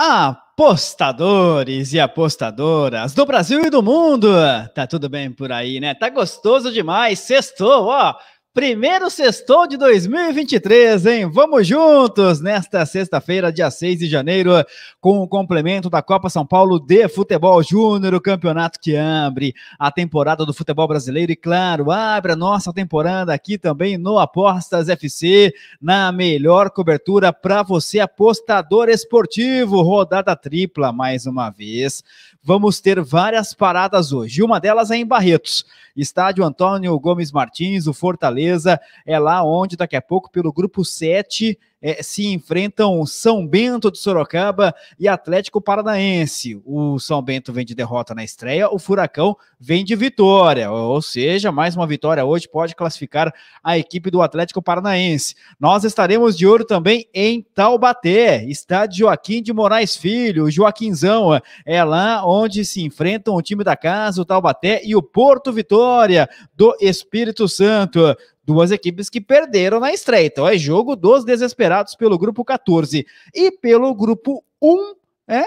Apostadores e apostadoras do Brasil e do mundo! Tá tudo bem por aí, né? Tá gostoso demais, sextou, ó! Primeiro sextou de 2023, hein? Vamos juntos nesta sexta-feira, dia 6 de janeiro, com o complemento da Copa São Paulo de Futebol Júnior, o campeonato que abre a temporada do futebol brasileiro e, claro, abre a nossa temporada aqui também no Apostas FC, na melhor cobertura para você, apostador esportivo. Rodada tripla mais uma vez. Vamos ter várias paradas hoje. Uma delas é em Barretos estádio Antônio Gomes Martins, o Fortaleza, é lá onde daqui a pouco, pelo grupo 7, é, se enfrentam São Bento de Sorocaba e Atlético Paranaense. O São Bento vem de derrota na estreia, o Furacão vem de vitória, ou seja, mais uma vitória hoje pode classificar a equipe do Atlético Paranaense. Nós estaremos de ouro também em Taubaté, estádio Joaquim de Moraes Filho, Joaquinzão, é lá onde se enfrentam o time da casa, o Taubaté e o Porto Vitória do Espírito Santo duas equipes que perderam na estreia então É jogo dos desesperados pelo grupo 14 e pelo grupo 1, é, é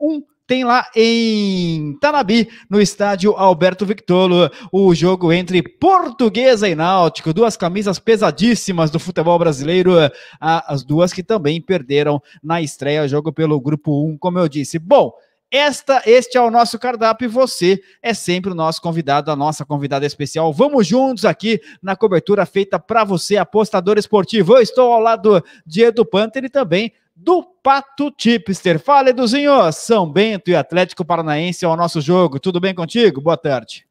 1 tem lá em Tanabi, no estádio Alberto Victolo, o jogo entre Portuguesa e Náutico, duas camisas pesadíssimas do futebol brasileiro, ah, as duas que também perderam na estreia, jogo pelo grupo 1, como eu disse. Bom, esta, este é o nosso cardápio e você é sempre o nosso convidado, a nossa convidada especial. Vamos juntos aqui na cobertura feita para você, apostador esportivo. Eu estou ao lado de Edu Panther e também do Pato Tipster. Fala, Eduzinho! São Bento e Atlético Paranaense é o nosso jogo. Tudo bem contigo? Boa tarde.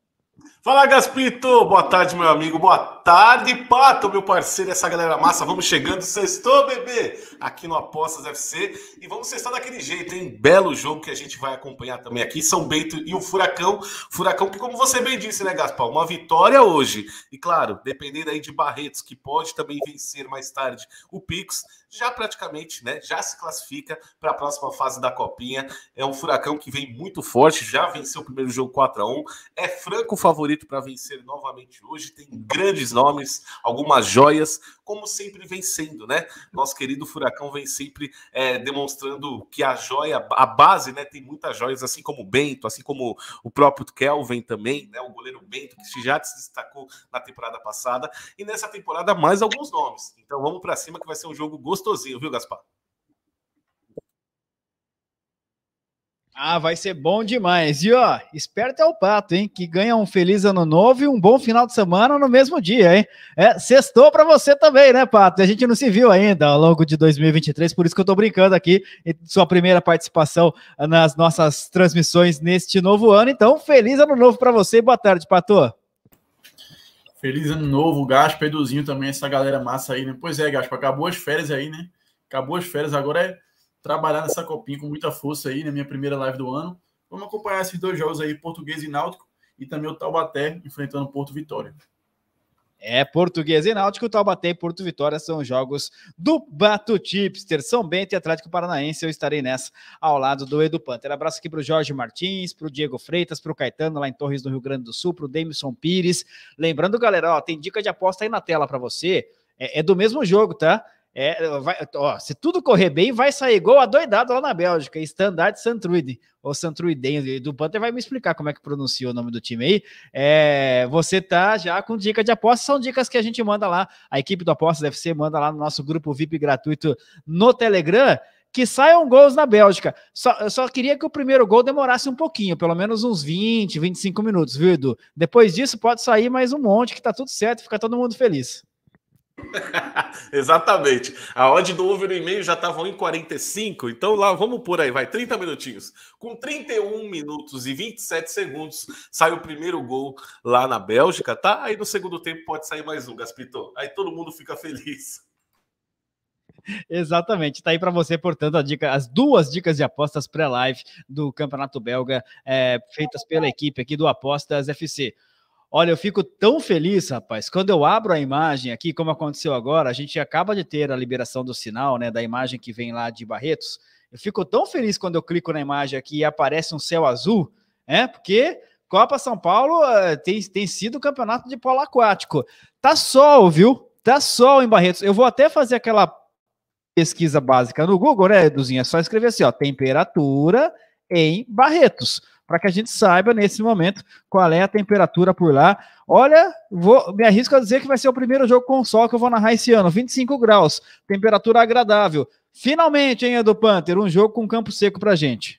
Fala Gaspito, boa tarde meu amigo, boa tarde Pato, meu parceiro, essa galera massa, vamos chegando, sextou bebê, aqui no Apostas FC e vamos sextar daquele jeito, hein, belo jogo que a gente vai acompanhar também aqui, São Bento e o Furacão, Furacão que como você bem disse né Gaspar, uma vitória hoje e claro, dependendo aí de Barretos que pode também vencer mais tarde o Pix, já praticamente, né, já se classifica para a próxima fase da Copinha. É um furacão que vem muito forte, já venceu o primeiro jogo 4 a 1 é franco favorito para vencer novamente hoje, tem grandes nomes, algumas joias, como sempre vencendo, né? Nosso querido furacão vem sempre é, demonstrando que a joia, a base, né, tem muitas joias, assim como o Bento, assim como o próprio Kelvin também, né, o goleiro Bento, que já se destacou na temporada passada, e nessa temporada mais alguns nomes. Então vamos para cima que vai ser um jogo gostoso gostosinho, viu, Gaspar? Ah, vai ser bom demais. E ó, esperto é o pato, hein? Que ganha um feliz ano novo e um bom final de semana no mesmo dia, hein? É, sextou para você também, né, pato? A gente não se viu ainda ao longo de 2023, por isso que eu tô brincando aqui, sua primeira participação ah, nas nossas transmissões neste novo ano. Então, feliz ano novo para você e boa tarde, pato. Feliz ano novo, Gaspa, Eduzinho também, essa galera massa aí, né? Pois é, Gaspa, acabou as férias aí, né? Acabou as férias, agora é trabalhar nessa copinha com muita força aí, na né? minha primeira live do ano. Vamos acompanhar esses dois jogos aí, Português e Náutico, e também o Taubaté enfrentando Porto Vitória é Português e Náutico, Taubaté e Porto Vitória são jogos do Bato Tipster, São Bento e Atlético Paranaense, eu estarei nessa ao lado do Edu Panther. Abraço aqui para o Jorge Martins, para o Diego Freitas, para o Caetano lá em Torres do Rio Grande do Sul, para o Demison Pires. Lembrando, galera, ó, tem dica de aposta aí na tela para você, é, é do mesmo jogo, tá? É, vai, ó, se tudo correr bem, vai sair gol doidado lá na Bélgica, Standard Santruiden, ou Santruidense, do Panther vai me explicar como é que pronuncia o nome do time aí. É, você tá já com dica de aposta, são dicas que a gente manda lá, a equipe do Apostas FC manda lá no nosso grupo VIP gratuito no Telegram, que saiam gols na Bélgica. Só, eu só queria que o primeiro gol demorasse um pouquinho, pelo menos uns 20, 25 minutos, viu, Edu? Depois disso pode sair mais um monte, que tá tudo certo, fica todo mundo feliz. Exatamente. A odd do over e meio já estava 45. então lá vamos por aí, vai 30 minutinhos. Com 31 minutos e 27 segundos, sai o primeiro gol lá na Bélgica, tá? Aí no segundo tempo pode sair mais um, Gaspito. Aí todo mundo fica feliz. Exatamente, tá aí para você, portanto, dica, as duas dicas de apostas pré-live do Campeonato Belga, é, feitas pela equipe aqui do Apostas FC. Olha, eu fico tão feliz, rapaz. Quando eu abro a imagem aqui, como aconteceu agora, a gente acaba de ter a liberação do sinal, né, da imagem que vem lá de Barretos. Eu fico tão feliz quando eu clico na imagem aqui e aparece um céu azul, né? Porque Copa São Paulo eh, tem, tem sido o campeonato de polo aquático. Tá sol, viu? Tá sol em Barretos. Eu vou até fazer aquela pesquisa básica no Google, né, Eduzinha? É só escrever assim, ó, temperatura em Barretos para que a gente saiba nesse momento qual é a temperatura por lá. Olha, vou, me arrisco a dizer que vai ser o primeiro jogo com sol que eu vou narrar esse ano. 25 graus, temperatura agradável. Finalmente, hein, Edu Panther, um jogo com campo seco para gente.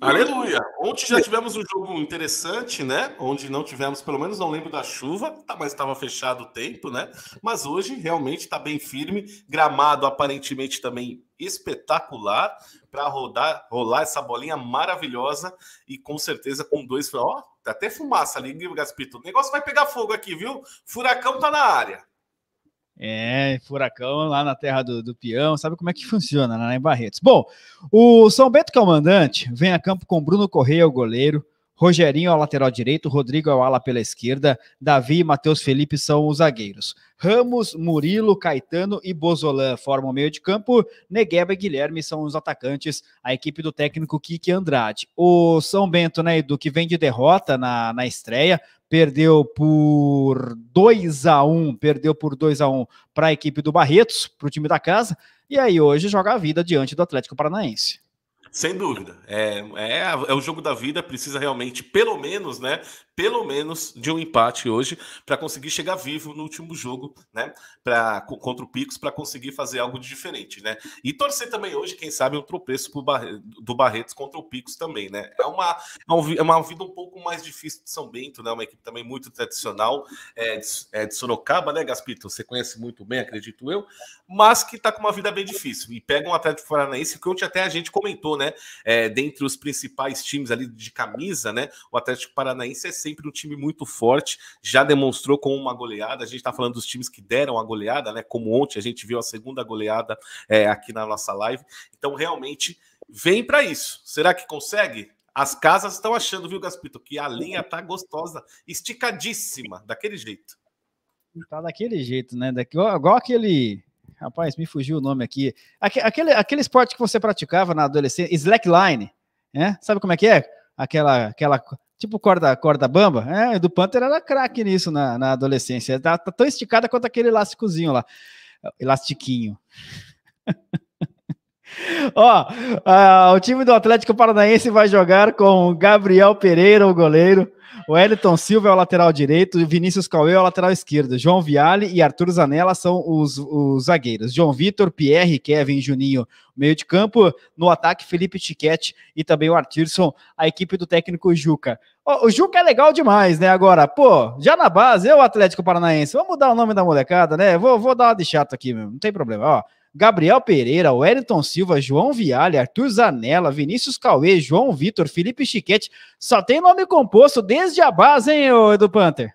Aleluia! Ontem já tivemos um jogo interessante, né? Onde não tivemos, pelo menos não lembro da chuva, tá, mas estava fechado o tempo, né? Mas hoje realmente está bem firme, gramado aparentemente também espetacular para rodar, rolar essa bolinha maravilhosa e com certeza com dois, ó, tá até fumaça ali, Gaspito. O negócio vai pegar fogo aqui, viu? Furacão tá na área. É, furacão lá na terra do, do peão, sabe como é que funciona né, lá em Barretos. Bom, o São Bento é mandante vem a campo com Bruno Correia, o goleiro, Rogerinho é o lateral direito, Rodrigo é o ala pela esquerda, Davi e Matheus Felipe são os zagueiros. Ramos, Murilo, Caetano e Bozolan formam o meio de campo, Negueba e Guilherme são os atacantes, a equipe do técnico Kiki Andrade. O São Bento, né, Edu, que vem de derrota na, na estreia, perdeu por 2 a 1 perdeu por 2 a 1 para a equipe do Barretos, para o time da casa, e aí hoje joga a vida diante do Atlético Paranaense. Sem dúvida. É, é, é, o jogo da vida, precisa realmente, pelo menos, né? Pelo menos de um empate hoje para conseguir chegar vivo no último jogo, né? Pra, contra o Picos, para conseguir fazer algo de diferente, né? E torcer também hoje, quem sabe, um tropeço Barre, do Barretos contra o Picos também, né? É uma, é, é uma vida um pouco mais difícil de São Bento, né? Uma equipe também muito tradicional é, de, é de Sorocaba, né, Gaspito? Você conhece muito bem, acredito eu, mas que está com uma vida bem difícil. E pega um de Paranaense que ontem até a gente comentou, né? É, dentre os principais times ali de camisa, né? O Atlético Paranaense é sempre um time muito forte, já demonstrou com uma goleada. A gente está falando dos times que deram a goleada, né? Como ontem a gente viu a segunda goleada é, aqui na nossa live. Então, realmente, vem para isso. Será que consegue? As casas estão achando, viu, Gaspito, que a linha tá gostosa, esticadíssima, daquele jeito. Tá daquele jeito, né? Daqui, igual aquele Rapaz, me fugiu o nome aqui. Aquele, aquele esporte que você praticava na adolescência, slackline, né? Sabe como é que é? Aquela, aquela tipo corda, corda bamba. É, do Panther era craque nisso na, na adolescência. Tá, tá tão esticada quanto aquele elásticozinho lá. Elastiquinho. Ó, oh, uh, o time do Atlético Paranaense vai jogar com Gabriel Pereira, o goleiro, o Elton Silva é o lateral direito, Vinícius Cauê é o lateral esquerdo, João Viale e Arthur Zanella são os, os zagueiros. João Vitor, Pierre, Kevin, Juninho, meio de campo. No ataque, Felipe Tiquete e também o Artirson, a equipe do técnico Juca. O, o Juca é legal demais, né? Agora, pô, já na base, eu, Atlético Paranaense, vamos mudar o nome da molecada, né? Vou, vou dar uma de chato aqui mesmo, não tem problema. Ó, Gabriel Pereira, Wellington Silva, João Vialha, Arthur Zanella, Vinícius Cauê, João Vitor, Felipe Chiquete. Só tem nome composto desde a base, hein, Edu Panther?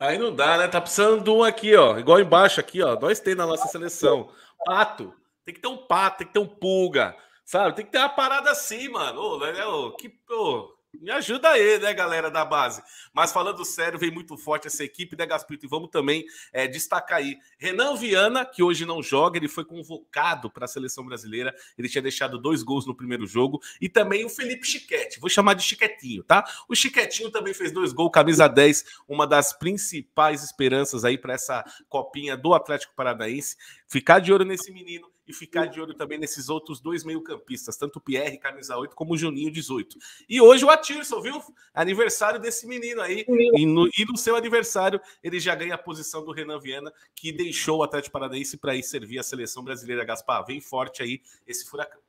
Aí não dá, né? Tá precisando de um aqui, ó. Igual embaixo aqui, ó. Nós tem na nossa seleção. Pato. Tem que ter um pato, tem que ter um pulga. Sabe? Tem que ter uma parada assim, mano. Ô, que. Ô, me ajuda aí, né, galera da base? Mas falando sério, vem muito forte essa equipe, né, Gaspito? E vamos também é, destacar aí. Renan Viana, que hoje não joga, ele foi convocado para a seleção brasileira. Ele tinha deixado dois gols no primeiro jogo. E também o Felipe Chiquete, vou chamar de Chiquetinho, tá? O Chiquetinho também fez dois gols, camisa 10, uma das principais esperanças aí para essa copinha do Atlético Paranaense. Ficar de olho nesse menino e ficar de olho também nesses outros dois meio-campistas, tanto o Pierre, camisa 8, como o Juninho, 18. E hoje o Atirson, viu? Aniversário desse menino aí. E no, e no seu aniversário, ele já ganha a posição do Renan Viana, que deixou o Atlético Paranaense para ir servir a seleção brasileira. Gaspar, vem forte aí esse furacão.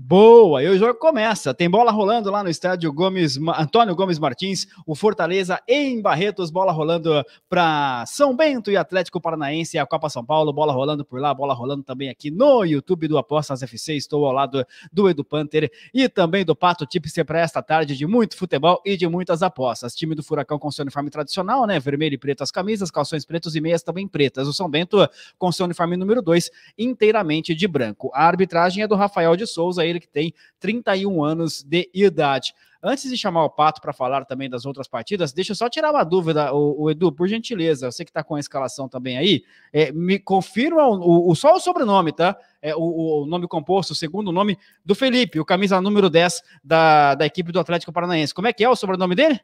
Boa, e o jogo começa. Tem bola rolando lá no estádio Gomes, Antônio Gomes Martins, o Fortaleza em Barretos, bola rolando para São Bento e Atlético Paranaense, a Copa São Paulo, bola rolando por lá, bola rolando também aqui no YouTube do Apostas FC. Estou ao lado do Edu Panther e também do Pato Tipster é para esta tarde de muito futebol e de muitas apostas. Time do Furacão com seu uniforme tradicional, né? Vermelho e preto as camisas, calções pretos e meias também pretas. O São Bento com seu uniforme número 2 inteiramente de branco. A arbitragem é do Rafael de Souza ele que tem 31 anos de idade. Antes de chamar o Pato para falar também das outras partidas, deixa eu só tirar uma dúvida, o, o Edu, por gentileza, você que está com a escalação também aí, é, me confirma o, o, só o sobrenome, tá? É, o, o, nome composto, o segundo nome do Felipe, o camisa número 10 da, da equipe do Atlético Paranaense. Como é que é o sobrenome dele?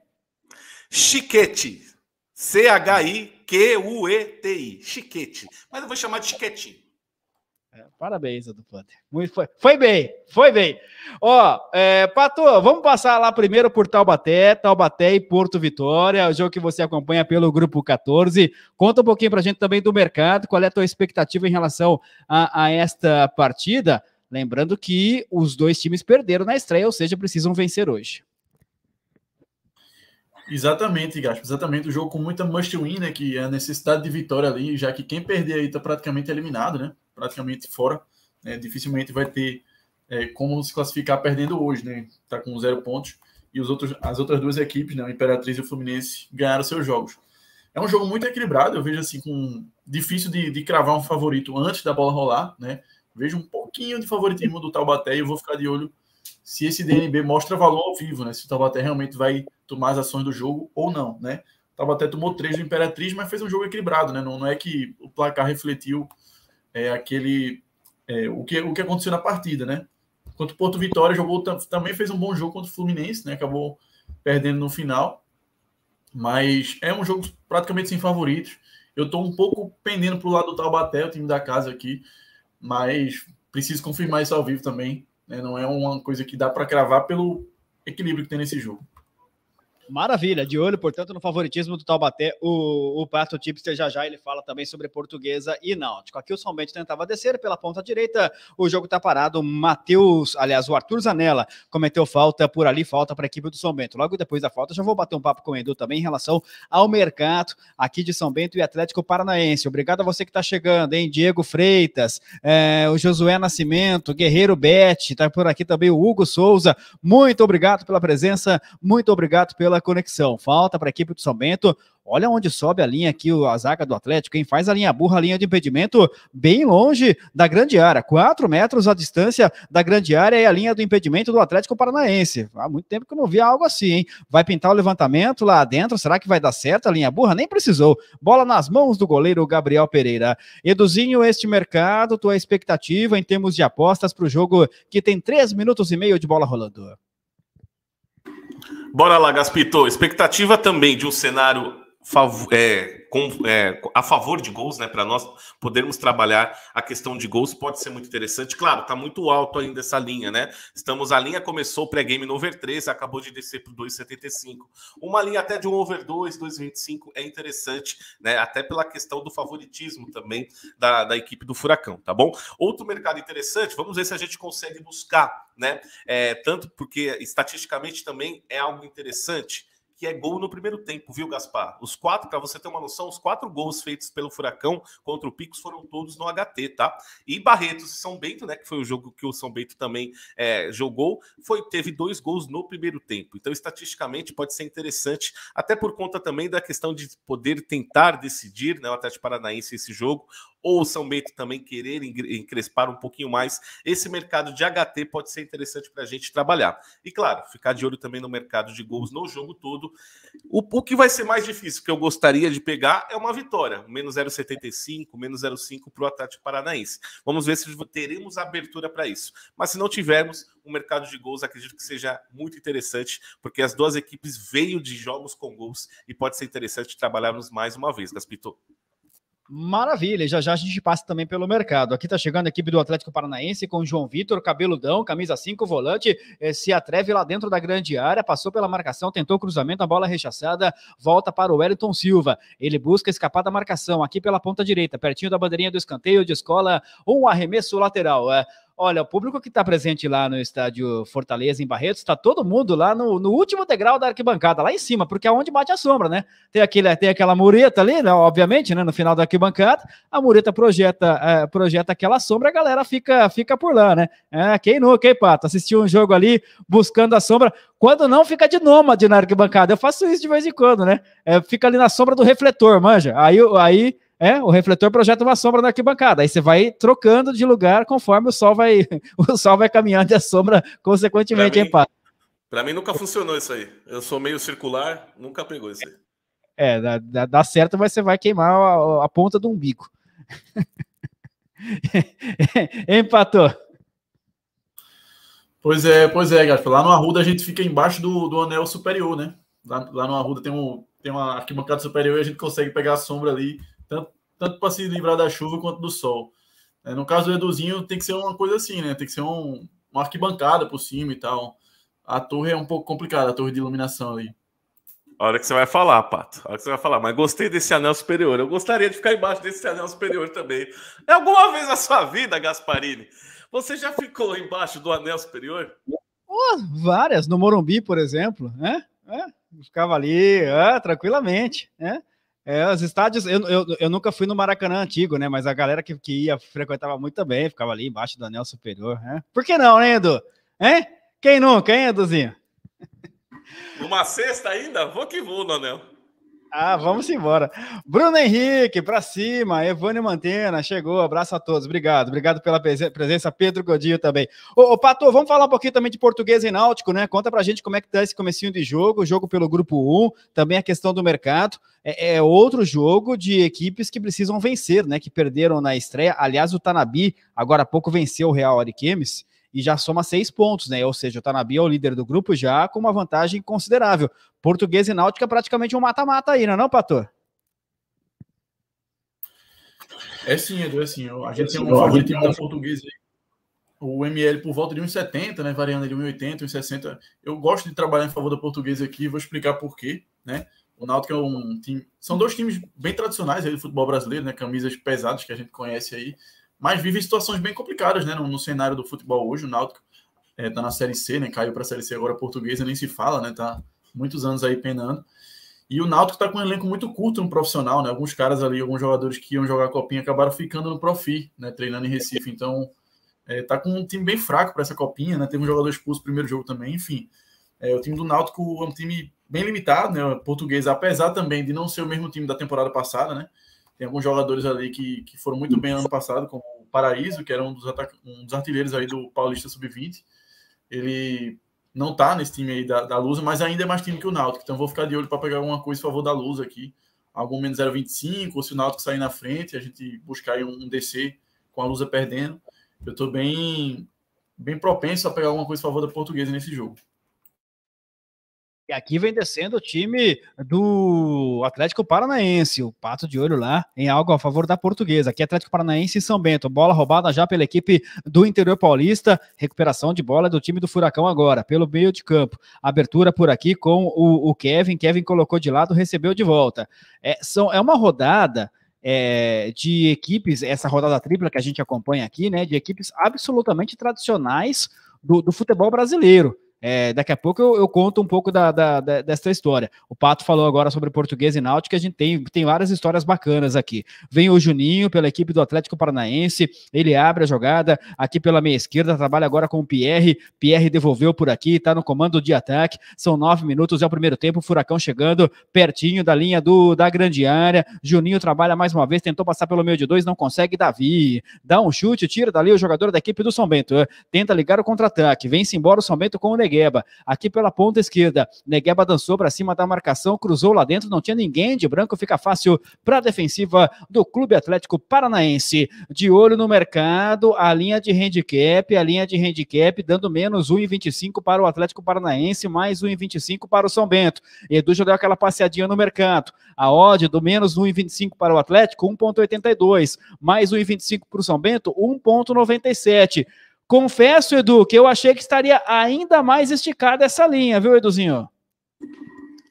Chiquete. C-H-I-Q-U-E-T-I. Chiquete. Mas eu vou chamar de Chiquetinho. É, parabéns, Edu Panther. Muito, foi, foi bem, foi bem. Ó, é, Pato, vamos passar lá primeiro por Taubaté, Taubaté e Porto Vitória, o jogo que você acompanha pelo Grupo 14. Conta um pouquinho pra gente também do mercado, qual é a tua expectativa em relação a, a esta partida? Lembrando que os dois times perderam na estreia, ou seja, precisam vencer hoje. Exatamente, Gaspo, exatamente. O jogo com muita must win, né? Que é a necessidade de vitória ali, já que quem perder aí tá praticamente eliminado, né? praticamente fora. Né? Dificilmente vai ter é, como se classificar perdendo hoje, né? Está com zero pontos. E os outros, as outras duas equipes, né? o Imperatriz e o Fluminense, ganharam seus jogos. É um jogo muito equilibrado, eu vejo assim, com difícil de, de cravar um favorito antes da bola rolar, né? Vejo um pouquinho de favoritismo do Taubaté e eu vou ficar de olho se esse DNB mostra valor ao vivo, né? Se o Taubaté realmente vai tomar as ações do jogo ou não, né? O Taubaté tomou três do Imperatriz, mas fez um jogo equilibrado, né? Não, não é que o placar refletiu é, aquele é, o, que, o que aconteceu na partida, né? Quanto o Porto Vitória jogou também fez um bom jogo contra o Fluminense, né? Acabou perdendo no final, mas é um jogo praticamente sem favoritos. Eu estou um pouco pendendo para o lado do Taubaté, o time da casa aqui, mas preciso confirmar isso ao vivo também. Né? Não é uma coisa que dá para cravar pelo equilíbrio que tem nesse jogo. Maravilha, de olho, portanto, no favoritismo do Taubaté, o, o Pato Tipster já já ele fala também sobre Portuguesa e Náutico. Aqui o São Bento tentava descer pela ponta direita, o jogo tá parado, Matheus, aliás, o Arthur Zanella cometeu falta por ali, falta para a equipe do São Bento. Logo depois da falta, já vou bater um papo com o Edu também em relação ao mercado aqui de São Bento e Atlético Paranaense. Obrigado a você que tá chegando, hein, Diego Freitas, é, o Josué Nascimento, Guerreiro Bete, tá por aqui também o Hugo Souza. Muito obrigado pela presença, muito obrigado pela pela conexão. Falta para a equipe do São Bento. Olha onde sobe a linha aqui, a zaga do Atlético, quem Faz a linha burra, a linha de impedimento, bem longe da grande área. Quatro metros a distância da grande área e é a linha do impedimento do Atlético Paranaense. Há muito tempo que eu não via algo assim, hein? Vai pintar o levantamento lá dentro. Será que vai dar certo a linha burra? Nem precisou. Bola nas mãos do goleiro Gabriel Pereira. Eduzinho, este mercado, tua expectativa em termos de apostas para o jogo que tem três minutos e meio de bola rolando. Bora lá, Gaspito. Expectativa também de um cenário é, com, é, a favor de gols, né? Para nós podermos trabalhar a questão de gols pode ser muito interessante. Claro, está muito alto ainda essa linha, né? Estamos a linha começou pré-game no over 3, acabou de descer para 2,75. Uma linha até de um over 2, 2,25 é interessante, né? Até pela questão do favoritismo também da, da equipe do Furacão, tá bom? Outro mercado interessante, vamos ver se a gente consegue buscar, né? É, tanto porque estatisticamente também é algo interessante que é gol no primeiro tempo, viu, Gaspar? Os quatro, para você ter uma noção, os quatro gols feitos pelo Furacão contra o Picos foram todos no HT, tá? E Barretos e São Bento, né? Que foi o jogo que o São Bento também é, jogou, foi teve dois gols no primeiro tempo. Então, estatisticamente, pode ser interessante, até por conta também da questão de poder tentar decidir, né? O Atlético Paranaense esse jogo, ou o São Bento também querer encrespar um pouquinho mais, esse mercado de HT pode ser interessante para a gente trabalhar. E claro, ficar de olho também no mercado de gols no jogo todo. O, o que vai ser mais difícil que eu gostaria de pegar é uma vitória, menos 0,75, menos 0,5 para o Atlético Paranaense. Vamos ver se teremos abertura para isso. Mas se não tivermos, o mercado de gols acredito que seja muito interessante, porque as duas equipes veio de jogos com gols e pode ser interessante trabalharmos mais uma vez, Gaspito. Maravilha, já já a gente passa também pelo mercado. Aqui tá chegando a equipe do Atlético Paranaense com João Vitor, cabeludão, camisa 5, volante, eh, se atreve lá dentro da grande área, passou pela marcação, tentou cruzamento, a bola rechaçada, volta para o Wellington Silva. Ele busca escapar da marcação aqui pela ponta direita, pertinho da bandeirinha do escanteio de escola, um arremesso lateral. É. Olha, o público que está presente lá no estádio Fortaleza, em Barretos, está todo mundo lá no, no, último degrau da arquibancada, lá em cima, porque é onde bate a sombra, né? Tem, aquele, tem aquela mureta ali, né? obviamente, né? no final da arquibancada, a mureta projeta, é, projeta aquela sombra, a galera fica, fica por lá, né? É, quem nunca, hein, Pato? Assistiu um jogo ali buscando a sombra, quando não, fica de nômade na arquibancada. Eu faço isso de vez em quando, né? É, fica ali na sombra do refletor, manja. Aí, aí é, o refletor projeta uma sombra na arquibancada. Aí você vai trocando de lugar conforme o sol vai, o sol vai caminhando e a sombra, consequentemente, empata. Para mim nunca funcionou isso aí. Eu sou meio circular, nunca pegou isso aí. É, dá, dá certo, mas você vai queimar a, a ponta do umbigo. Empatou. Pois é, pois é, Gaspa. Lá no Arruda a gente fica embaixo do, do anel superior, né? Lá, lá no Arruda tem, um, tem uma arquibancada superior e a gente consegue pegar a sombra ali tanto, tanto para se livrar da chuva quanto do sol. É, no caso do Eduzinho, tem que ser uma coisa assim, né? Tem que ser um, uma arquibancada por cima e tal. A torre é um pouco complicada, a torre de iluminação ali. A hora que você vai falar, Pato. A hora que você vai falar, mas gostei desse anel superior. Eu gostaria de ficar embaixo desse anel superior também. É alguma vez na sua vida, Gasparini? Você já ficou embaixo do anel superior? Oh, várias, no Morumbi, por exemplo, né? É, ficava ali é, tranquilamente, né? É, os estádios, eu, eu, eu, nunca fui no Maracanã antigo, né? Mas a galera que, que ia frequentava muito também, ficava ali embaixo do anel superior. Né? Por que não, né, Edu? é Quem nunca, hein, Eduzinho? Uma sexta ainda? Vou que vou no anel. Ah, vamos embora. Bruno Henrique, para cima. Evane Mantena, chegou. Abraço a todos. Obrigado. Obrigado pela presença. Pedro Godinho também. Ô, ô Pato, vamos falar um pouquinho também de português e náutico, né? Conta pra gente como é que tá esse comecinho de jogo. Jogo pelo Grupo 1, também a questão do mercado. É, é outro jogo de equipes que precisam vencer, né? Que perderam na estreia. Aliás, o Tanabi, agora há pouco, venceu o Real Ariquemes e já soma seis pontos, né? Ou seja, o Tanabe é o líder do grupo já com uma vantagem considerável. Português e Náutica praticamente um mata-mata aí, não é não, Pator? É sim, Edu, é sim. A gente tem um favorito da portuguesa aí. O ML por volta de 1,70, né? Variando de 1,80, 1,60. Eu gosto de trabalhar em favor da portuguesa aqui, vou explicar por quê, né? O Náutico é um time. São dois times bem tradicionais aí do futebol brasileiro, né? Camisas pesadas que a gente conhece aí mas vive situações bem complicadas né, no, no cenário do futebol hoje. O Náutico está é, na Série C, né, caiu para a Série C agora portuguesa, nem se fala, né, tá muitos anos aí penando. E o Náutico está com um elenco muito curto no profissional, né? Alguns caras ali, alguns jogadores que iam jogar a copinha acabaram ficando no Profi, né? Treinando em Recife. Então, é, tá com um time bem fraco para essa copinha, né? Teve um jogador expulso no primeiro jogo também, enfim. É, o time do Náutico é um time bem limitado, né? O português, apesar também de não ser o mesmo time da temporada passada, né? Tem alguns jogadores ali que, que foram muito bem ano passado, como Paraíso, que era um dos, um dos artilheiros aí do Paulista Sub-20. Ele não está nesse time aí da, da Lusa, mas ainda é mais time que o Náutico. Então vou ficar de olho para pegar alguma coisa a favor da Lusa aqui. Algum menos 0,25, ou se o Náutico sair na frente, a gente buscar aí um DC com a Lusa perdendo. Eu estou bem, bem propenso a pegar alguma coisa a favor da Portuguesa nesse jogo. E aqui vem descendo o time do Atlético Paranaense, o pato de olho lá em algo a favor da portuguesa. Aqui Atlético Paranaense e São Bento. Bola roubada já pela equipe do interior paulista. Recuperação de bola do time do Furacão agora, pelo meio de campo. Abertura por aqui com o, o Kevin. Kevin colocou de lado, recebeu de volta. É, são, é uma rodada. É, de equipes, essa rodada tripla que a gente acompanha aqui, né? De equipes absolutamente tradicionais do, do futebol brasileiro. É, daqui a pouco eu, eu conto um pouco da, da, da, dessa história. O Pato falou agora sobre português e náutica, a gente tem, tem várias histórias bacanas aqui. Vem o Juninho pela equipe do Atlético Paranaense, ele abre a jogada aqui pela meia esquerda, trabalha agora com o Pierre, Pierre devolveu por aqui, está no comando de ataque, são nove minutos, é o primeiro tempo, Furacão chegando pertinho da linha do, da grande área, Juninho trabalha mais uma vez, tentou passar pelo meio de dois, não consegue, Davi, dá um chute, tira dali o jogador da equipe do São Bento, tenta ligar o contra-ataque, vence embora o São Bento com o Neguinho, Negueba. Aqui pela ponta esquerda, Negueba dançou para cima da marcação, cruzou lá dentro, não tinha ninguém de branco, fica fácil para a defensiva do Clube Atlético Paranaense. De olho no mercado, a linha de handicap, a linha de handicap dando menos 1,25 para o Atlético Paranaense, mais 1,25 para o São Bento. Edu já deu aquela passeadinha no mercado. A odd do menos 1,25 para o Atlético, 1,82. Mais 1,25 para o São Bento, 1,97. Confesso, Edu, que eu achei que estaria ainda mais esticada essa linha, viu, Eduzinho?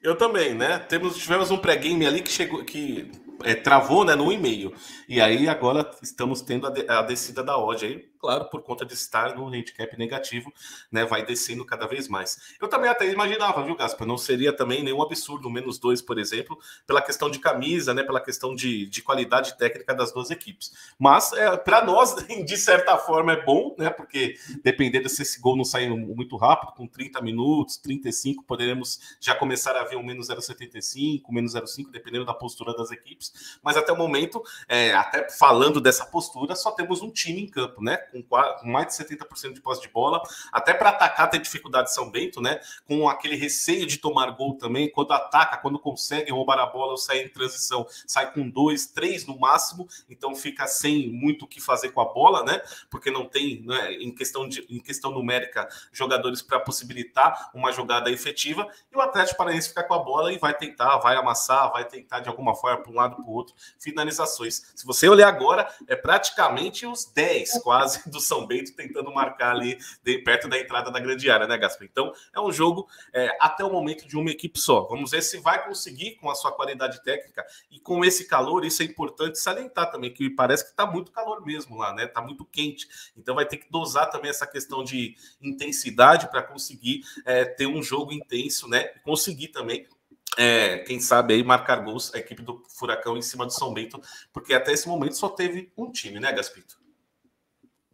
Eu também, né? Temos, tivemos um pré-game ali que chegou, que é, travou né, no e-mail. E aí agora estamos tendo a, de, a descida da odd aí claro, por conta de estar no handicap negativo, né, vai descendo cada vez mais. Eu também até imaginava, viu, Gaspar, Não seria também nenhum absurdo, menos dois, por exemplo, pela questão de camisa, né, pela questão de, de qualidade técnica das duas equipes. Mas, é, para nós, de certa forma, é bom, né, porque dependendo se esse gol não sair muito rápido, com 30 minutos, 35, poderemos já começar a ver um menos 0,75, menos 0,5, dependendo da postura das equipes. Mas até o momento, é, até falando dessa postura, só temos um time em campo, né? com, com mais de 70% de posse de bola, até para atacar tem dificuldade São Bento, né? Com aquele receio de tomar gol também, quando ataca, quando consegue roubar a bola ou sai em transição, sai com dois, três no máximo, então fica sem muito o que fazer com a bola, né? Porque não tem, né, em, questão de, em questão numérica, jogadores para possibilitar uma jogada efetiva, e o Atlético Paranaense fica com a bola e vai tentar, vai amassar, vai tentar de alguma forma para um lado para o outro, finalizações. Se você olhar agora, é praticamente os 10 quase do São Bento tentando marcar ali de, perto da entrada da grande área, né, Gaspar? Então, é um jogo é, até o momento de uma equipe só. Vamos ver se vai conseguir com a sua qualidade técnica e com esse calor, isso é importante salientar também, que parece que está muito calor mesmo lá, né? Está muito quente. Então, vai ter que dosar também essa questão de intensidade para conseguir é, ter um jogo intenso, né? Conseguir também é, quem sabe aí marcar gols a equipe do Furacão em cima do São Bento, porque até esse momento só teve um time, né, Gaspito?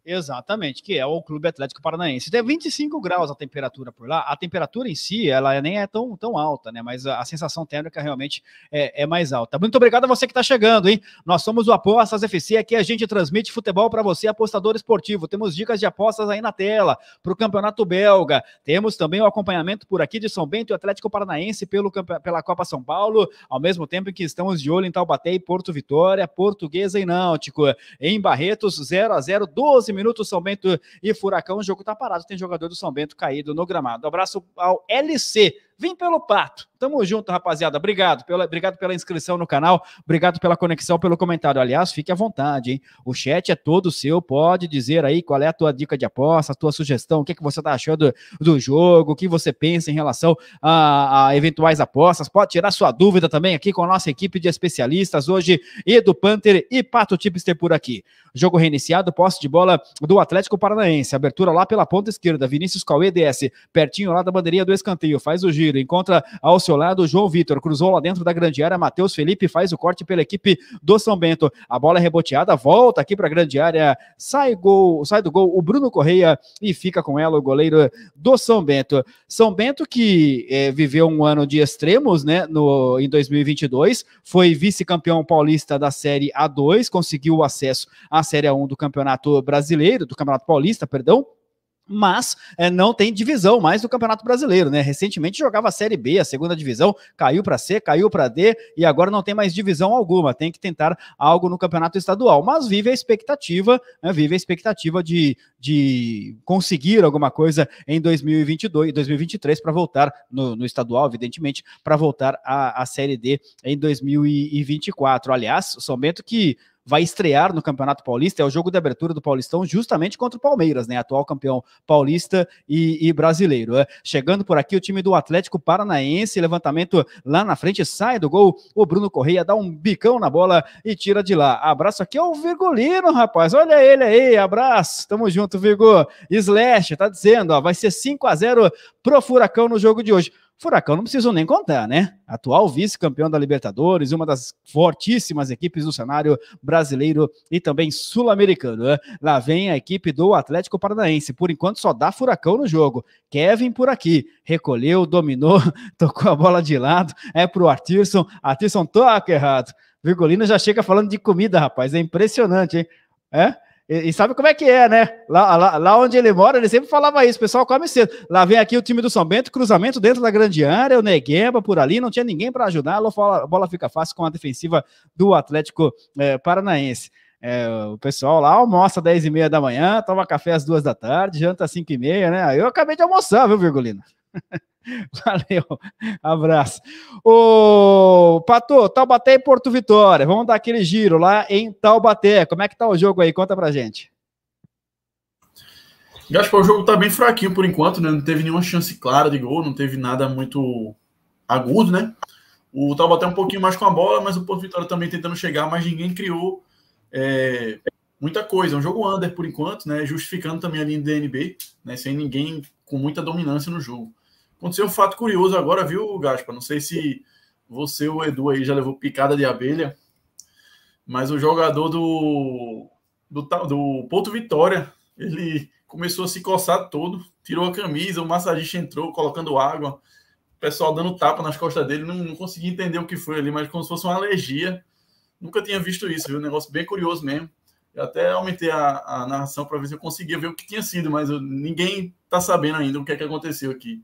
Exatamente, que é o Clube Atlético Paranaense. Tem 25 graus a temperatura por lá. A temperatura em si, ela nem é tão, tão alta, né? Mas a, a sensação térmica realmente é, é, mais alta. Muito obrigado a você que está chegando, hein? Nós somos o Apostas FC, aqui a gente transmite futebol para você, apostador esportivo. Temos dicas de apostas aí na tela para o Campeonato Belga. Temos também o acompanhamento por aqui de São Bento e Atlético Paranaense pelo, pela Copa São Paulo, ao mesmo tempo que estamos de olho em Taubaté e Porto Vitória, Portuguesa e Náutico. Em Barretos, 0 a 0 12 14 minutos, São Bento e Furacão. O jogo tá parado, tem jogador do São Bento caído no gramado. Abraço ao LC Vem pelo pato. Tamo junto, rapaziada. Obrigado. Pela, obrigado pela inscrição no canal. Obrigado pela conexão, pelo comentário. Aliás, fique à vontade, hein? O chat é todo seu. Pode dizer aí qual é a tua dica de aposta, a tua sugestão, o que, que você tá achando do jogo, o que você pensa em relação a, a eventuais apostas. Pode tirar sua dúvida também aqui com a nossa equipe de especialistas. Hoje, Edu Panther e Pato Tipster por aqui. Jogo reiniciado, posse de bola do Atlético Paranaense. Abertura lá pela ponta esquerda. Vinícius Cauê DS, pertinho lá da bandeirinha do escanteio. Faz o giro tiro. Encontra ao seu lado João Vitor. Cruzou lá dentro da grande área. Matheus Felipe faz o corte pela equipe do São Bento. A bola é reboteada, volta aqui para a grande área. Sai, gol, sai do gol o Bruno Correia e fica com ela o goleiro do São Bento. São Bento que é, viveu um ano de extremos né, no, em 2022. Foi vice-campeão paulista da Série A2. Conseguiu o acesso à Série A1 do Campeonato Brasileiro, do Campeonato Paulista, perdão mas é, não tem divisão mais do Campeonato Brasileiro, né? Recentemente jogava a Série B, a segunda divisão, caiu para C, caiu para D e agora não tem mais divisão alguma, tem que tentar algo no Campeonato Estadual, mas vive a expectativa, né? vive a expectativa de, de conseguir alguma coisa em 2022 2023 para voltar no, no, estadual, evidentemente, para voltar à, Série D em 2024. Aliás, somente que vai estrear no Campeonato Paulista, é o jogo de abertura do Paulistão, justamente contra o Palmeiras, né? Atual campeão paulista e, e brasileiro. É. Chegando por aqui, o time do Atlético Paranaense, levantamento lá na frente, sai do gol. O Bruno Correia dá um bicão na bola e tira de lá. Abraço aqui ao Virgulino, rapaz. Olha ele aí, abraço. Tamo junto, Virgo. Slash, tá dizendo, ó, vai ser 5 a 0 pro Furacão no jogo de hoje. Furacão não preciso nem contar, né? Atual vice-campeão da Libertadores, uma das fortíssimas equipes do cenário brasileiro e também sul-americano. Né? Lá vem a equipe do Atlético Paranaense. Por enquanto só dá furacão no jogo. Kevin por aqui, recolheu, dominou, tocou a bola de lado, é pro Artirson. Artirson toca errado. Virgulino já chega falando de comida, rapaz. É impressionante, hein? É? E, sabe como é que é, né? Lá, lá, lá, onde ele mora, ele sempre falava isso, o pessoal come cedo. Lá vem aqui o time do São Bento, cruzamento dentro da grande área, o Negueba por ali, não tinha ninguém para ajudar, a bola fica fácil com a defensiva do Atlético é, Paranaense. É, o pessoal lá almoça às 10 e meia da manhã, toma café às duas da tarde, janta às 5 e meia, né? Eu acabei de almoçar, viu, Virgulina? Valeu, abraço. O Pato, Taubaté e Porto Vitória. Vamos dar aquele giro lá em Taubaté. Como é que tá o jogo aí? Conta pra gente. Gaspar, o jogo tá bem fraquinho por enquanto, né? Não teve nenhuma chance clara de gol, não teve nada muito agudo, né? O Taubaté é um pouquinho mais com a bola, mas o Porto Vitória também tentando chegar, mas ninguém criou é, muita coisa. É um jogo under por enquanto, né? Justificando também ali em DNB, né? Sem ninguém com muita dominância no jogo. Aconteceu um fato curioso agora, viu, Gaspar? Não sei se você, o Edu aí, já levou picada de abelha. Mas o jogador do, do, do Porto Vitória, ele começou a se coçar todo, tirou a camisa, o massagista entrou colocando água, o pessoal dando tapa nas costas dele, não, não consegui entender o que foi ali, mas como se fosse uma alergia. Nunca tinha visto isso, viu? Um negócio bem curioso mesmo. Eu até aumentei a, a narração para ver se eu conseguia ver o que tinha sido, mas eu, ninguém está sabendo ainda o que é que aconteceu aqui.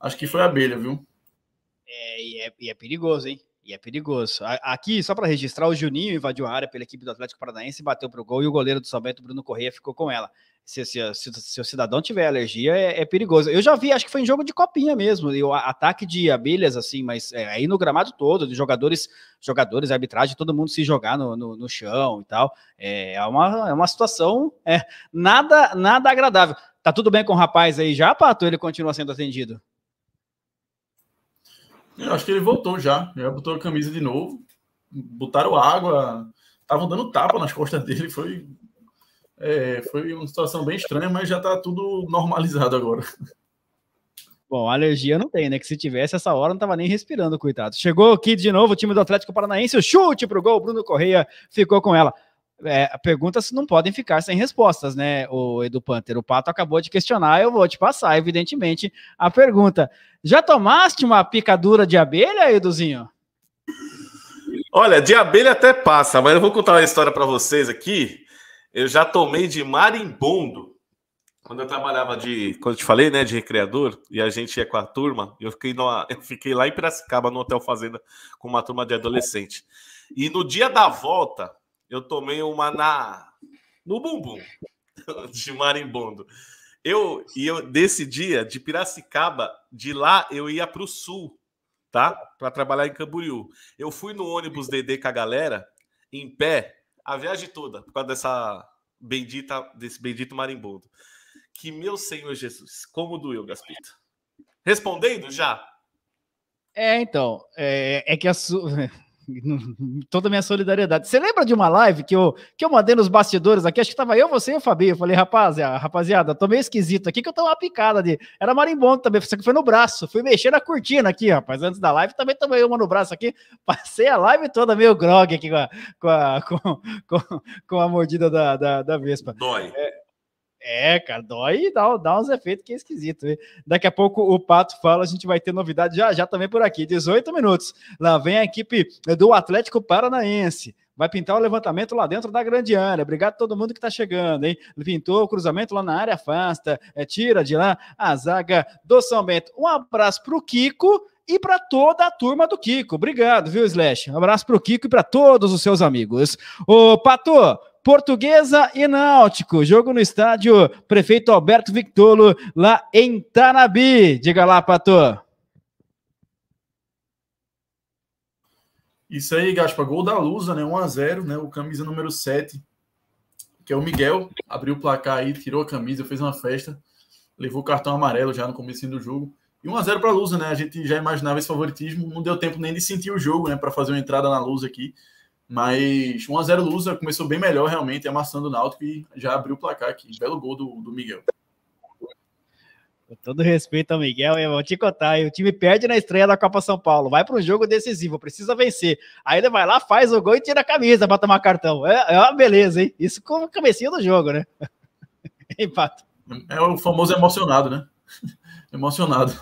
Acho que foi a abelha, viu? É, e, é, e é perigoso, hein? E é perigoso. Aqui, só para registrar, o Juninho invadiu a área pela equipe do Atlético Paranaense, bateu para o gol e o goleiro do São Bento, Bruno Corrêa, ficou com ela. Se, se, se, se o cidadão tiver alergia, é, é, perigoso. Eu já vi, acho que foi em jogo de copinha mesmo, e o ataque de abelhas, assim, mas é, aí no gramado todo, de jogadores, jogadores, arbitragem, todo mundo se jogar no, no, no chão e tal. É, é, uma, é uma situação é, nada, nada agradável. Tá tudo bem com o rapaz aí já, Pato? Ele continua sendo atendido? Eu acho que ele voltou já. Já botou a camisa de novo. Botaram água. Estavam dando tapa nas costas dele. Foi, é, foi uma situação bem estranha, mas já está tudo normalizado agora. Bom, alergia não tem, né? Que se tivesse essa hora, não tava nem respirando, coitado. Chegou aqui de novo o time do Atlético Paranaense, o chute pro gol, Bruno Correia ficou com ela é, perguntas não podem ficar sem respostas, né, o Edu Panther? O Pato acabou de questionar, eu vou te passar, evidentemente, a pergunta. Já tomaste uma picadura de abelha, Eduzinho? Olha, de abelha até passa, mas eu vou contar uma história para vocês aqui. Eu já tomei de marimbondo. Quando eu trabalhava de, quando eu te falei, né, de recreador, e a gente ia com a turma, eu fiquei, numa, eu fiquei lá em Piracicaba, no Hotel Fazenda, com uma turma de adolescente. E no dia da volta, eu tomei uma na no bumbum de marimbondo. Eu e eu desse dia de Piracicaba, de lá eu ia para o sul, tá? Para trabalhar em Camboriú. Eu fui no ônibus DD com a galera em pé a viagem toda por causa dessa bendita desse bendito marimbondo. Que meu Senhor Jesus, como doeu, Gaspita. Respondendo já? É, então, é, é que a sua. toda a minha solidariedade. Você lembra de uma live que eu, que eu mandei nos bastidores aqui? Acho que tava eu, você e o Fabinho. Eu falei, rapaziada, rapaziada, tô meio esquisito aqui que eu tô uma picada de. Era marimbondo também, você que foi no braço. Fui mexer na cortina aqui, rapaz, antes da live. Também tomei uma no braço aqui. Passei a live toda meio grog aqui com a, com a, com, com, com a mordida da, da, da Vespa. Dói. É, é, cara, dói e dá, dá uns efeitos que é esquisito. Hein? Daqui a pouco o Pato fala, a gente vai ter novidade já já também por aqui. 18 minutos. Lá vem a equipe do Atlético Paranaense. Vai pintar o levantamento lá dentro da grande área. Obrigado a todo mundo que está chegando, hein? Pintou o cruzamento lá na área, afasta, é, tira de lá a zaga do São Bento. Um abraço para o Kiko e para toda a turma do Kiko. Obrigado, viu, Slash? Um abraço para o Kiko e para todos os seus amigos. Ô, Pato, Portuguesa e Náutico. Jogo no estádio Prefeito Alberto Victolo, lá em Tanabi. Diga lá, Pato. Isso aí, Gaspa. Gol da Lusa, né? 1x0, né? O camisa número 7, que é o Miguel, abriu o placar aí, tirou a camisa, fez uma festa, levou o cartão amarelo já no começo do jogo. E 1x0 para a Lusa, né? A gente já imaginava esse favoritismo, não deu tempo nem de sentir o jogo, né? Para fazer uma entrada na Lusa aqui. Mas 1x0 Lusa começou bem melhor, realmente, amassando o Náutico e já abriu o placar aqui. Belo gol do, do Miguel. Com todo respeito ao Miguel, eu vou te contar. O time perde na estreia da Copa São Paulo, vai para um jogo decisivo, precisa vencer. Aí ele vai lá, faz o gol e tira a camisa para tomar cartão. É, é, uma beleza, hein? Isso com a cabecinha do jogo, né? Empate. É o famoso emocionado, né? Emocionado.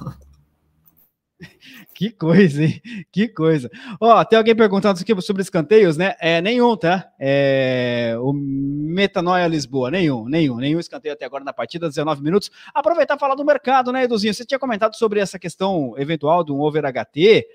Que coisa, hein? Que coisa. Ó, tem alguém perguntando sobre escanteios, né? É, nenhum, tá? É, o Metanoia Lisboa, nenhum, nenhum, nenhum escanteio até agora na partida, 19 minutos. Aproveitar e falar do mercado, né, Eduzinho? Você tinha comentado sobre essa questão eventual de um over HT.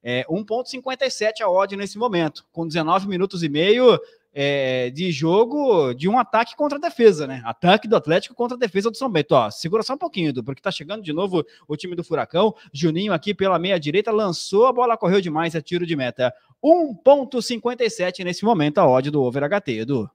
É, 1,57 a odd nesse momento, com 19 minutos e meio é, de jogo de um ataque contra a defesa, né? Ataque do Atlético contra a defesa do São Bento. Ó, segura só um pouquinho, Edu, porque tá chegando de novo o time do Furacão. Juninho aqui pela meia direita lançou, a bola correu demais, é tiro de meta. 1,57 nesse momento a ódio do Over HT, Edu.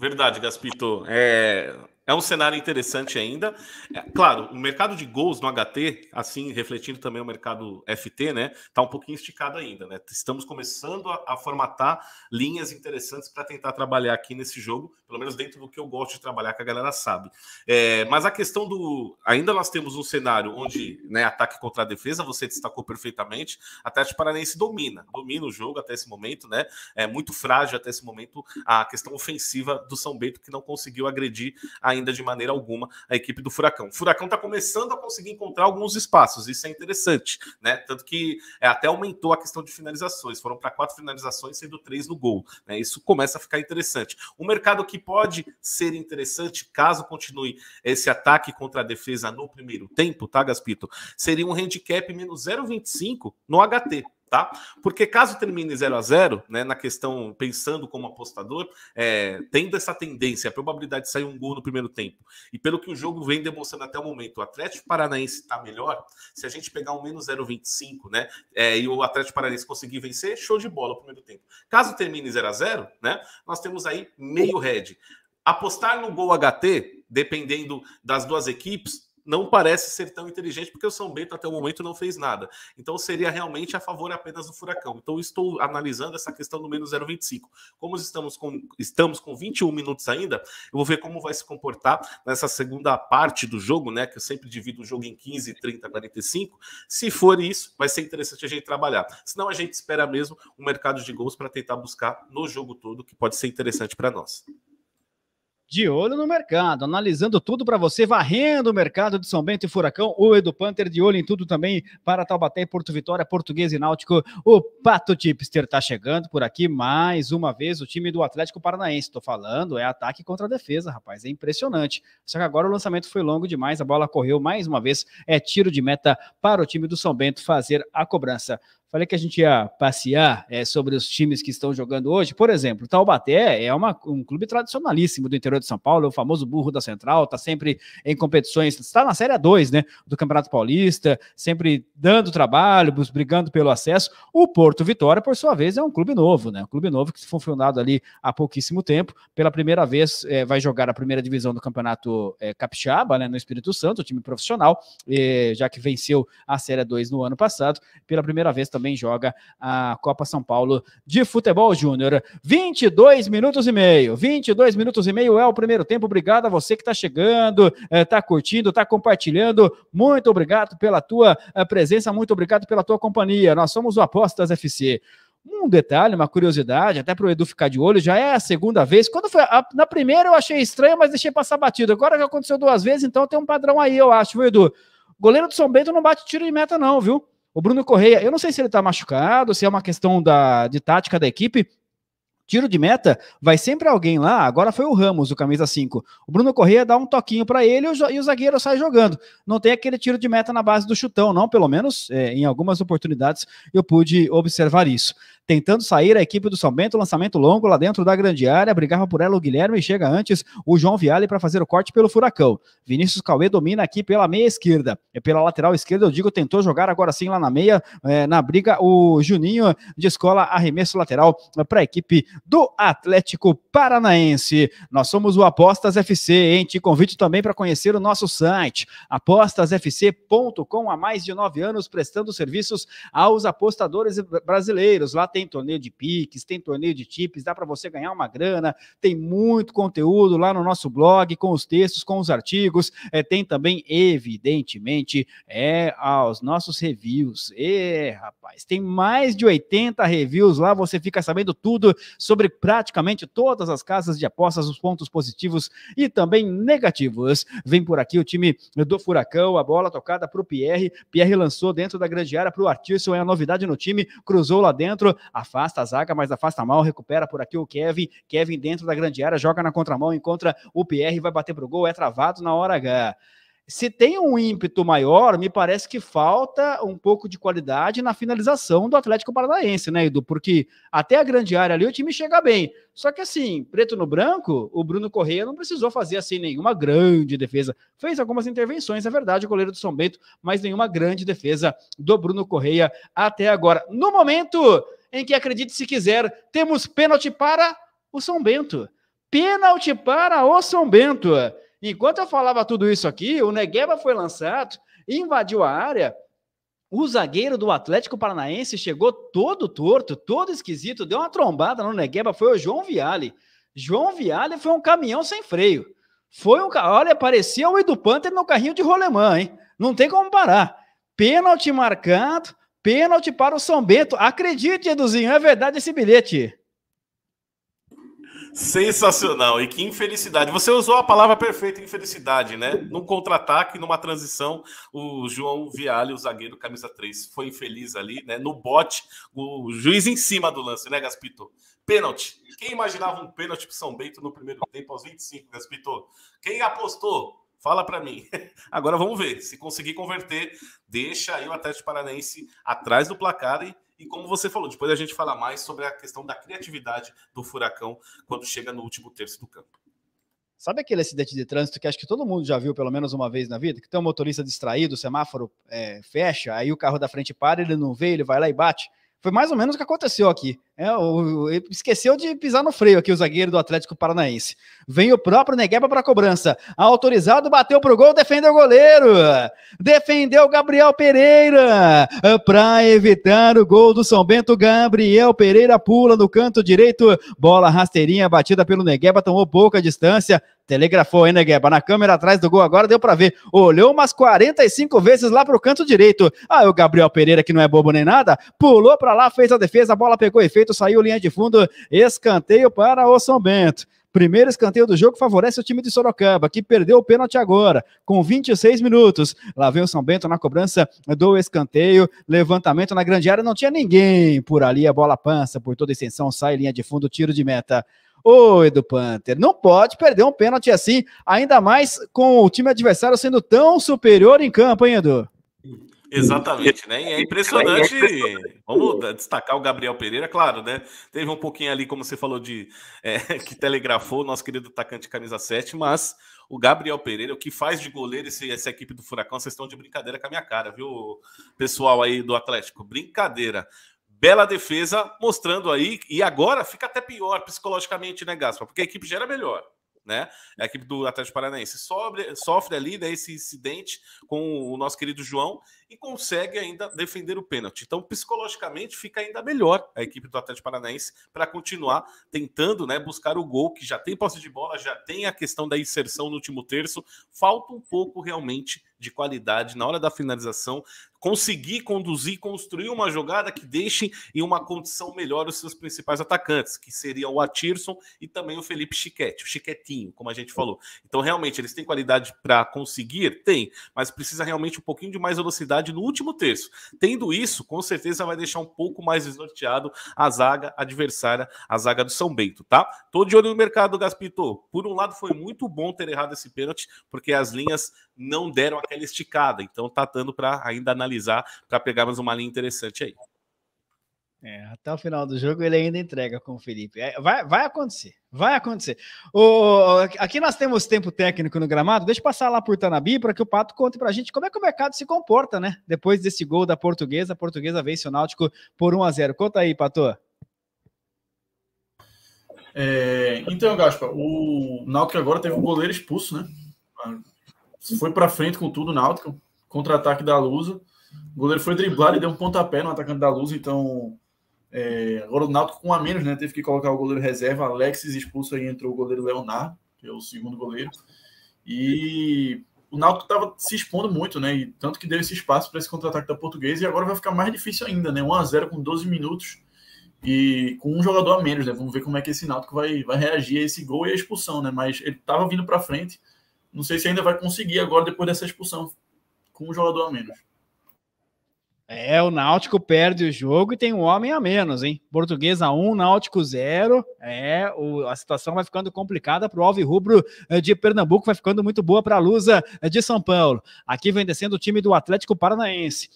Verdade, Gaspito. É, é um cenário interessante ainda. É, claro, o mercado de gols no HT, assim, refletindo também o mercado FT, né? Tá um pouquinho esticado ainda, né? Estamos começando a, a formatar linhas interessantes para tentar trabalhar aqui nesse jogo, pelo menos dentro do que eu gosto de trabalhar, que a galera sabe. É, mas a questão do. Ainda nós temos um cenário onde né, ataque contra a defesa, você destacou perfeitamente. A Atlético Paranense domina, domina o jogo até esse momento, né? É muito frágil até esse momento a questão ofensiva do São Bento, que não conseguiu agredir ainda de maneira alguma a equipe do Furacão. O Furacão está começando a conseguir encontrar alguns espaços, isso é interessante, né? Tanto que é, até aumentou a questão de finalizações, foram para quatro finalizações, sendo três no gol. Né? Isso começa a ficar interessante. O mercado que pode ser interessante caso continue esse ataque contra a defesa no primeiro tempo, tá, Gaspito? Seria um handicap menos 0,25 no HT tá? Porque caso termine 0 a 0 né, na questão, pensando como apostador, é, tendo essa tendência, a probabilidade de sair um gol no primeiro tempo, e pelo que o jogo vem demonstrando até o momento, o Atlético Paranaense está melhor, se a gente pegar um menos 0,25, né, é, e o Atlético Paranaense conseguir vencer, show de bola no primeiro tempo. Caso termine 0 a 0 né, nós temos aí meio red. Apostar no gol HT, dependendo das duas equipes, não parece ser tão inteligente, porque o São Bento até o momento não fez nada. Então seria realmente a favor apenas do Furacão. Então estou analisando essa questão do menos 0,25. Como estamos com, estamos com 21 minutos ainda, eu vou ver como vai se comportar nessa segunda parte do jogo, né? Que eu sempre divido o jogo em 15, 30, 45. Se for isso, vai ser interessante a gente trabalhar. Senão a gente espera mesmo o um mercado de gols para tentar buscar no jogo todo, que pode ser interessante para nós de olho no mercado, analisando tudo para você, varrendo o mercado de São Bento e Furacão, o Edu Panther de olho em tudo também para Taubaté, e Porto Vitória, Português e Náutico. O Pato Tipster está chegando por aqui mais uma vez, o time do Atlético Paranaense, estou falando, é ataque contra defesa, rapaz, é impressionante. Só que agora o lançamento foi longo demais, a bola correu mais uma vez, é tiro de meta para o time do São Bento fazer a cobrança. Falei que a gente ia passear é, sobre os times que estão jogando hoje. Por exemplo, o Taubaté é uma, um clube tradicionalíssimo do interior de São Paulo, é o famoso burro da Central, está sempre em competições, está na Série 2 né, do Campeonato Paulista, sempre dando trabalho, brigando pelo acesso. O Porto Vitória, por sua vez, é um clube novo, né? Um clube novo que foi fundado ali há pouquíssimo tempo. Pela primeira vez é, vai jogar a primeira divisão do Campeonato é, Capixaba, né, no Espírito Santo, time profissional, é, já que venceu a Série 2 no ano passado. Pela primeira vez também também joga a Copa São Paulo de Futebol Júnior. 22 minutos e meio, 22 minutos e meio é o primeiro tempo. Obrigado a você que está chegando, está eh, curtindo, está compartilhando. Muito obrigado pela tua eh, presença, muito obrigado pela tua companhia. Nós somos o Apostas FC. Um detalhe, uma curiosidade, até para o Edu ficar de olho, já é a segunda vez. Quando foi a, na primeira eu achei estranho, mas deixei passar batido. Agora já aconteceu duas vezes, então tem um padrão aí, eu acho, viu, Edu? Goleiro do São Bento não bate tiro de meta, não, viu? O Bruno Correia, eu não sei se ele está machucado, se é uma questão da, de tática da equipe, tiro de meta, vai sempre alguém lá. Agora foi o Ramos, o camisa 5. O Bruno Corrêa dá um toquinho para ele e o zagueiro sai jogando. Não tem aquele tiro de meta na base do chutão, não. Pelo menos é, em algumas oportunidades eu pude observar isso. Tentando sair a equipe do São Bento, lançamento longo lá dentro da grande área, brigava por ela o Guilherme e chega antes o João Viale para fazer o corte pelo Furacão. Vinícius Cauê domina aqui pela meia esquerda. É pela lateral esquerda, eu digo, tentou jogar agora sim lá na meia, é, na briga, o Juninho de escola, arremesso lateral é, para a equipe do Atlético Paranaense. Nós somos o Apostas FC, hein? Te convido também para conhecer o nosso site, apostasfc.com, há mais de nove anos prestando serviços aos apostadores brasileiros. Lá tem torneio de piques, tem torneio de tips, dá para você ganhar uma grana, tem muito conteúdo lá no nosso blog, com os textos, com os artigos, é, tem também, evidentemente, é, aos nossos reviews. É, rapaz, tem mais de 80 reviews lá, você fica sabendo tudo sobre praticamente todas as casas de apostas, os pontos positivos e também negativos. Vem por aqui o time do Furacão, a bola tocada para o Pierre. Pierre lançou dentro da grande área para o Artisson, é a novidade no time, cruzou lá dentro, afasta a zaga, mas afasta mal, recupera por aqui o Kevin. Kevin dentro da grande área, joga na contramão, encontra o Pierre, vai bater pro gol, é travado na hora H se tem um ímpeto maior, me parece que falta um pouco de qualidade na finalização do Atlético Paranaense, né, Edu? Porque até a grande área ali o time chega bem. Só que assim, preto no branco, o Bruno Correia não precisou fazer assim nenhuma grande defesa. Fez algumas intervenções, é verdade, o goleiro do São Bento, mas nenhuma grande defesa do Bruno Correia até agora. No momento em que, acredite se quiser, temos pênalti para o São Bento. Pênalti para o São Bento. Enquanto eu falava tudo isso aqui, o Negueba foi lançado, invadiu a área. O zagueiro do Atlético Paranaense chegou todo torto, todo esquisito, deu uma trombada no Negueba, foi o João Viale. João Viale foi um caminhão sem freio. Foi um, olha, parecia o Edu Panther no carrinho de rolemã, hein? Não tem como parar. Pênalti marcado, pênalti para o São Bento. Acredite, Eduzinho, é verdade esse bilhete. Sensacional. E que infelicidade. Você usou a palavra perfeita, infelicidade, né? Num contra-ataque, numa transição, o João Vialli, o zagueiro camisa 3, foi infeliz ali, né? No bote, o juiz em cima do lance, né, Gaspito? Pênalti. Quem imaginava um pênalti pro São Bento no primeiro tempo, aos 25, Gaspito? Quem apostou? Fala para mim. Agora vamos ver. Se conseguir converter, deixa aí o Atlético Paranaense atrás do placar e e como você falou, depois a gente fala mais sobre a questão da criatividade do Furacão quando chega no último terço do campo. Sabe aquele acidente de trânsito que acho que todo mundo já viu pelo menos uma vez na vida? Que tem um motorista distraído, o semáforo é, fecha, aí o carro da frente para, ele não vê, ele vai lá e bate. Foi mais ou menos o que aconteceu aqui. É, o, esqueceu de pisar no freio aqui o zagueiro do Atlético Paranaense. Vem o próprio Negueba para a cobrança. Autorizado, bateu pro gol, defendeu o goleiro. Defendeu Gabriel Pereira. É, para evitar o gol do São Bento, Gabriel Pereira pula no canto direito. Bola rasteirinha batida pelo Negueba, tomou pouca distância. Telegrafou, hein, Negueba? Na câmera atrás do gol agora deu para ver. Olhou umas 45 vezes lá pro canto direito. Aí o Gabriel Pereira, que não é bobo nem nada, pulou para lá, fez a defesa, a bola pegou e fez direito, saiu linha de fundo, escanteio para o São Bento. Primeiro escanteio do jogo favorece o time de Sorocaba, que perdeu o pênalti agora, com 26 minutos. Lá vem o São Bento na cobrança do escanteio, levantamento na grande área, não tinha ninguém. Por ali a bola pança, por toda extensão, sai linha de fundo, tiro de meta. Oi, Edu Panther, não pode perder um pênalti assim, ainda mais com o time adversário sendo tão superior em campo, hein, Edu? Exatamente, né? E é, é impressionante. Vamos destacar o Gabriel Pereira, claro, né? Teve um pouquinho ali, como você falou, de é, que telegrafou o nosso querido atacante camisa 7, mas o Gabriel Pereira, o que faz de goleiro esse, essa equipe do Furacão, vocês estão de brincadeira com a minha cara, viu, pessoal aí do Atlético? Brincadeira. Bela defesa, mostrando aí, e agora fica até pior psicologicamente, né, Gaspar? Porque a equipe gera melhor né? A equipe do Atlético Paranaense sofre, sofre ali né, esse incidente com o nosso querido João e consegue ainda defender o pênalti. Então, psicologicamente, fica ainda melhor a equipe do Atlético Paranaense para continuar tentando né, buscar o gol, que já tem posse de bola, já tem a questão da inserção no último terço. Falta um pouco realmente de qualidade na hora da finalização, conseguir conduzir, construir uma jogada que deixe em uma condição melhor os seus principais atacantes, que seria o Atirson e também o Felipe Chiquete, o Chiquetinho, como a gente falou. Então, realmente, eles têm qualidade para conseguir? Tem, mas precisa realmente um pouquinho de mais velocidade no último terço. Tendo isso, com certeza vai deixar um pouco mais desnorteado a zaga adversária, a zaga do São Bento, tá? Tô de olho no mercado, Gaspito. Por um lado, foi muito bom ter errado esse pênalti, porque as linhas não deram aquela esticada. Então, tá dando para ainda analisar, para pegar mais uma linha interessante aí. É, até o final do jogo ele ainda entrega com o Felipe. É, vai, vai acontecer, vai acontecer. O, aqui nós temos tempo técnico no gramado. Deixa eu passar lá por Tanabi para que o Pato conte para a gente como é que o mercado se comporta, né? Depois desse gol da Portuguesa, a Portuguesa vence o Náutico por 1 a 0. Conta aí, Pato. É, então, Gaspa, o Náutico agora teve um goleiro expulso, né? Foi para frente com tudo o Náutico, contra-ataque da Lusa. O goleiro foi driblado e deu um pontapé no atacante da Lusa, então é, agora o Náutico com a menos, né? Teve que colocar o goleiro reserva, Alexis expulso aí entrou o goleiro Leonardo, que é o segundo goleiro. E o Náutico estava se expondo muito, né? E tanto que deu esse espaço para esse contra-ataque da Portuguesa e agora vai ficar mais difícil ainda, né? 1 a 0 com 12 minutos e com um jogador a menos, né? Vamos ver como é que esse Náutico vai, vai reagir a esse gol e a expulsão, né? Mas ele estava vindo para frente. Não sei se ainda vai conseguir agora depois dessa expulsão com um jogador a menos. É, o Náutico perde o jogo e tem um homem a menos, hein? Portuguesa 1, Náutico 0. É, o, a situação vai ficando complicada para o Alves Rubro eh, de Pernambuco, vai ficando muito boa para a Lusa eh, de São Paulo. Aqui vem descendo o time do Atlético Paranaense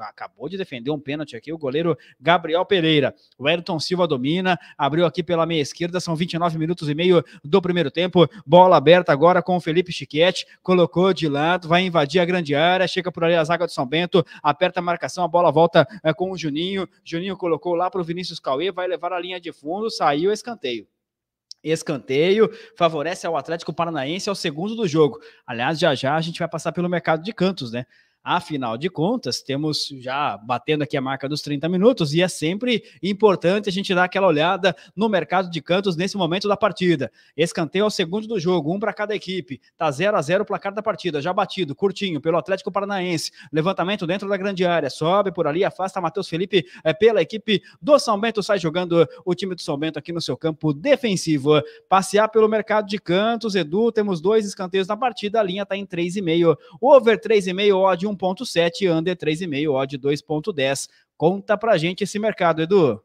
acabou de defender um pênalti aqui, o goleiro Gabriel Pereira. O Ayrton Silva domina, abriu aqui pela meia esquerda, são 29 minutos e meio do primeiro tempo. Bola aberta agora com o Felipe Chiquete, colocou de lado, vai invadir a grande área, chega por ali a zaga do São Bento, aperta a marcação, a bola volta é, com o Juninho. Juninho colocou lá para o Vinícius Cauê, vai levar a linha de fundo, saiu escanteio. Escanteio favorece ao Atlético Paranaense, é o segundo do jogo. Aliás, já já a gente vai passar pelo mercado de cantos, né? Afinal de contas, temos já batendo aqui a marca dos 30 minutos e é sempre importante a gente dar aquela olhada no mercado de cantos nesse momento da partida. Escanteio ao segundo do jogo, um para cada equipe. Tá 0 a 0 o placar da partida, já batido, curtinho pelo Atlético Paranaense. Levantamento dentro da grande área, sobe por ali, afasta Matheus Felipe é, pela equipe do São Bento, sai jogando o time do São Bento aqui no seu campo defensivo. Passear pelo mercado de cantos, Edu, temos dois escanteios na partida, a linha tá em 3,5. Over 3,5, ódio 1.7, under 3,5, odd 2.10. Conta pra gente esse mercado, Edu.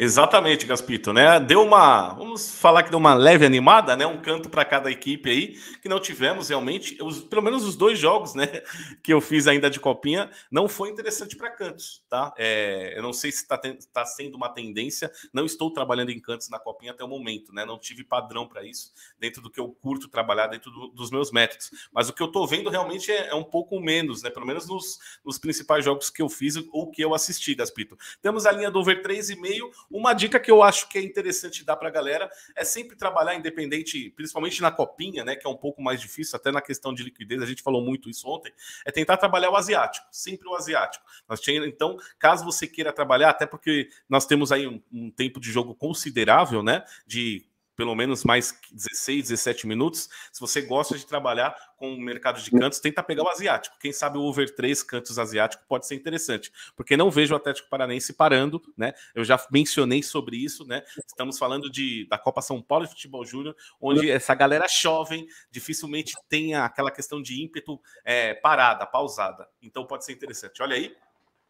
Exatamente, Gaspito, né? Deu uma, vamos falar que deu uma leve animada, né? Um canto para cada equipe aí, que não tivemos realmente, os, pelo menos os dois jogos, né, que eu fiz ainda de copinha, não foi interessante para cantos, tá? É, eu não sei se está tá sendo uma tendência, não estou trabalhando em cantos na copinha até o momento, né? Não tive padrão para isso, dentro do que eu curto trabalhar, dentro do, dos meus métodos. Mas o que eu estou vendo realmente é, é, um pouco menos, né? Pelo menos nos, nos principais jogos que eu fiz ou que eu assisti, Gaspito. Temos a linha do over 3,5 uma dica que eu acho que é interessante dar para a galera é sempre trabalhar independente, principalmente na copinha, né? Que é um pouco mais difícil, até na questão de liquidez, a gente falou muito isso ontem, é tentar trabalhar o asiático, sempre o asiático. Nós tínhamos, então, caso você queira trabalhar, até porque nós temos aí um, um tempo de jogo considerável, né? De pelo menos mais 16, 17 minutos. Se você gosta de trabalhar com o mercado de cantos, tenta pegar o asiático. Quem sabe o over 3 cantos asiático pode ser interessante, porque não vejo o Atlético Paranense parando, né? Eu já mencionei sobre isso, né? Estamos falando de, da Copa São Paulo de Futebol Júnior, onde essa galera jovem dificilmente tem aquela questão de ímpeto é, parada, pausada. Então pode ser interessante. Olha aí.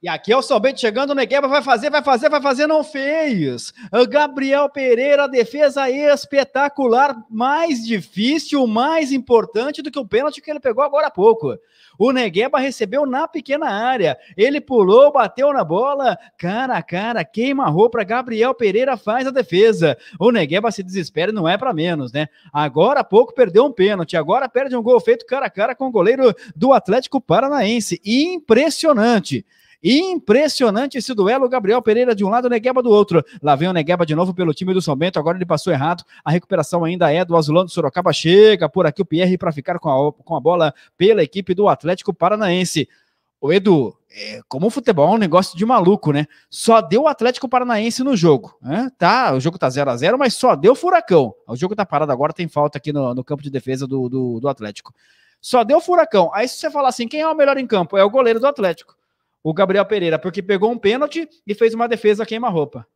E aqui é o Somente chegando, o Negueba vai fazer, vai fazer, vai fazer, não fez. Gabriel Pereira, defesa espetacular, mais difícil, mais importante do que o pênalti que ele pegou agora há pouco. O Negueba recebeu na pequena área, ele pulou, bateu na bola, cara a cara, queima a roupa, Gabriel Pereira faz a defesa. O Negueba se desespera e não é para menos, né? Agora há pouco perdeu um pênalti, agora perde um gol feito cara a cara com o goleiro do Atlético Paranaense. Impressionante. Impressionante esse duelo. Gabriel Pereira de um lado, Negueba do outro. Lá vem o Negueba de novo pelo time do São Bento. Agora ele passou errado. A recuperação ainda é do Azulão do Sorocaba. Chega por aqui o Pierre para ficar com a, com a bola pela equipe do Atlético Paranaense. O Edu, é, como o futebol é um negócio de maluco, né? Só deu o Atlético Paranaense no jogo. Né? Tá, o jogo tá 0 a 0 mas só deu furacão. O jogo tá parado agora, tem falta aqui no, no campo de defesa do, do, do Atlético. Só deu furacão. Aí se você falar assim, quem é o melhor em campo? É o goleiro do Atlético o Gabriel Pereira, porque pegou um pênalti e fez uma defesa queima-roupa.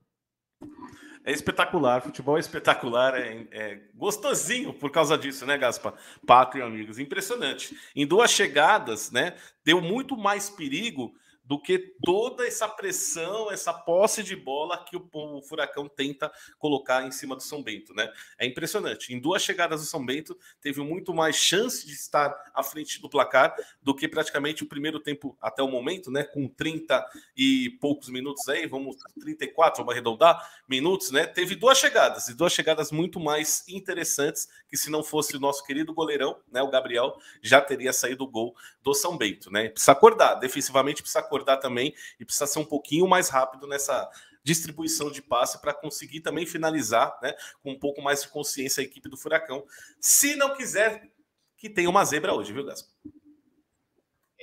É espetacular, futebol é espetacular, é, é, gostosinho por causa disso, né, Gaspa? Pátria, amigos, impressionante. Em duas chegadas, né, deu muito mais perigo do que toda essa pressão, essa posse de bola que o, o, Furacão tenta colocar em cima do São Bento, né? É impressionante. Em duas chegadas do São Bento, teve muito mais chance de estar à frente do placar do que praticamente o primeiro tempo até o momento, né? Com 30 e poucos minutos aí, vamos 34, vamos arredondar minutos, né? Teve duas chegadas e duas chegadas muito mais interessantes que se não fosse o nosso querido goleirão, né, o Gabriel, já teria saído o gol do São Bento, né? Precisa acordar, defensivamente precisa acordar acordar também e precisa ser um pouquinho mais rápido nessa distribuição de passe para conseguir também finalizar né, com um pouco mais de consciência a equipe do Furacão. Se não quiser, que tenha uma zebra hoje, viu, Gasco?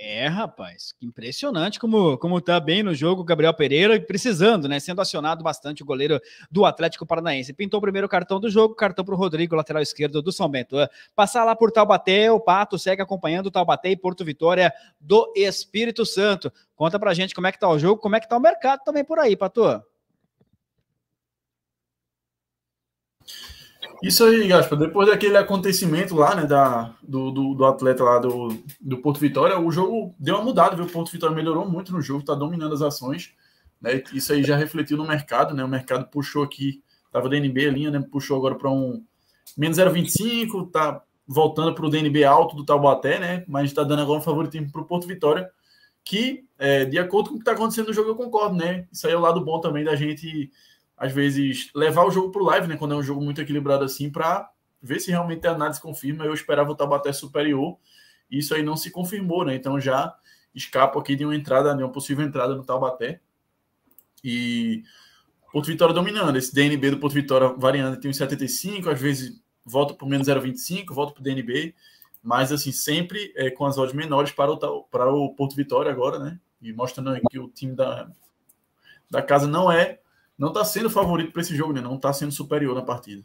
É, rapaz, que impressionante como, como tá bem no jogo o Gabriel Pereira, precisando, né? Sendo acionado bastante o goleiro do Atlético Paranaense. Pintou o primeiro cartão do jogo, cartão para o Rodrigo, lateral esquerdo do São Bento. Passar lá por Taubaté, o Pato segue acompanhando o Taubaté e Porto Vitória do Espírito Santo. Conta pra gente como é que tá o jogo, como é que tá o mercado também por aí, Pato. Isso aí, Gaspa. Depois daquele acontecimento lá, né, da, do, do, do, atleta lá do, do Porto Vitória, o jogo deu uma mudada, viu? O Porto Vitória melhorou muito no jogo, está dominando as ações. Né? Isso aí já refletiu no mercado, né? O mercado puxou aqui, estava DNB a linha, né? Puxou agora para um menos 0,25, tá voltando para o DNB alto do Taubaté, né? Mas está dando agora um favoritismo para o Porto Vitória, que, é, de acordo com o que está acontecendo no jogo, eu concordo, né? Isso aí é o lado bom também da gente às vezes, levar o jogo para o live, né? Quando é um jogo muito equilibrado assim, para ver se realmente a análise confirma. Eu esperava o Tabaté superior, isso aí não se confirmou, né? Então já escapo aqui de uma entrada, de uma possível entrada no Taubaté. E Porto Vitória dominando. Esse DNB do Porto Vitória variando tem uns 75, às vezes volta por menos 0,25, volta para o DNB, mas assim, sempre é, com as odds menores para o, para o Porto Vitória agora, né? E mostrando que o time da, da casa não é não está sendo favorito para esse jogo, né? Não está sendo superior na partida.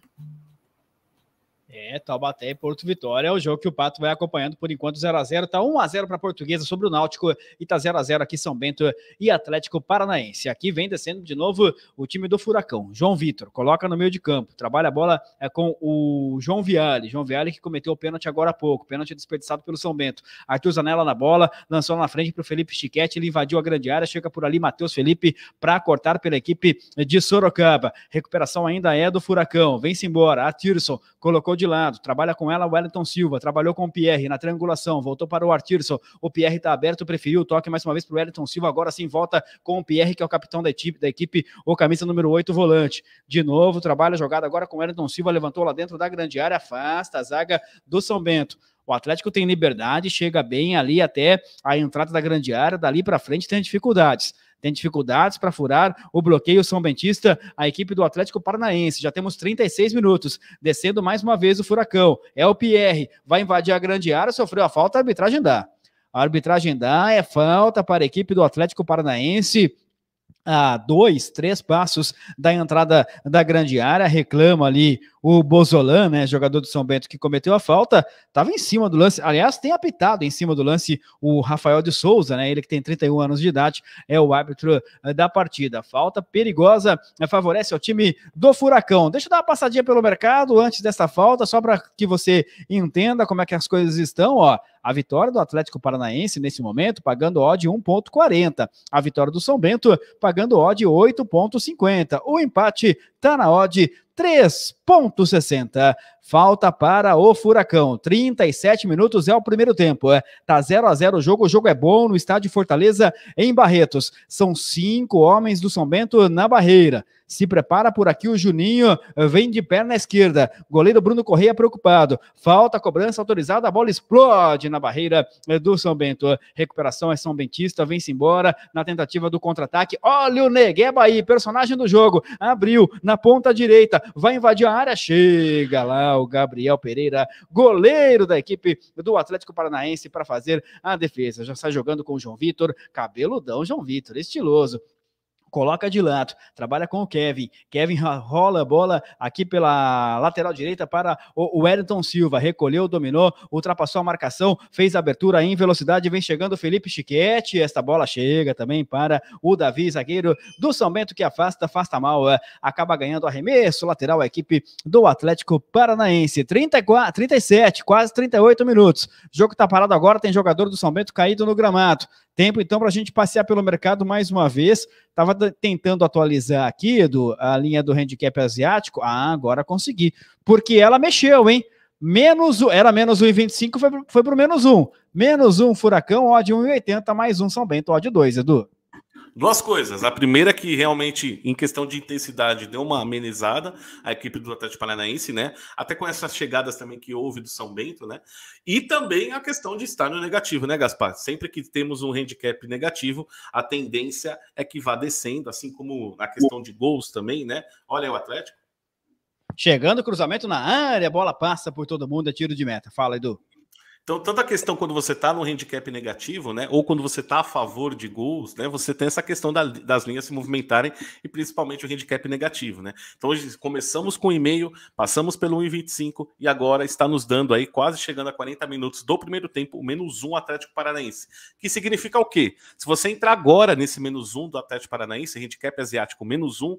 É, Taubaté e Porto Vitória é o jogo que o Pato vai acompanhando por enquanto 0 a 0 Tá 1 a 0 para Portuguesa sobre o Náutico e tá 0 a 0 aqui São Bento e Atlético Paranaense. Aqui vem descendo de novo o time do Furacão. João Vitor coloca no meio de campo, trabalha a bola é, com o João Viale. João Viale que cometeu o pênalti agora há pouco, pênalti desperdiçado pelo São Bento. Arthur Zanella na bola, lançou na frente para o Felipe Chiquete, ele invadiu a grande área, chega por ali Matheus Felipe para cortar pela equipe de Sorocaba. Recuperação ainda é do Furacão. Vem-se embora. Atirson colocou de de lado, trabalha com ela o Wellington Silva, trabalhou com o Pierre na triangulação, voltou para o Artirson, o Pierre está aberto, preferiu o toque mais uma vez para o Wellington Silva, agora sim volta com o Pierre, que é o capitão da equipe, da equipe o camisa número 8, volante. De novo, trabalha a jogada agora com o Wellington Silva, levantou lá dentro da grande área, afasta a zaga do São Bento. O Atlético tem liberdade, chega bem ali até a entrada da grande área, dali para frente tem dificuldades tem dificuldades para furar o bloqueio São Bentista, a equipe do Atlético Paranaense. Já temos 36 minutos, descendo mais uma vez o furacão. É o Pierre, vai invadir a grande área, sofreu a falta, a arbitragem dá. A arbitragem dá, é falta para a equipe do Atlético Paranaense a dois, três passos da entrada da grande área, reclama ali o Bozolan, né, jogador do São Bento que cometeu a falta, estava em cima do lance. Aliás, tem apitado em cima do lance o Rafael de Souza, né? Ele que tem 31 anos de idade, é o árbitro eh, da partida. Falta perigosa, eh, favorece ao time do Furacão. Deixa eu dar uma passadinha pelo mercado antes dessa falta, só para que você entenda como é que as coisas estão, ó. A vitória do Atlético Paranaense nesse momento pagando odd 1.40. A vitória do São Bento pagando odd 8.50. O empate está na odd 3.60 falta para o Furacão. 37 minutos é o primeiro tempo. É, tá 0 a 0 o jogo. O jogo é bom no estádio Fortaleza, em Barretos. São cinco homens do São Bento na barreira. Se prepara por aqui o Juninho, vem de perna esquerda. Goleiro Bruno Correia preocupado. Falta cobrança autorizada, a bola explode na barreira eh, do São Bento. Recuperação é São Bentista, vem-se embora na tentativa do contra-ataque. Olha o Negueba aí, personagem do jogo. Abriu na ponta direita, vai invadir a área, chega lá o Gabriel Pereira, goleiro da equipe do Atlético Paranaense para fazer a defesa. Já sai jogando com o João Vitor, cabeludão João Vitor, estiloso coloca de lado, trabalha com o Kevin. Kevin rola a bola aqui pela lateral direita para o Wellington Silva. Recolheu, dominou, ultrapassou a marcação, fez a abertura em velocidade. Vem chegando o Felipe Chiquete. Esta bola chega também para o Davi, zagueiro do São Bento, que afasta, afasta mal. É. Acaba ganhando arremesso lateral a equipe do Atlético Paranaense. 34, 37, quase 38 minutos. O jogo está parado agora. Tem jogador do São Bento caído no gramado. Tempo então para a gente passear pelo mercado mais uma vez. Estava tentando atualizar aqui, Edu, a linha do handicap asiático. Ah, agora consegui. Porque ela mexeu, hein? Menos era menos 1,25, foi, foi para o menos 1. Menos 1, Furacão, ódio 1,80, mais 1, São Bento, ódio 2, Edu. Duas coisas. A primeira é que realmente, em questão de intensidade, deu uma amenizada a equipe do Atlético Paranaense, né? Até com essas chegadas também que houve do São Bento, né? E também a questão de estar no negativo, né, Gaspar? Sempre que temos um handicap negativo, a tendência é que vá descendo, assim como a questão de gols também, né? Olha o Atlético. Chegando, cruzamento na área, bola passa por todo mundo, é tiro de meta. Fala, Edu. Então, toda a questão quando você está no handicap negativo, né, ou quando você está a favor de gols, né, você tem essa questão da, das linhas se movimentarem e principalmente o handicap negativo, né? Então, hoje começamos com o e-mail, passamos pelo 1,25 e agora está nos dando aí quase chegando a 40 minutos do primeiro tempo, o menos um Atlético Paranaense. Que significa o quê? Se você entrar agora nesse menos um do Atlético Paranaense, handicap asiático menos um,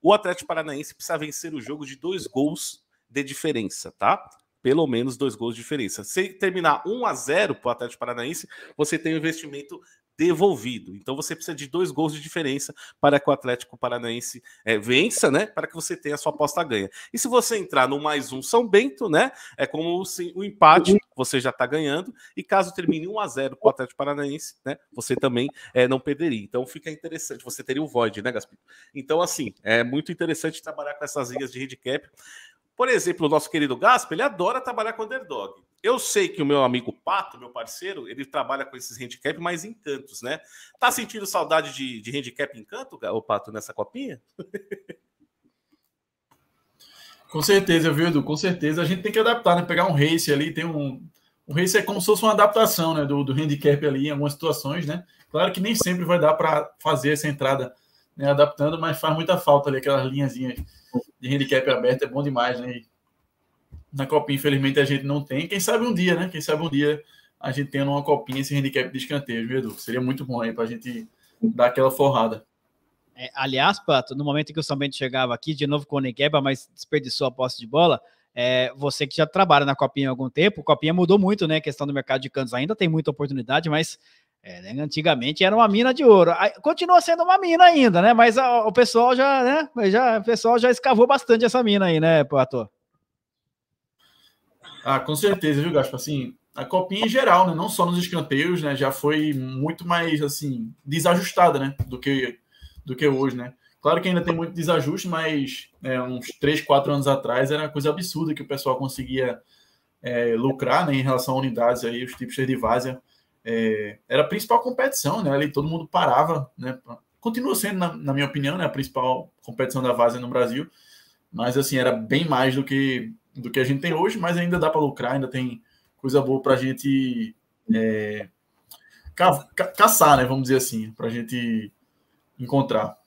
o Atlético Paranaense precisa vencer o jogo de dois gols de diferença, tá? pelo menos dois gols de diferença. Se terminar 1 a 0 para o Atlético Paranaense, você tem o investimento devolvido. Então você precisa de dois gols de diferença para que o Atlético Paranaense é, vença, né? Para que você tenha a sua aposta ganha. E se você entrar no mais um São Bento, né? É como se o empate uhum. você já está ganhando. E caso termine 1 a 0 para o Atlético Paranaense, né? Você também é, não perderia. Então fica interessante. Você teria o void, né, Gaspito? Então assim é muito interessante trabalhar com essas linhas de handicap. Por exemplo, o nosso querido Gaspa, ele adora trabalhar com underdog. Eu sei que o meu amigo Pato, meu parceiro, ele trabalha com esses handicap, mais em cantos, né? Tá sentindo saudade de, de handicap em canto, o Pato, nessa copinha? Com certeza, viu, Edu? Com certeza. A gente tem que adaptar, né? Pegar um race ali, tem um. O race é como se fosse uma adaptação né? do, do handicap ali em algumas situações, né? Claro que nem sempre vai dar para fazer essa entrada né, adaptando, mas faz muita falta ali aquelas linhazinhas de handicap aberto, é bom demais, né? E na copinha, infelizmente, a gente não tem. Quem sabe um dia, né? Quem sabe um dia a gente tendo uma copinha esse handicap de escanteio, viu, Edu? Seria muito bom aí para a gente dar aquela forrada. É, aliás, Pato, no momento em que o São Bento chegava aqui, de novo com o Negueba, mas desperdiçou a posse de bola, é, você que já trabalha na Copinha há algum tempo, a Copinha mudou muito, né? A questão do mercado de cantos ainda tem muita oportunidade, mas é, né? Antigamente era uma mina de ouro. Aí, continua sendo uma mina ainda, né? Mas a, o pessoal já, né? Já, o pessoal já escavou bastante essa mina aí, né, Pato? Ah, com certeza, viu, Gaspa? Assim, a copinha em geral, né? Não só nos escanteios, né? Já foi muito mais, assim, desajustada, né? Do que, do que hoje, né? Claro que ainda tem muito desajuste, mas é, uns 3, 4 anos atrás era coisa absurda que o pessoal conseguia é, lucrar né, em relação a unidades aí, os tipos de várzea é, era a principal competição, né? Ali todo mundo parava, né? Continua sendo, na, na minha opinião, né, a principal competição da várzea no Brasil, mas assim era bem mais do que do que a gente tem hoje, mas ainda dá para lucrar, ainda tem coisa boa para a gente é, ca, ca, caçar, né? Vamos dizer assim, para a gente encontrar.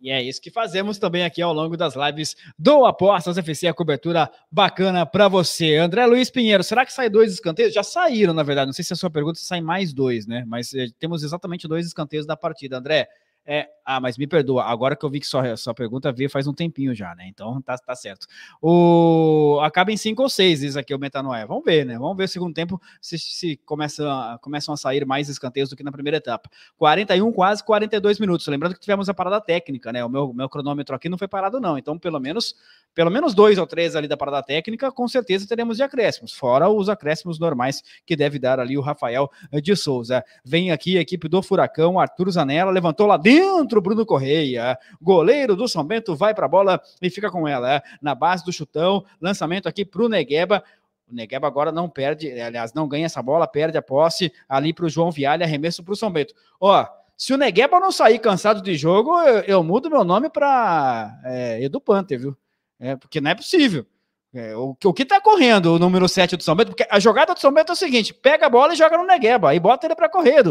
E é isso que fazemos também aqui ao longo das lives do Apostas FC, a cobertura bacana para você. André Luiz Pinheiro, será que sai dois escanteios? Já saíram, na verdade, não sei se é a sua pergunta, se saem mais dois, né? Mas eh, temos exatamente dois escanteios da partida. André, é, ah, mas me perdoa, agora que eu vi que sua, sua pergunta veio faz um tempinho já, né? Então tá, tá certo. O, acaba em 5 ou 6, isso aqui o Metanoia. Vamos ver, né? Vamos ver o segundo tempo se, se começa, começam a sair mais escanteios do que na primeira etapa. 41, quase 42 minutos. Lembrando que tivemos a parada técnica, né? O meu, meu cronômetro aqui não foi parado, não. Então, pelo menos, pelo menos dois ou três ali da parada técnica, com certeza teremos de acréscimos, fora os acréscimos normais que deve dar ali o Rafael de Souza. Vem aqui a equipe do Furacão, Arthur Zanella, levantou lá dentro dentro, Bruno Correia. Goleiro do São Bento vai para a bola e fica com ela. É, na base do chutão, lançamento aqui para o Negueba. O Negueba agora não perde, é, aliás, não ganha essa bola, perde a posse ali para o João Vialha, arremesso para o São Bento. Ó, se o Negueba não sair cansado de jogo, eu, eu mudo meu nome para é, Edu Panther, viu? É, porque não é possível. É, o, o, que tá correndo o número 7 do São Bento? Porque a jogada do São Bento é o seguinte: pega a bola e joga no Negueba, aí bota ele para correr.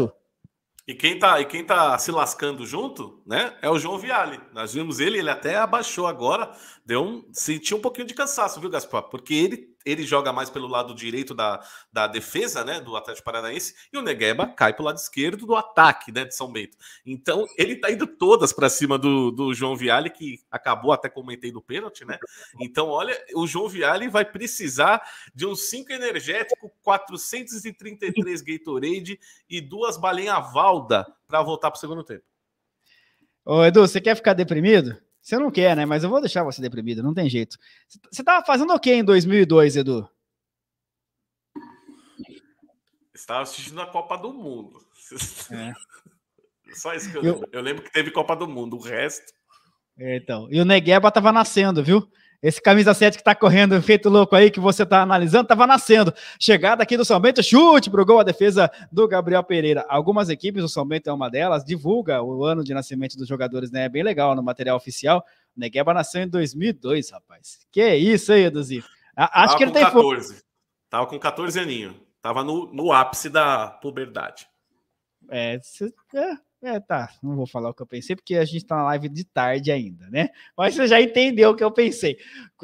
E quem tá, e quem tá se lascando junto, né, é o João Viale. Nós vimos ele, ele até abaixou agora, deu um, sentiu um pouquinho de cansaço, viu, Gaspar? Porque ele ele joga mais pelo lado direito da, da defesa, né, do Atlético Paranaense, e o Negueba cai o lado esquerdo do ataque, né, de São Bento. Então, ele tá indo todas para cima do, do João Vialli, que acabou até comentei do pênalti, né? Então, olha, o João Vialli vai precisar de um 5 energético, 433 Gatorade e duas balinhas Valda para voltar pro segundo tempo. Ô, Edu, você quer ficar deprimido? Você não quer, né? Mas eu vou deixar você deprimido, não tem jeito. Você estava tá fazendo o okay que em 2002, Edu? Estava assistindo a Copa do Mundo. É. Só isso que eu, eu, lembro. Eu lembro que teve Copa do Mundo, o resto. É, então, e o Negueba estava nascendo, viu? Esse camisa 7 que está correndo feito louco aí, que você está analisando, estava nascendo. Chegada aqui do São Bento, chute para gol, a defesa do Gabriel Pereira. Algumas equipes, o São Bento é uma delas, divulga o ano de nascimento dos jogadores, né? É bem legal no material oficial. Negueba nasceu em 2002, rapaz. Que isso aí, Eduzinho. Acho Tava que ele tem 14. Fo... Tava com 14 aninhos. Tava no, no ápice da puberdade. É, é, é, tá, não vou falar o que eu pensei, porque a gente tá na live de tarde ainda, né? Mas você já entendeu o que eu pensei.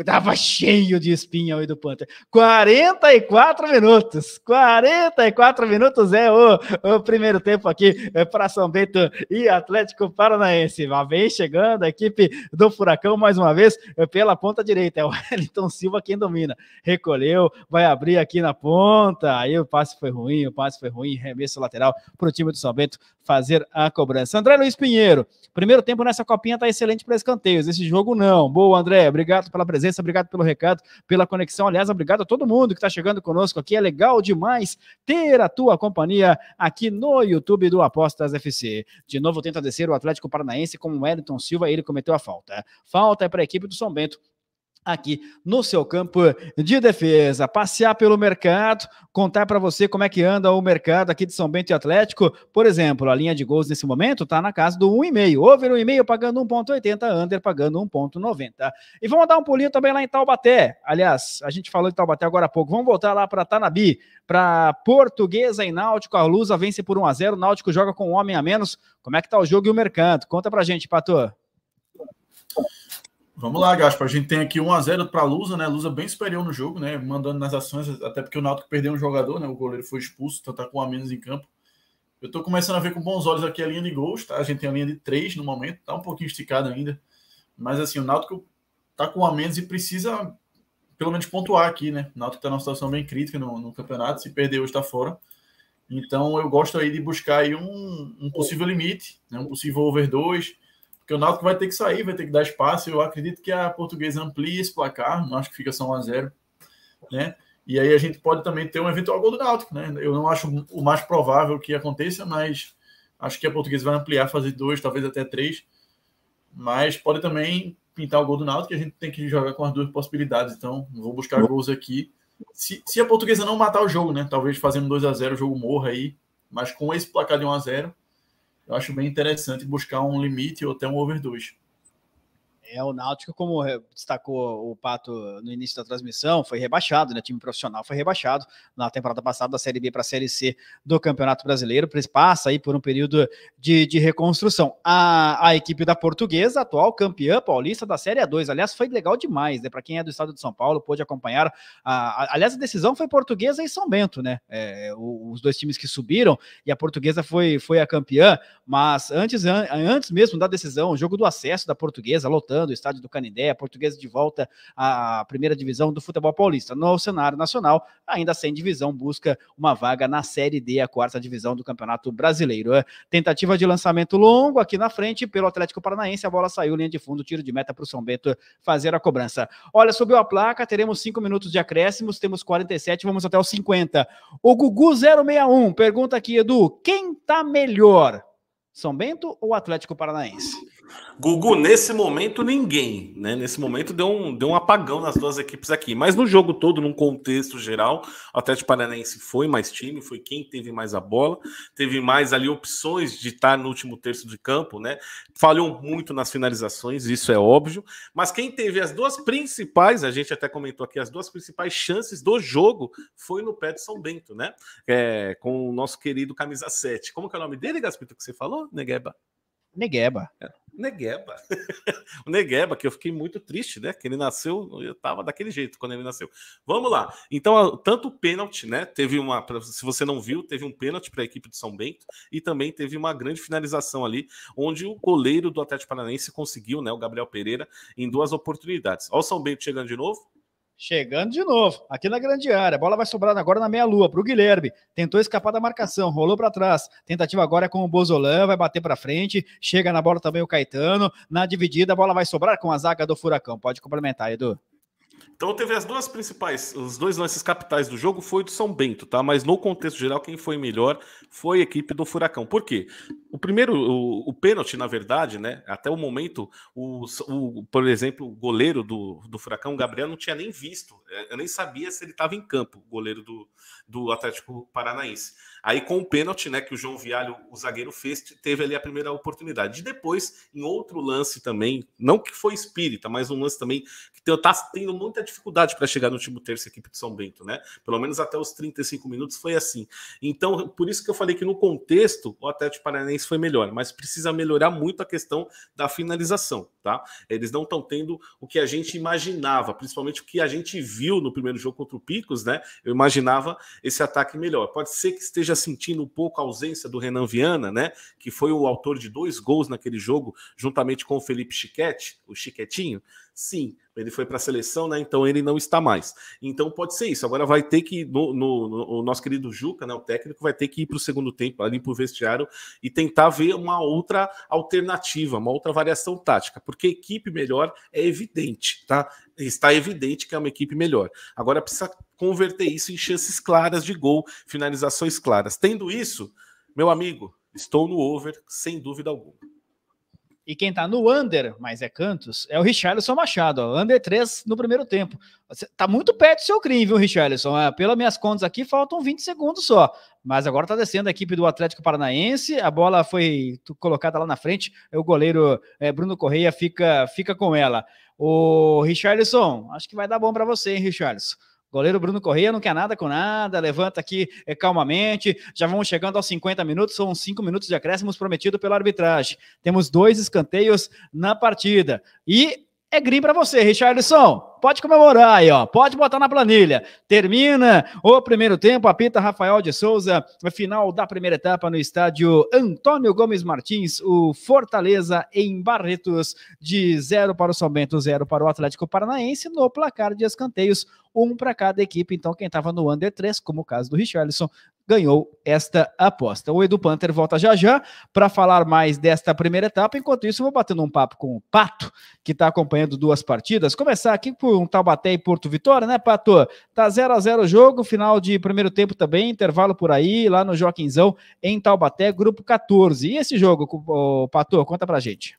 Tava cheio de espinha aí do Panther. 44 minutos! 44 minutos é o, o primeiro tempo aqui é para São Bento e Atlético Paranaense. Lá vem chegando a equipe do Furacão mais uma vez é, pela ponta direita. É o Wellington Silva quem domina. Recolheu, vai abrir aqui na ponta. Aí o passe foi ruim, o passe foi ruim, remesso lateral para o time do São Bento fazer a na cobrança. André Luiz Pinheiro, primeiro tempo nessa copinha tá excelente para escanteios. Esse jogo não. Boa, André. Obrigado pela presença, obrigado pelo recado, pela conexão. Aliás, obrigado a todo mundo que está chegando conosco aqui. É legal demais ter a tua companhia aqui no YouTube do Apostas FC. De novo tenta descer o Atlético Paranaense como o Wellington Silva, ele cometeu a falta. Falta é para a equipe do São Bento aqui no seu campo de defesa. Passear pelo mercado, contar para você como é que anda o mercado aqui de São Bento e Atlético. Por exemplo, a linha de gols nesse momento está na casa do 1,5. Over 1,5 pagando 1,80, under pagando 1,90. E vamos dar um pulinho também lá em Taubaté. Aliás, a gente falou de Taubaté agora há pouco. Vamos voltar lá para Tanabi, para Portuguesa e Náutico. A Lusa vence por 1 a 0 Náutico joga com um homem a menos. Como é que está o jogo e o mercado? Conta para gente, Pato. Vamos lá, Gaspar. A gente tem aqui 1x0 para a Lusa, né? Lusa bem superior no jogo, né? Mandando nas ações, até porque o Náutico perdeu um jogador, né? O goleiro foi expulso, então tá com um a menos em campo. Eu tô começando a ver com bons olhos aqui a linha de gols, tá? A gente tem a linha de 3 no momento, tá um pouquinho esticada ainda. Mas assim, o Náutico tá com um a menos e precisa, pelo menos, pontuar aqui, né? O Náutico tá numa situação bem crítica no, no campeonato. Se perder hoje, tá fora. Então eu gosto aí de buscar aí um, um possível limite, né? Um possível over 2 porque o Náutico vai ter que sair, vai ter que dar espaço. Eu acredito que a portuguesa amplie esse placar, não acho que fica só 1 a 0 né? E aí a gente pode também ter um eventual gol do Náutico, né? Eu não acho o mais provável que aconteça, mas acho que a portuguesa vai ampliar, fazer dois, talvez até três. Mas pode também pintar o gol do Náutico, que a gente tem que jogar com as duas possibilidades. Então, vou buscar gols aqui. Se, se a portuguesa não matar o jogo, né? Talvez fazendo 2 a 0 o jogo morra aí. Mas com esse placar de 1 a 0 eu acho bem interessante buscar um limite ou até um overdose. É, o Náutico, como destacou o Pato no início da transmissão, foi rebaixado, né? O time profissional foi rebaixado na temporada passada da Série B para a Série C do Campeonato Brasileiro. Passa aí por um período de, de reconstrução. A, a equipe da Portuguesa, atual campeã paulista da Série A2. Aliás, foi legal demais, né? Para quem é do estado de São Paulo, pôde acompanhar. A, a, aliás, a decisão foi Portuguesa e São Bento, né? É, os dois times que subiram e a Portuguesa foi, foi a campeã, mas antes, an, antes mesmo da decisão, o jogo do acesso da Portuguesa lotando voltando, o estádio do Canindé, a Portuguesa de volta à primeira divisão do futebol paulista. No cenário nacional, ainda sem divisão, busca uma vaga na Série D, a quarta divisão do Campeonato Brasileiro. É tentativa de lançamento longo aqui na frente pelo Atlético Paranaense, a bola saiu, linha de fundo, tiro de meta para o São Bento fazer a cobrança. Olha, subiu a placa, teremos cinco minutos de acréscimos, temos 47, vamos até os 50. O Gugu 061 pergunta aqui, Edu, quem tá melhor? São Bento ou Atlético Paranaense? Gugu, nesse momento, ninguém. Né? Nesse momento, deu um, deu um apagão nas duas equipes aqui. Mas no jogo todo, num contexto geral, o Atlético Paranaense foi mais time, foi quem teve mais a bola, teve mais ali opções de estar no último terço de campo, né? Falhou muito nas finalizações, isso é óbvio. Mas quem teve as duas principais, a gente até comentou aqui, as duas principais chances do jogo foi no pé de São Bento, né? É, com o nosso querido camisa 7. Como que é o nome dele, Gaspito, que você falou, Negueba? Negueba. É. Negueba. o Negueba, que eu fiquei muito triste, né? Que ele nasceu, eu tava daquele jeito quando ele nasceu. Vamos lá. Então, tanto o pênalti, né? Teve uma. Se você não viu, teve um pênalti para a equipe de São Bento e também teve uma grande finalização ali, onde o goleiro do Atlético Paranaense conseguiu, né? O Gabriel Pereira, em duas oportunidades. Olha o São Bento chegando de novo. Chegando de novo, aqui na grande área. A bola vai sobrar agora na meia-lua para o Guilherme. Tentou escapar da marcação, rolou para trás. Tentativa agora é com o Bozolan, vai bater para frente. Chega na bola também o Caetano. Na dividida, a bola vai sobrar com a zaga do Furacão. Pode complementar, Edu. Então teve as duas principais, os dois lances capitais do jogo foi do São Bento, tá? Mas no contexto geral, quem foi melhor foi a equipe do Furacão. Por quê? O primeiro, o, o pênalti, na verdade, né? Até o momento, o, o, por exemplo, o goleiro do, do Furacão, o Gabriel, não tinha nem visto. É, eu nem sabia se ele estava em campo, o goleiro do, do Atlético Paranaense. Aí com o pênalti, né, que o João Vialho, o zagueiro fez, teve ali a primeira oportunidade. E depois, em outro lance também, não que foi espírita, mas um lance também que está tendo muita dificuldade para chegar no último terço equipe de São Bento, né? Pelo menos até os 35 minutos foi assim. Então, por isso que eu falei que no contexto o Atlético Paranaense foi melhor, mas precisa melhorar muito a questão da finalização, tá? Eles não estão tendo o que a gente imaginava, principalmente o que a gente viu no primeiro jogo contra o Picos, né? Eu imaginava esse ataque melhor. Pode ser que esteja sentindo um pouco a ausência do Renan Viana, né? Que foi o autor de dois gols naquele jogo, juntamente com o Felipe Chiquete, o Chiquetinho. Sim, ele foi para a seleção, né? Então ele não está mais. Então pode ser isso. Agora vai ter que no, no, no o nosso querido Juca, né, o técnico, vai ter que ir para o segundo tempo ali para o vestiário e tentar ver uma outra alternativa, uma outra variação tática, porque equipe melhor é evidente, tá? Está evidente que é uma equipe melhor. Agora precisa converter isso em chances claras de gol, finalizações claras. Tendo isso, meu amigo, estou no over sem dúvida alguma. E quem está no under, mas é Cantos, é o Richarlison Machado, ó, under 3 no primeiro tempo. Você tá muito perto do seu crime, viu, Richarlison? É, pelas minhas contas aqui, faltam 20 segundos só. Mas agora está descendo a equipe do Atlético Paranaense, a bola foi colocada lá na frente, é o goleiro é, Bruno Correia fica, fica com ela. O Richarlison, acho que vai dar bom para você, hein, Richarlison? Goleiro Bruno Correia não quer nada com nada, levanta aqui é, calmamente. Já vamos chegando aos 50 minutos, são 5 minutos de acréscimos prometido pela arbitragem. Temos dois escanteios na partida. E é green para você, Richardson. Pode comemorar aí, ó. Pode botar na planilha. Termina o primeiro tempo, apita Rafael de Souza, final da primeira etapa no estádio Antônio Gomes Martins, o Fortaleza em Barretos, de zero para o São Bento, zero para o Atlético Paranaense, no placar de escanteios, um para cada equipe. Então, quem estava no under 3, como o caso do Richardson, ganhou esta aposta. O Edu Panther volta já já para falar mais desta primeira etapa. Enquanto isso, vou batendo um papo com o Pato, que está acompanhando duas partidas. Começar aqui por um Taubaté e Porto Vitória, né, Pato? Tá 0 a 0 o jogo, final de primeiro tempo também, intervalo por aí, lá no Joaquinzão, em Taubaté, grupo 14. E esse jogo, Pato, conta pra gente.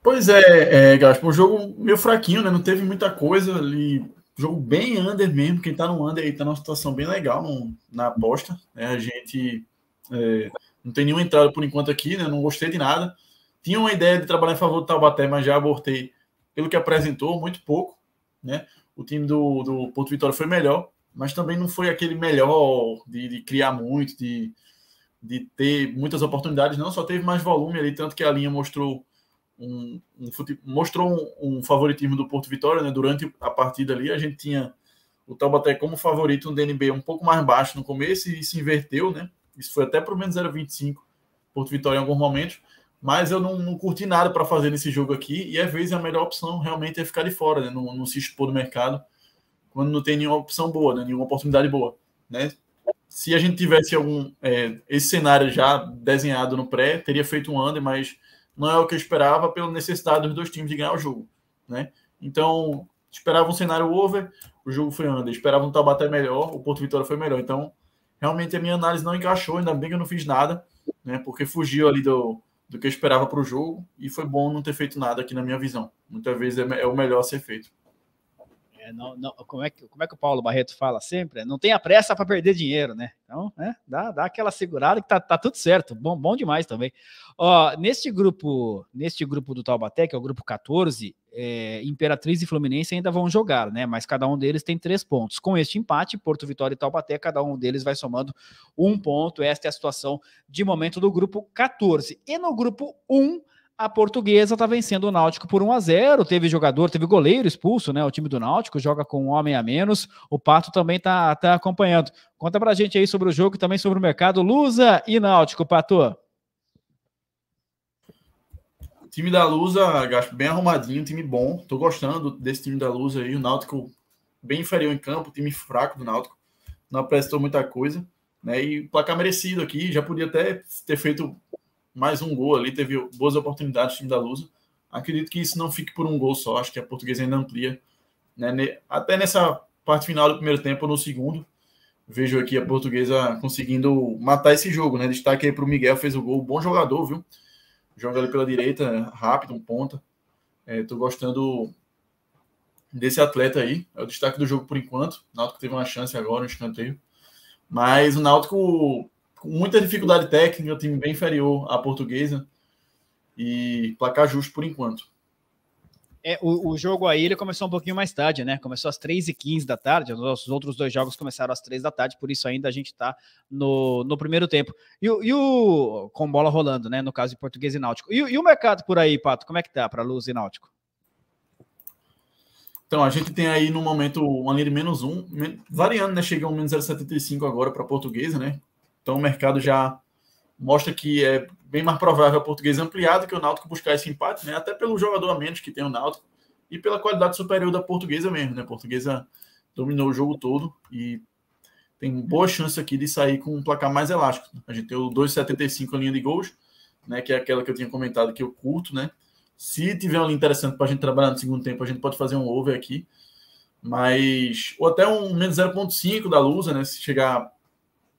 Pois é, é Gaspo, um jogo meio fraquinho, né? Não teve muita coisa ali jogo bem under mesmo. Quem tá no under aí tá numa situação bem legal no, na aposta. É, a gente é, não tem nenhuma entrada por enquanto aqui, né? Não gostei de nada. Tinha uma ideia de trabalhar em favor do Taubaté, mas já abortei pelo que apresentou, muito pouco, né? O time do, do Porto Vitória foi melhor, mas também não foi aquele melhor de, de criar muito, de, de ter muitas oportunidades, não. Só teve mais volume ali, tanto que a linha mostrou um, um fute... mostrou um, um, favoritismo do Porto Vitória, né? Durante a partida ali, a gente tinha o Taubaté como favorito um DNB um pouco mais baixo no começo e se inverteu, né? Isso foi até para o menos 0,25 Porto Vitória em alguns momentos, mas eu não, não curti nada para fazer nesse jogo aqui e às vezes a melhor opção realmente é ficar de fora, né? Não, não se expor no mercado quando não tem nenhuma opção boa, né? nenhuma oportunidade boa, né? Se a gente tivesse algum é, esse cenário já desenhado no pré, teria feito um under, mas não é o que eu esperava pela necessidade dos dois times de ganhar o jogo, né? Então, esperava um cenário over, o jogo foi under. Esperava um Taubaté melhor, o Porto Vitória foi melhor. Então, realmente a minha análise não encaixou, ainda bem que eu não fiz nada, né? Porque fugiu ali do, do que eu esperava para o jogo e foi bom não ter feito nada aqui na minha visão. Muitas vezes é, é o melhor a ser feito. É, não, não, como, é que, como é que o Paulo Barreto fala sempre? Não tem pressa para perder dinheiro, né? Então, né, dá, dá aquela segurada que tá, tá tudo certo. Bom, bom demais também. Ó, neste grupo, neste grupo do Taubaté, que é o grupo 14, é, Imperatriz e Fluminense ainda vão jogar, né? Mas cada um deles tem três pontos. Com este empate, Porto Vitória e Taubaté, cada um deles vai somando um ponto. Esta é a situação de momento do grupo 14. E no grupo 1 a portuguesa está vencendo o Náutico por 1 a 0 Teve jogador, teve goleiro expulso, né? O time do Náutico joga com um homem a menos. O Pato também está tá acompanhando. Conta pra gente aí sobre o jogo e também sobre o mercado Lusa e Náutico, Pato. time da Lusa, acho bem arrumadinho, time bom. Tô gostando desse time da Lusa aí. O Náutico bem inferior em campo, time fraco do Náutico. Não apresentou muita coisa. Né? E placar merecido aqui. Já podia até ter feito mais um gol ali, teve boas oportunidades do time da Lusa. Acredito que isso não fique por um gol só, acho que a portuguesa ainda amplia. Né? Até nessa parte final do primeiro tempo, no segundo, vejo aqui a portuguesa conseguindo matar esse jogo. Né? Destaque aí para o Miguel, fez o gol, bom jogador, viu? Joga ali pela direita, rápido, um ponta. Estou é, gostando desse atleta aí. É o destaque do jogo por enquanto. O Náutico teve uma chance agora, um escanteio. Mas o Náutico com muita dificuldade técnica, time bem inferior à portuguesa. E placar justo por enquanto. É, o, o, jogo aí ele começou um pouquinho mais tarde, né? Começou às 3h15 da tarde. Os outros dois jogos começaram às 3 da tarde, por isso ainda a gente tá no, no primeiro tempo. E, e o. Com bola rolando, né? No caso de português e náutico. E, e o mercado por aí, Pato, como é que tá para Luz e Náutico? Então, a gente tem aí no momento uma linha de menos um, variando, né? Chegou a menos 0,75 agora para portuguesa, né? Então o mercado já mostra que é bem mais provável a Portuguesa ampliado que o Náutico buscar esse empate, né? Até pelo jogador a menos que tem o Náutico e pela qualidade superior da Portuguesa mesmo, né? A Portuguesa dominou o jogo todo e tem boa chance aqui de sair com um placar mais elástico. A gente tem o 2,75 a linha de gols, né? Que é aquela que eu tinha comentado que eu curto, né? Se tiver uma linha interessante para a gente trabalhar no segundo tempo, a gente pode fazer um over aqui. Mas. Ou até um menos 0,5 da Lusa, né? Se chegar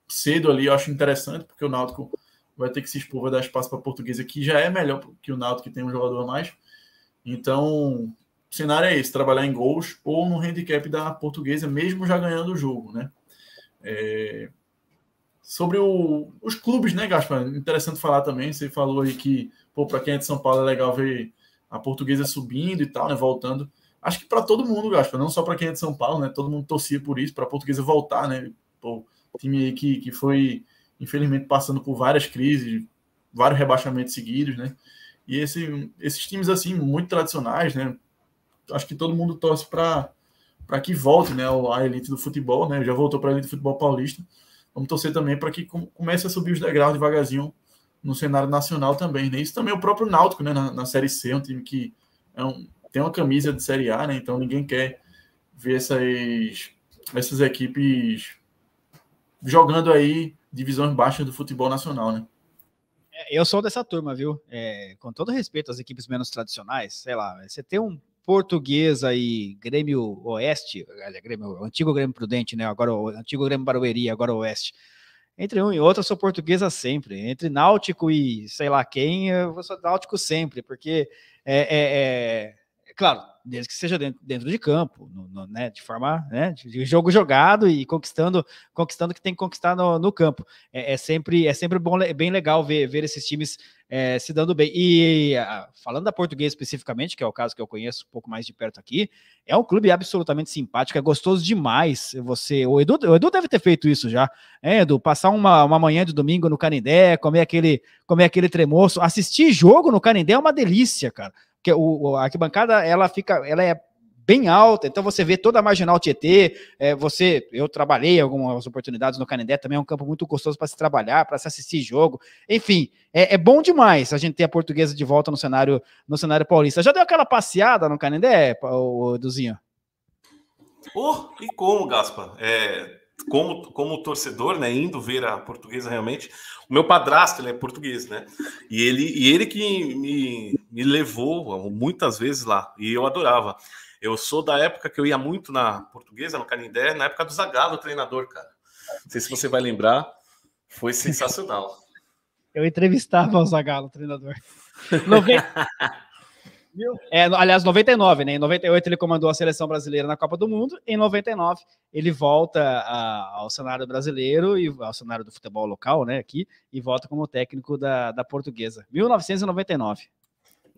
cedo ali, eu acho interessante, porque o Náutico vai ter que se expor, vai dar espaço para a Portuguesa, que já é melhor que o Náutico, que tem um jogador a mais. Então, o cenário é esse, trabalhar em gols ou no handicap da Portuguesa, mesmo já ganhando o jogo, né? É... Sobre o... os clubes, né, Gaspar? Interessante falar também, você falou aí que, pô, para quem é de São Paulo é legal ver a Portuguesa subindo e tal, né, voltando. Acho que para todo mundo, Gaspar, não só para quem é de São Paulo, né? Todo mundo torcia por isso, para a Portuguesa voltar, né? Pô, time aí que, que foi, infelizmente, passando por várias crises, vários rebaixamentos seguidos, né? E esse, esses times, assim, muito tradicionais, né? Acho que todo mundo torce para para que volte né, a elite do futebol, né? Já voltou para a elite do futebol paulista. Vamos torcer também para que comece a subir os degraus devagarzinho no cenário nacional também, né? Isso também é o próprio Náutico, né? Na, na Série C, um time que é um, tem uma camisa de Série A, né? Então ninguém quer ver essas, essas equipes jogando aí divisões baixas do futebol nacional, né? É, eu sou dessa turma, viu? É, com todo respeito às equipes menos tradicionais, sei lá, você tem um português aí, Grêmio Oeste, é Grêmio, antigo Grêmio Prudente, né? Agora o antigo Grêmio Barueri, agora Oeste. Entre um e outro, eu sou portuguesa sempre. Entre Náutico e sei lá quem, eu vou ser Náutico sempre, porque é, é, é, é claro, desde que seja dentro, dentro de campo, no, no, né, de forma né, de jogo jogado e conquistando conquistando o que tem que conquistar no, no campo. É, é, sempre é sempre bom, é bem legal ver, ver esses times é, se dando bem. E falando da portuguesa especificamente, que é o caso que eu conheço um pouco mais de perto aqui, é um clube absolutamente simpático, é gostoso demais. Você, o Edu, o Edu deve ter feito isso já, é, Edu? Passar uma, uma manhã de domingo no Canindé, comer aquele, comer aquele tremoço, assistir jogo no Canindé é uma delícia, cara. Porque o, a arquibancada, ela fica, ela é bem alta, então você vê toda a marginal Tietê, é, você, eu trabalhei algumas oportunidades no Canindé, também é um campo muito gostoso para se trabalhar, para se assistir jogo, enfim, é, é, bom demais a gente ter a portuguesa de volta no cenário no cenário paulista. Já deu aquela passeada no Canindé, Duzinho? Oh, e como, Gaspa? É, como, como torcedor, né, indo ver a portuguesa realmente, o meu padrasto ele é português, né? E ele, e ele que me, me levou muitas vezes lá, e eu adorava. Eu sou da época que eu ia muito na portuguesa, no Canindé, na época do Zagallo, treinador, cara. Não sei se você vai lembrar, foi sensacional. eu entrevistava o Zagallo, treinador. 90... é, aliás, 99, né? Em 98 ele comandou a seleção brasileira na Copa do Mundo. Em 99 ele volta a, ao cenário brasileiro e ao cenário do futebol local, né? Aqui e volta como técnico da, da Portuguesa. 1999.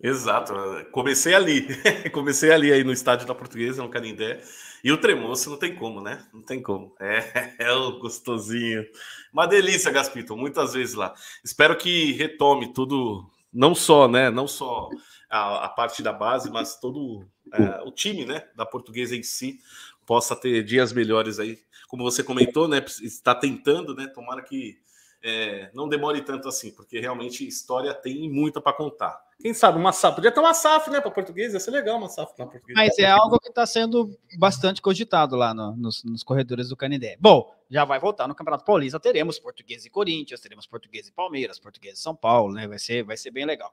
Exato, comecei ali, comecei ali aí no estádio da Portuguesa, no Canindé, e o tremoço não tem como, né? Não tem como, é, é o gostosinho, uma delícia, Gaspito, muitas vezes lá. Espero que retome tudo, não só, né, não só a, a parte da base, mas todo é, hum. o time, né, da Portuguesa em si, possa ter dias melhores aí, como você comentou, né, está tentando, né, tomara que é, não demore tanto assim, porque realmente história tem muita para contar. Quem sabe uma SAF, podia ter uma SAF, né, para português, ia ser legal uma SAF para português. Mas é algo que está sendo bastante cogitado lá no, nos, nos, corredores do Canindé. Bom, já vai voltar no Campeonato Paulista, teremos português e Corinthians, teremos português e Palmeiras, português e São Paulo, né, vai ser, vai ser bem legal.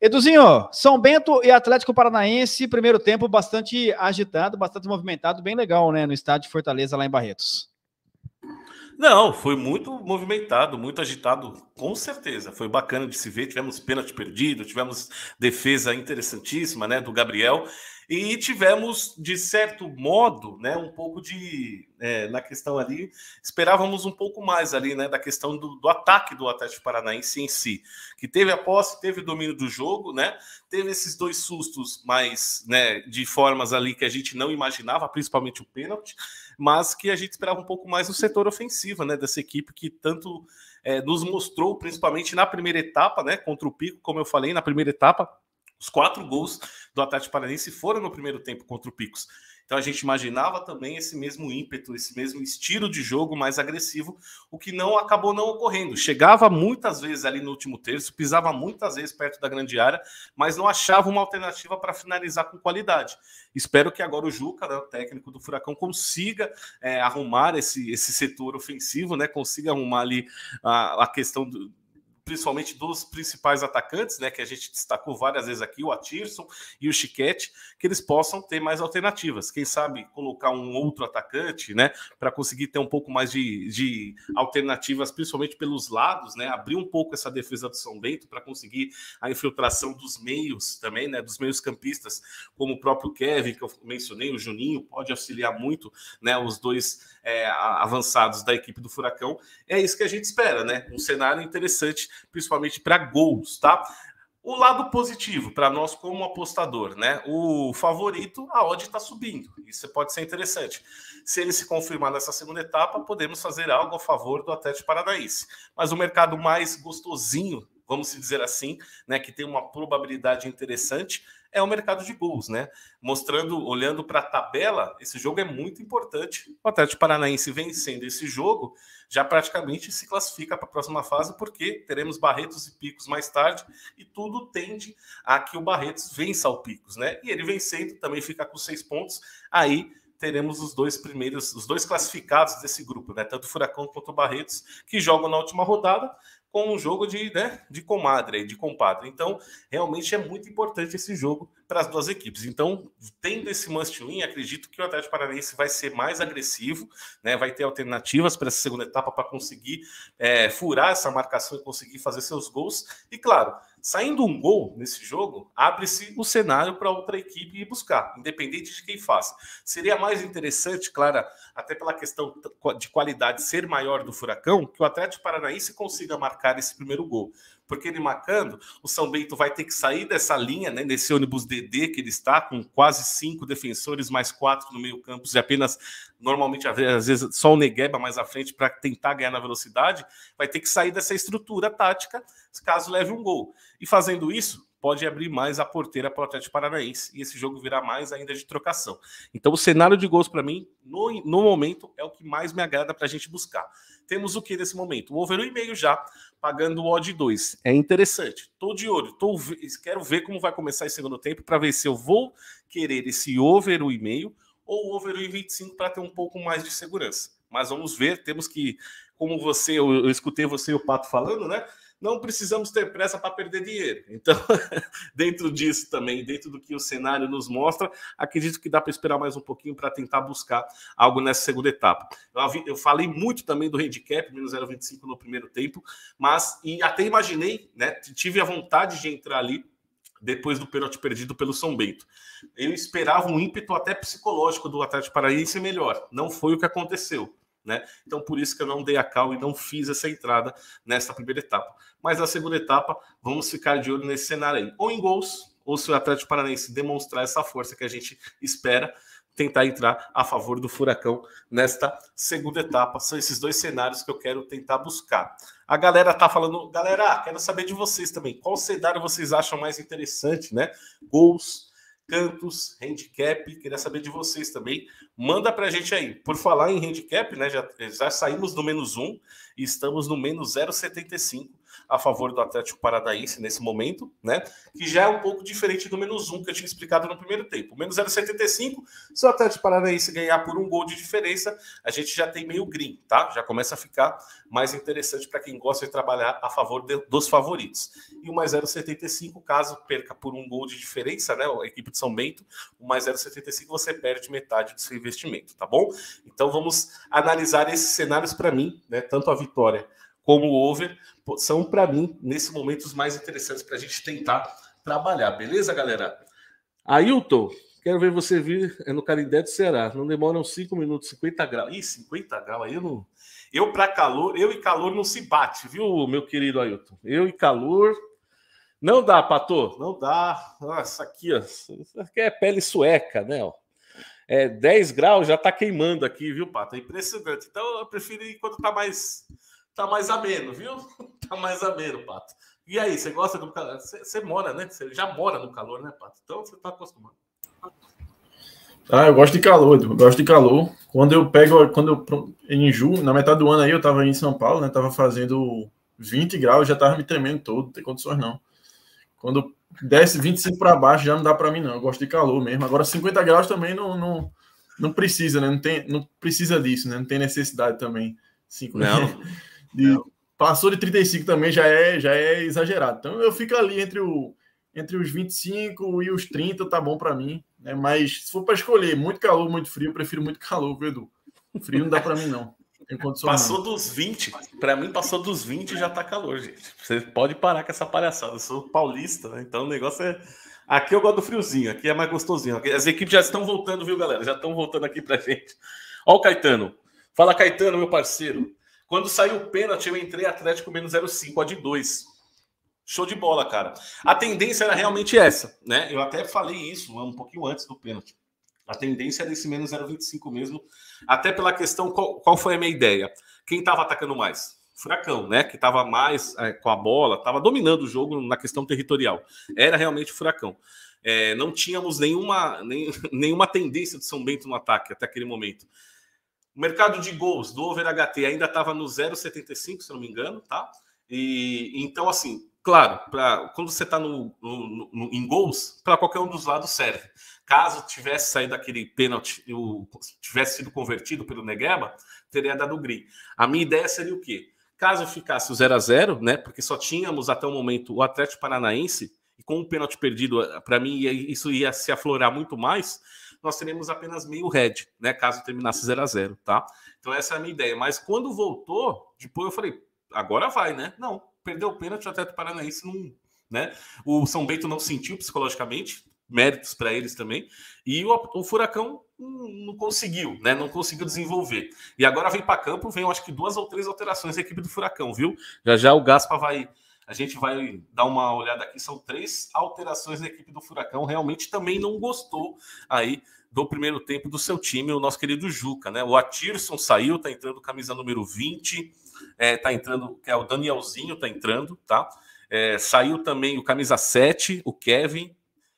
Eduzinho, São Bento e Atlético Paranaense, primeiro tempo bastante agitado, bastante movimentado, bem legal, né, no estádio Fortaleza lá em Barretos. Não, foi muito movimentado, muito agitado, com certeza. Foi bacana de se ver. Tivemos pênalti perdido, tivemos defesa interessantíssima, né, do Gabriel, e tivemos de certo modo, né, um pouco de é, na questão ali esperávamos um pouco mais ali, né, da questão do, do ataque do Atlético Paranaense em si, que teve a posse, teve o domínio do jogo, né, teve esses dois sustos, mas, né, de formas ali que a gente não imaginava, principalmente o pênalti mas que a gente esperava um pouco mais no setor ofensivo, né? Dessa equipe que tanto é, nos mostrou, principalmente na primeira etapa, né? Contra o Pico, como eu falei, na primeira etapa, os quatro gols do Atlético Paranaense foram no primeiro tempo contra o Picos. Então a gente imaginava também esse mesmo ímpeto, esse mesmo estilo de jogo mais agressivo, o que não acabou não ocorrendo. Chegava muitas vezes ali no último terço, pisava muitas vezes perto da grande área, mas não achava uma alternativa para finalizar com qualidade. Espero que agora o Juca, né, o técnico do Furacão, consiga é, arrumar esse, esse setor ofensivo, né? Consiga arrumar ali a, a questão do, principalmente dos principais atacantes, né, que a gente destacou várias vezes aqui, o Atirson e o Chiquete, que eles possam ter mais alternativas. Quem sabe colocar um outro atacante, né, para conseguir ter um pouco mais de, de alternativas, principalmente pelos lados, né, abrir um pouco essa defesa do São Bento para conseguir a infiltração dos meios também, né, dos meios campistas, como o próprio Kevin, que eu mencionei, o Juninho, pode auxiliar muito, né, os dois é, avançados da equipe do Furacão. É isso que a gente espera, né, um cenário interessante principalmente para gols, tá? O lado positivo para nós como apostador, né? O favorito, a odd está subindo. Isso pode ser interessante. Se ele se confirmar nessa segunda etapa, podemos fazer algo a favor do Atlético Paranaense. Mas o mercado mais gostosinho, vamos dizer assim, né, que tem uma probabilidade interessante, é o mercado de gols, né? Mostrando, olhando para a tabela, esse jogo é muito importante. O Atlético Paranaense vencendo esse jogo já praticamente se classifica para a próxima fase, porque teremos Barretos e Picos mais tarde, e tudo tende a que o Barretos vença o Picos, né? E ele vencendo também fica com seis pontos, aí teremos os dois primeiros, os dois classificados desse grupo, né? Tanto Furacão quanto Barretos, que jogam na última rodada, com um jogo de, né, de comadre, de compadre. Então, realmente é muito importante esse jogo para as duas equipes. Então, tendo esse must-win, acredito que o Atlético Paranaense vai ser mais agressivo, né? vai ter alternativas para essa segunda etapa para conseguir é, furar essa marcação e conseguir fazer seus gols. E claro, saindo um gol nesse jogo, abre-se o cenário para outra equipe ir buscar, independente de quem faça. Seria mais interessante, claro, até pela questão de qualidade ser maior do Furacão, que o Atlético Paranaense consiga marcar esse primeiro gol porque ele marcando, o São Bento vai ter que sair dessa linha, né, nesse ônibus DD que ele está, com quase cinco defensores, mais quatro no meio campo, e apenas, normalmente, às vezes, só o Negueba mais à frente para tentar ganhar na velocidade, vai ter que sair dessa estrutura tática, caso leve um gol. E fazendo isso, pode abrir mais a porteira para o Atlético Paranaense e esse jogo virar mais ainda de trocação. Então, o cenário de gols para mim, no, no momento, é o que mais me agrada para a gente buscar. Temos o que nesse momento? O over 1,5 já, pagando o odd 2. É interessante. Tô de olho, tô, quero ver como vai começar esse segundo tempo para ver se eu vou querer esse over 1,5 ou over 1,25 para ter um pouco mais de segurança. Mas vamos ver, temos que, como você, eu, eu escutei você e o Pato falando, né? não precisamos ter pressa para perder dinheiro. Então, dentro disso também, dentro do que o cenário nos mostra, acredito que dá para esperar mais um pouquinho para tentar buscar algo nessa segunda etapa. Eu, eu falei muito também do handicap, menos 0,25 no primeiro tempo, mas e até imaginei, né, tive a vontade de entrar ali depois do pênalti perdido pelo São Bento. Eu esperava um ímpeto até psicológico do Atlético Paranaense melhor. Não foi o que aconteceu. Né? Então, por isso que eu não dei a cal e não fiz essa entrada nesta primeira etapa. Mas na segunda etapa, vamos ficar de olho nesse cenário aí. Ou em gols, ou se o Atlético Paranaense demonstrar essa força que a gente espera, tentar entrar a favor do Furacão nesta segunda etapa. São esses dois cenários que eu quero tentar buscar. A galera tá falando, galera, quero saber de vocês também. Qual cenário vocês acham mais interessante, né? Gols, cantos, handicap. Queria saber de vocês também. Manda para a gente aí. Por falar em handicap, né? Já, já saímos do menos um e estamos no menos 0,75 a favor do Atlético Paranaense nesse momento, né? Que já é um pouco diferente do menos um que eu tinha explicado no primeiro tempo. Menos 0,75, se o Atlético Paranaense ganhar por um gol de diferença, a gente já tem meio green, tá? Já começa a ficar mais interessante para quem gosta de trabalhar a favor de, dos favoritos. E o mais 0,75, caso perca por um gol de diferença, né? A equipe de São Bento, o mais 0,75 você perde metade do seu investimento, tá bom? Então vamos analisar esses cenários para mim, né? Tanto a vitória como o over, são, para mim, nesse momento, os mais interessantes para a gente tentar trabalhar, beleza, galera? Ailton, quero ver você vir é no Carindé do Ceará. Não demoram 5 minutos, 50 graus. Ih, 50 graus aí eu não. Eu para calor, eu e calor não se bate, viu, meu querido Ailton? Eu e calor. Não dá, Pato, não dá. Nossa, aqui, ó. Isso aqui é pele sueca, né? Ó. É, 10 graus já tá queimando aqui, viu, Pato? É impressionante. Então eu prefiro ir quando tá mais tá mais ameno, viu? Tá mais ameno, Pato. E aí, você gosta do calor? Você, mora, né? Você já mora no calor, né, Pato? Então você tá acostumado. Ah, eu gosto de calor, eu gosto de calor. Quando eu pego, quando eu em julho, na metade do ano aí, eu tava em São Paulo, né? Tava fazendo 20 graus, já tava me tremendo todo, não tem condições não. Quando desce 25 para baixo, já não dá para mim não. Eu gosto de calor mesmo. Agora 50 graus também não, não, não precisa, né? Não tem, não precisa disso, né? Não tem necessidade também. 50. Não. de, passou de 35 também já é, já é exagerado. Então eu fico ali entre, o, entre os 25 e os 30, tá bom para mim. Né? Mas se for para escolher muito calor, muito frio, eu prefiro muito calor, viu, Edu. Frio não dá para mim, não. Passou não. dos 20, para mim passou dos 20 e já tá calor, gente. Você pode parar com essa palhaçada. Eu sou paulista, né? então o negócio é. Aqui eu gosto do friozinho, aqui é mais gostosinho. As equipes já estão voltando, viu, galera? Já estão voltando aqui pra gente. Ó, o Caetano. Fala, Caetano, meu parceiro. Quando saiu o pênalti, eu entrei Atlético menos 0,5, a de 2. Show de bola, cara. A tendência era realmente essa, né? Eu até falei isso um pouquinho antes do pênalti. A tendência era esse menos 0,25 mesmo, até pela questão qual, qual foi a minha ideia. Quem estava atacando mais? Furacão, né? Que estava mais é, com a bola, estava dominando o jogo na questão territorial. Era realmente Furacão. É, não tínhamos nenhuma, nem, nenhuma tendência de São Bento no ataque até aquele momento. O mercado de gols do over HT ainda estava no 0,75, se não me engano, tá? E então, assim, claro, pra, quando você está no, no, no, em gols, para qualquer um dos lados serve. Caso tivesse saído aquele pênalti, o, tivesse sido convertido pelo Negueba, teria dado green. A minha ideia seria o quê? Caso ficasse o 0 a 0 né? Porque só tínhamos até o momento o Atlético Paranaense, e com o pênalti perdido, para mim isso ia se aflorar muito mais nós teremos apenas meio head, né? Caso terminasse 0 a 0 tá? Então essa é a minha ideia. Mas quando voltou, depois tipo, eu falei, agora vai, né? Não, perdeu o pênalti, o Atlético Paranaense não. Né? O São Bento não sentiu psicologicamente, méritos para eles também. E o, o Furacão não conseguiu, né? Não conseguiu desenvolver. E agora vem para campo, vem acho que duas ou três alterações da equipe do Furacão, viu? Já já o Gaspa vai a gente vai dar uma olhada aqui, são três alterações na equipe do Furacão. Realmente também não gostou aí do primeiro tempo do seu time, o nosso querido Juca, né? O Atirson saiu, tá entrando camisa número 20, é, tá entrando, é o Danielzinho, tá entrando, tá? É, saiu também o camisa 7, o Kevin,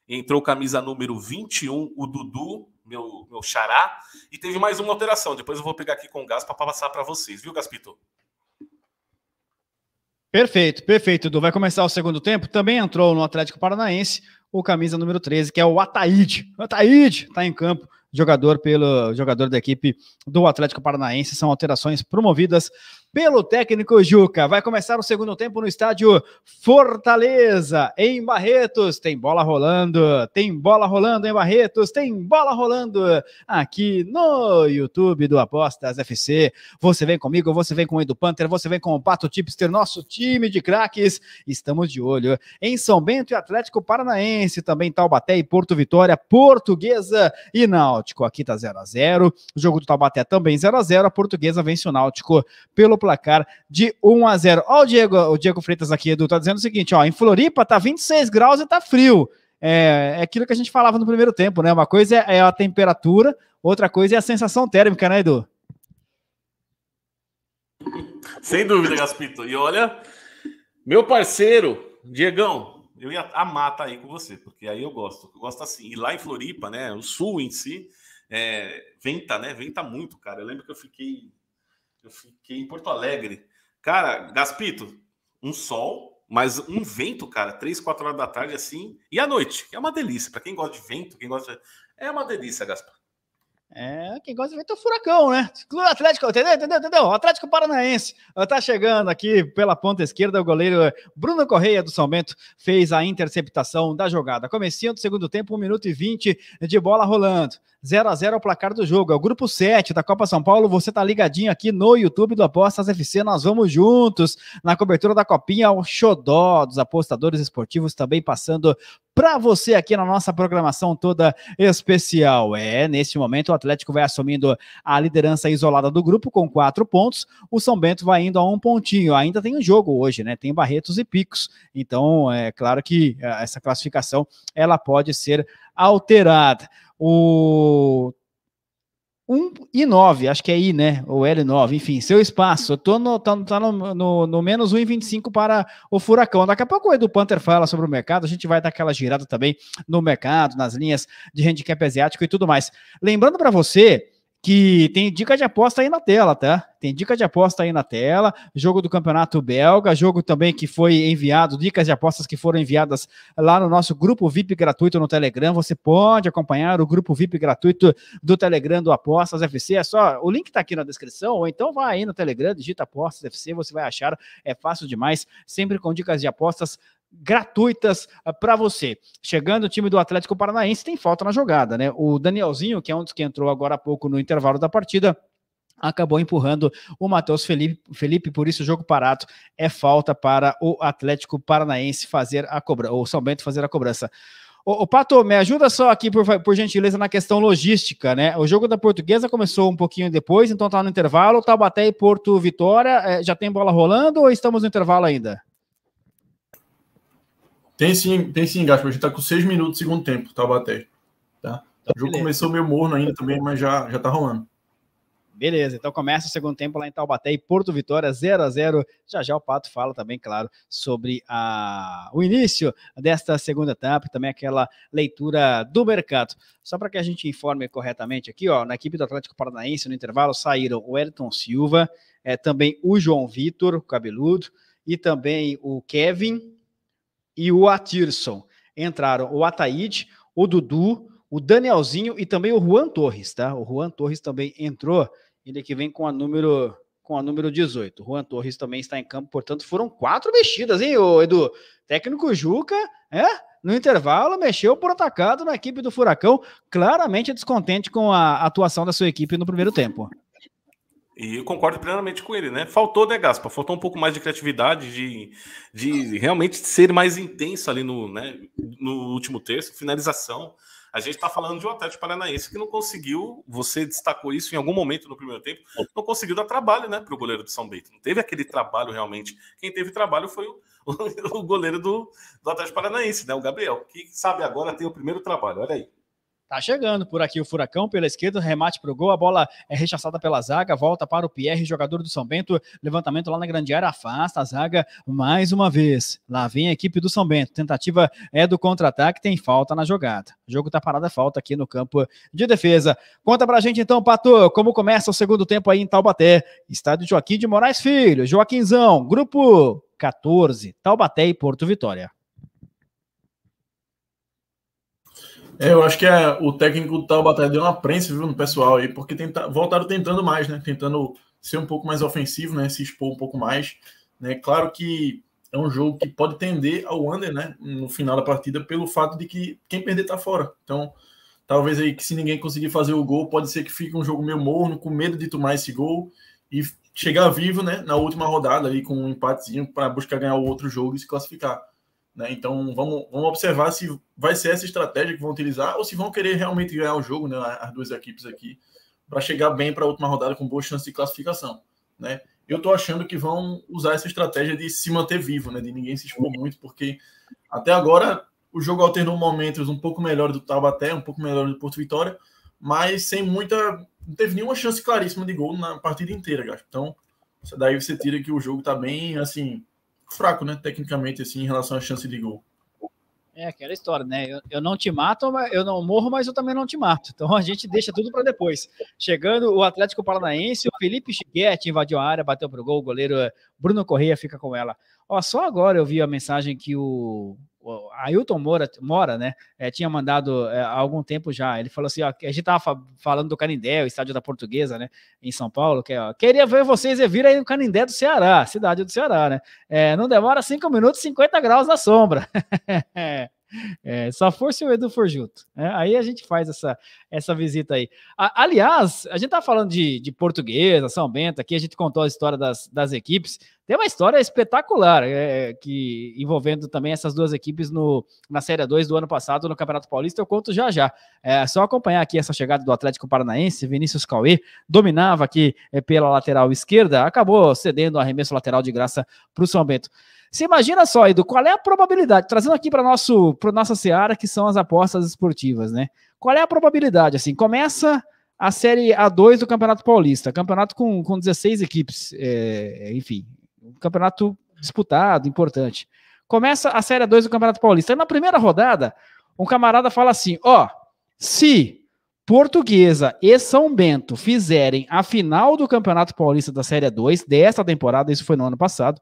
entrou camisa número 21, o Dudu, meu, meu xará, e teve mais uma alteração. Depois eu vou pegar aqui com o Gas para passar para vocês, viu, Gaspito? Perfeito, perfeito, Edu. Vai começar o segundo tempo. Também entrou no Atlético Paranaense o camisa número 13, que é o Ataíde. O Ataíde está em campo, jogador pelo jogador da equipe do Atlético Paranaense. São alterações promovidas pelo técnico Juca. Vai começar o segundo tempo no estádio Fortaleza, em Barretos. Tem bola rolando, tem bola rolando em Barretos, tem bola rolando aqui no YouTube do Apostas FC. Você vem comigo, você vem com o Edu Panther, você vem com o Pato Tipster, nosso time de craques. Estamos de olho em São Bento e Atlético Paranaense, também Taubaté e Porto Vitória, Portuguesa e Náutico. Aqui tá 0 a 0. O jogo do Taubaté também 0 a 0. A Portuguesa vence o Náutico pelo placar de 1 a 0. Ó, o Diego, o Diego Freitas aqui, Edu, tá dizendo o seguinte: ó, em Floripa tá 26 graus e tá frio. É, é aquilo que a gente falava no primeiro tempo, né? Uma coisa é a temperatura, outra coisa é a sensação térmica, né, Edu? Sem dúvida, Gaspito. E olha, meu parceiro, Diegão, eu ia amar estar tá aí com você, porque aí eu gosto. Eu gosto assim. E lá em Floripa, né? O sul em si, é, venta, né? Venta muito, cara. Eu lembro que eu fiquei eu fiquei em Porto Alegre. Cara, Gaspito, um sol, mas um vento, cara, três, quatro horas da tarde assim, e à noite. É uma delícia. Para quem gosta de vento, quem gosta. De... É uma delícia, Gaspar. É, quem gosta de vento é o furacão, né? Clube Atlético, entendeu? Entendeu? entendeu? O Atlético Paranaense tá chegando aqui pela ponta esquerda. O goleiro Bruno Correia do São Bento fez a interceptação da jogada. Comecinho do segundo tempo, 1 minuto e 20 de bola rolando. 0 a 0 é o placar do jogo. É o grupo 7 da Copa São Paulo. Você tá ligadinho aqui no YouTube do Apostas FC. Nós vamos juntos na cobertura da Copinha. O xodó dos apostadores esportivos também passando para você aqui na nossa programação toda especial. É, neste momento o Atlético vai assumindo a liderança isolada do grupo com quatro pontos. O São Bento vai indo a um pontinho. Ainda tem um jogo hoje, né? Tem Barretos e Picos. Então, é claro que é, essa classificação ela pode ser alterada. O um e 9, acho que é I, né? Ou L9, enfim, seu espaço. Eu tô no, tá, tá no, no, no menos 1,25 para o Furacão. Daqui a pouco o Edu Panther fala sobre o mercado, a gente vai dar aquela girada também no mercado, nas linhas de handicap asiático e tudo mais. Lembrando para você que tem dica de aposta aí na tela, tá? Tem dica de aposta aí na tela, jogo do Campeonato Belga, jogo também que foi enviado, dicas de apostas que foram enviadas lá no nosso grupo VIP gratuito no Telegram. Você pode acompanhar o grupo VIP gratuito do Telegram do Apostas FC. É só, o link tá aqui na descrição, ou então vai aí no Telegram, digita Apostas FC, você vai achar, é fácil demais, sempre com dicas de apostas gratuitas ah, para você. Chegando o time do Atlético Paranaense, tem falta na jogada, né? O Danielzinho, que é um dos que entrou agora há pouco no intervalo da partida, acabou empurrando o Matheus Felipe, Felipe, por isso o jogo parado é falta para o Atlético Paranaense fazer a cobrança, ou São Bento fazer a cobrança. Ô, Pato, me ajuda só aqui, por, por gentileza, na questão logística, né? O jogo da Portuguesa começou um pouquinho depois, então tá no intervalo, Taubaté e Porto Vitória, é, já tem bola rolando ou estamos no intervalo ainda? Tem sim, tem sim, Gaspar. A gente tá com seis minutos do segundo tempo, Taubaté. Tá? Então, o jogo beleza. começou meio morno ainda também, mas já, já tá rolando. Beleza, então começa o segundo tempo lá em Taubaté e Porto Vitória 0 a 0 Já já o Pato fala também, claro, sobre a... o início desta segunda etapa, também aquela leitura do mercado. Só para que a gente informe corretamente aqui, ó, na equipe do Atlético Paranaense, no intervalo, saíram o Elton Silva, é, também o João Vitor, o cabeludo, e também o Kevin, e o Atirson. Entraram o Ataíde, o Dudu, o Danielzinho e também o Juan Torres, tá? O Juan Torres também entrou, ele que vem com a número com a número 18. O Juan Torres também está em campo, portanto, foram quatro mexidas, hein, Edu? Técnico Juca, é? No intervalo, mexeu por atacado na equipe do Furacão, claramente descontente com a atuação da sua equipe no primeiro tempo. E eu concordo plenamente com ele, né? Faltou, né, Gaspa? Faltou um pouco mais de criatividade, de, de realmente ser mais intenso ali no, né, no último terço, finalização. A gente está falando de um Atlético Paranaense que não conseguiu, você destacou isso em algum momento no primeiro tempo, não conseguiu dar trabalho né, para o goleiro do São Bento. Não teve aquele trabalho realmente. Quem teve trabalho foi o, o, o goleiro do, do Atlético Paranaense, né, o Gabriel, que sabe agora tem o primeiro trabalho. Olha aí. Tá chegando por aqui o Furacão pela esquerda, remate para o gol, a bola é rechaçada pela zaga, volta para o Pierre, jogador do São Bento, levantamento lá na grande área, afasta a zaga mais uma vez. Lá vem a equipe do São Bento, tentativa é do contra-ataque, tem falta na jogada. O jogo tá parado, é falta aqui no campo de defesa. Conta pra gente então, Pato, como começa o segundo tempo aí em Taubaté, estádio Joaquim de Moraes Filho, Joaquinzão, grupo 14, Taubaté e Porto Vitória. É, eu acho que é, o técnico do Taubaté deu uma prensa, viu, no pessoal aí, porque tenta, voltaram tentando mais, né? Tentando ser um pouco mais ofensivo, né? Se expor um pouco mais. Né? Claro que é um jogo que pode tender ao under, né? No final da partida, pelo fato de que quem perder tá fora. Então, talvez aí que se ninguém conseguir fazer o gol, pode ser que fique um jogo meio morno, com medo de tomar esse gol e chegar vivo, né? Na última rodada ali com um empatezinho para buscar ganhar o outro jogo e se classificar. Né? Então vamos, vamos observar se vai ser essa estratégia que vão utilizar ou se vão querer realmente ganhar o jogo, né, as duas equipes aqui, para chegar bem para a última rodada com boa chance de classificação. Né? Eu estou achando que vão usar essa estratégia de se manter vivo, né, de ninguém se expor muito, porque até agora o jogo alternou momentos um pouco melhor do Taubaté, um pouco melhor do Porto Vitória, mas sem muita. Não teve nenhuma chance claríssima de gol na partida inteira, Gaspar. Então, daí você tira que o jogo está bem, assim, fraco, né? Tecnicamente, assim, em relação à chance de gol. É aquela história, né? Eu, eu não te mato, eu não morro, mas eu também não te mato. Então a gente deixa tudo para depois. Chegando o Atlético Paranaense, o Felipe Chiguete invadiu a área, bateu pro gol, o goleiro eh, Bruno Correia fica com ela. Ó, só agora eu vi a mensagem que o o Ailton Moura, Mora, né, é, tinha mandado é, há algum tempo já. Ele falou assim: ó, a gente estava falando do Canindé, o estádio da Portuguesa, né, em São Paulo, que é, ó, queria ver vocês vir aí no Canindé do Ceará, cidade do Ceará, né? É, não demora 5 minutos 50 graus na sombra. É, é, só força o Edu for junto. Né. aí a gente faz essa, essa visita aí. A, aliás, a gente estava falando de, de portuguesa, São Bento, aqui a gente contou a história das, das equipes. Tem uma história espetacular é, que envolvendo também essas duas equipes no, na Série 2 do ano passado no Campeonato Paulista. Eu conto já já. É só acompanhar aqui essa chegada do Atlético Paranaense. Vinícius Cauê dominava aqui é, pela lateral esquerda, acabou cedendo o arremesso lateral de graça para o São Bento. Você imagina só, Edu, qual é a probabilidade, trazendo aqui para nosso pra nossa seara, que são as apostas esportivas, né? Qual é a probabilidade? Assim, começa a Série A2 do Campeonato Paulista, campeonato com, com 16 equipes, é, enfim, um campeonato disputado, importante. Começa a Série 2 do Campeonato Paulista. E na primeira rodada, um camarada fala assim: ó, se Portuguesa e São Bento fizerem a final do Campeonato Paulista da Série 2 desta temporada, isso foi no ano passado.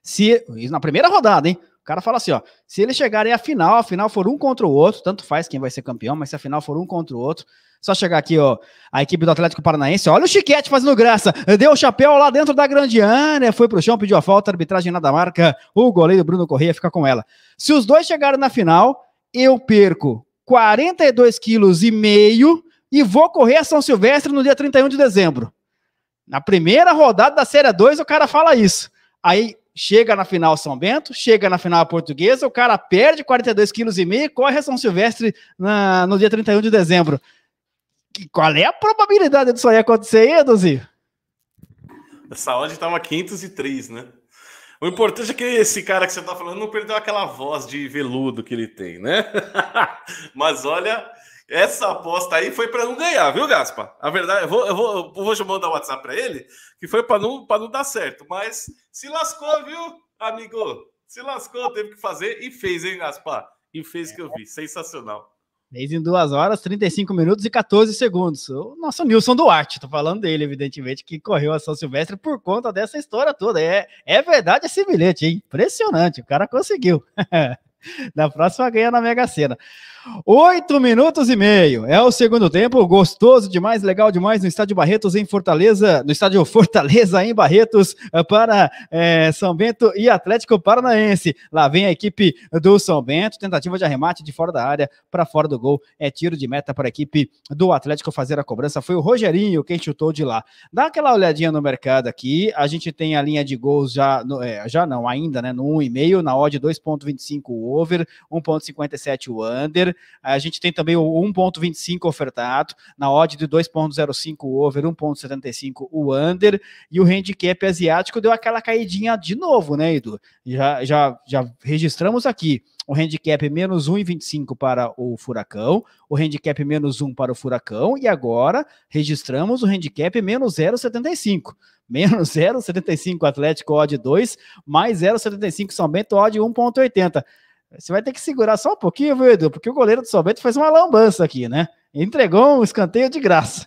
Se na primeira rodada, hein? O cara fala assim, ó, se eles chegarem à final, a final for um contra o outro, tanto faz quem vai ser campeão, mas se a final for um contra o outro, só chegar aqui, ó, a equipe do Atlético Paranaense, olha o Chiquete fazendo graça, deu o chapéu lá dentro da grande área, foi pro chão, pediu a falta, arbitragem nada marca, o goleiro Bruno Corrêa fica com ela. Se os dois chegarem na final, eu perco 42 quilos e meio e vou correr a São Silvestre no dia 31 de dezembro. Na primeira rodada da Série 2, o cara fala isso. Aí chega na final São Bento, chega na final Portuguesa, o cara perde 42,5 kg e corre a São Silvestre na, no dia 31 de dezembro qual é a probabilidade disso aí acontecer, hein, Eduzinho? Essa odd estava tá 503, né? O importante é que esse cara que você está falando não perdeu aquela voz de veludo que ele tem, né? Mas olha, essa aposta aí foi para não ganhar, viu, Gaspa? A verdade, eu vou, eu vou, eu vou mandar o WhatsApp para ele, que foi para não, não dar certo. Mas se lascou, viu, amigo? Se lascou, teve que fazer e fez, hein, Gaspar? E fez o que eu vi. Sensacional. Desde em 2 horas, 35 minutos e 14 segundos. O nosso Nilson Duarte, tô falando dele, evidentemente, que correu a São Silvestre por conta dessa história toda. É, é verdade esse bilhete, hein? Impressionante, o cara conseguiu. Na próxima ganha na Mega Sena. Oito minutos e meio. É o segundo tempo. Gostoso demais, legal demais no estádio Barretos em Fortaleza, no estádio Fortaleza em Barretos, eh, para é, São Bento e Atlético Paranaense. Lá vem a equipe do São Bento. Tentativa de arremate de fora da área para fora do gol. É tiro de meta para a equipe do Atlético fazer a cobrança. Foi o Rogerinho quem chutou de lá. Dá aquela olhadinha no mercado aqui. A gente tem a linha de gols já, no, é, já não, ainda, né? No 1,5, na odd 2,25 over, 1,57 o under. A gente tem também o 1.25 ofertado, na odd de 2.05 over, 1.75 o under, e o handicap asiático deu aquela caidinha de novo, né, Edu? Já, já, já registramos aqui o handicap menos 1,25 para o Furacão, o handicap menos 1 para o Furacão, e agora registramos o handicap menos 0,75. Menos 0,75 Atlético odd 2, mais 0,75 São Bento odd 1,80. Você vai ter que segurar só um pouquinho, viu, Edu? Porque o goleiro do São Bento fez uma lambança aqui, né? Entregou um escanteio de graça.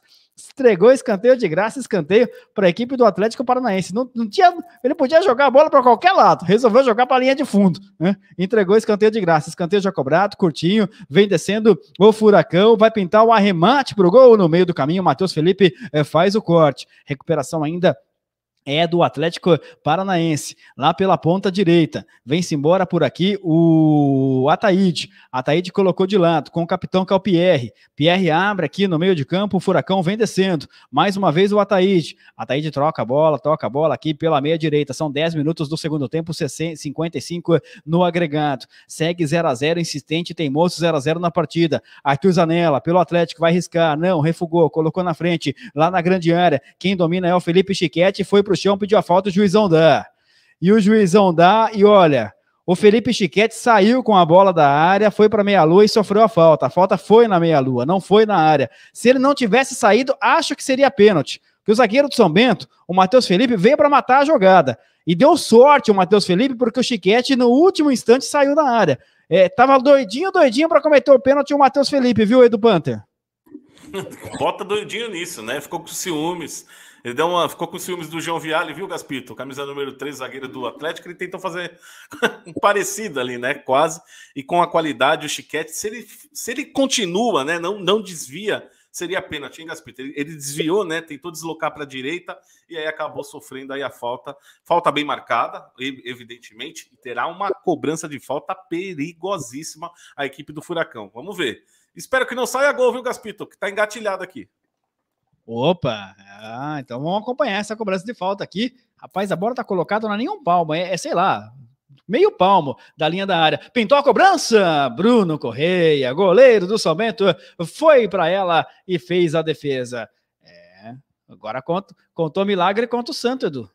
Entregou escanteio de graça, escanteio para a equipe do Atlético Paranaense. Não, não tinha, ele podia jogar a bola para qualquer lado, resolveu jogar para a linha de fundo. Né? Entregou escanteio de graça. Escanteio já cobrado, curtinho, vem descendo o furacão, vai pintar o arremate para o gol no meio do caminho. O Matheus Felipe eh, faz o corte. Recuperação ainda é do Atlético Paranaense, lá pela ponta direita. Vem-se embora por aqui o Ataíde. Ataíde colocou de lado com o capitão Calpierre. É Pierre. Pierre abre aqui no meio de campo, o Furacão vem descendo. Mais uma vez o Ataíde. Ataíde troca a bola, toca a bola aqui pela meia direita. São 10 minutos do segundo tempo, 55 no agregado. Segue 0 a 0 insistente, teimoso 0 a 0 na partida. Arthur Zanella pelo Atlético vai riscar. Não, refugou, colocou na frente, lá na grande área. Quem domina é o Felipe Chiquete, foi pro para o chão, pediu a falta, o juizão dá. E o juizão dá, e olha, o Felipe Chiquete saiu com a bola da área, foi para meia-lua e sofreu a falta. A falta foi na meia-lua, não foi na área. Se ele não tivesse saído, acho que seria pênalti. Porque o zagueiro do São Bento, o Matheus Felipe, veio para matar a jogada. E deu sorte o Matheus Felipe, porque o Chiquete, no último instante, saiu da área. É, tava doidinho, doidinho para cometer o pênalti o Matheus Felipe, viu, Edu Panther? Bota doidinho nisso, né? Ficou com ciúmes. Ele deu uma, ficou com os filmes do João Viale, viu, Gaspito? Camisa número 3, zagueiro do Atlético. Ele tentou fazer um parecido ali, né? Quase. E com a qualidade, o Chiquete, se ele, se ele continua, né? Não, não desvia, seria a pena, tinha Gaspito? Ele, ele desviou, né? Tentou deslocar para a direita e aí acabou sofrendo aí a falta. Falta bem marcada, evidentemente. E terá uma cobrança de falta perigosíssima a equipe do Furacão. Vamos ver. Espero que não saia gol, viu, Gaspito? Que tá engatilhado aqui. Opa, ah, então vamos acompanhar essa cobrança de falta aqui. Rapaz, a bola tá colocada, não é nenhum palmo, é, é sei lá, meio palmo da linha da área. Pintou a cobrança, Bruno Correia, goleiro do Salmento, foi para ela e fez a defesa. É, agora conto, contou milagre contra o Santo, Edu.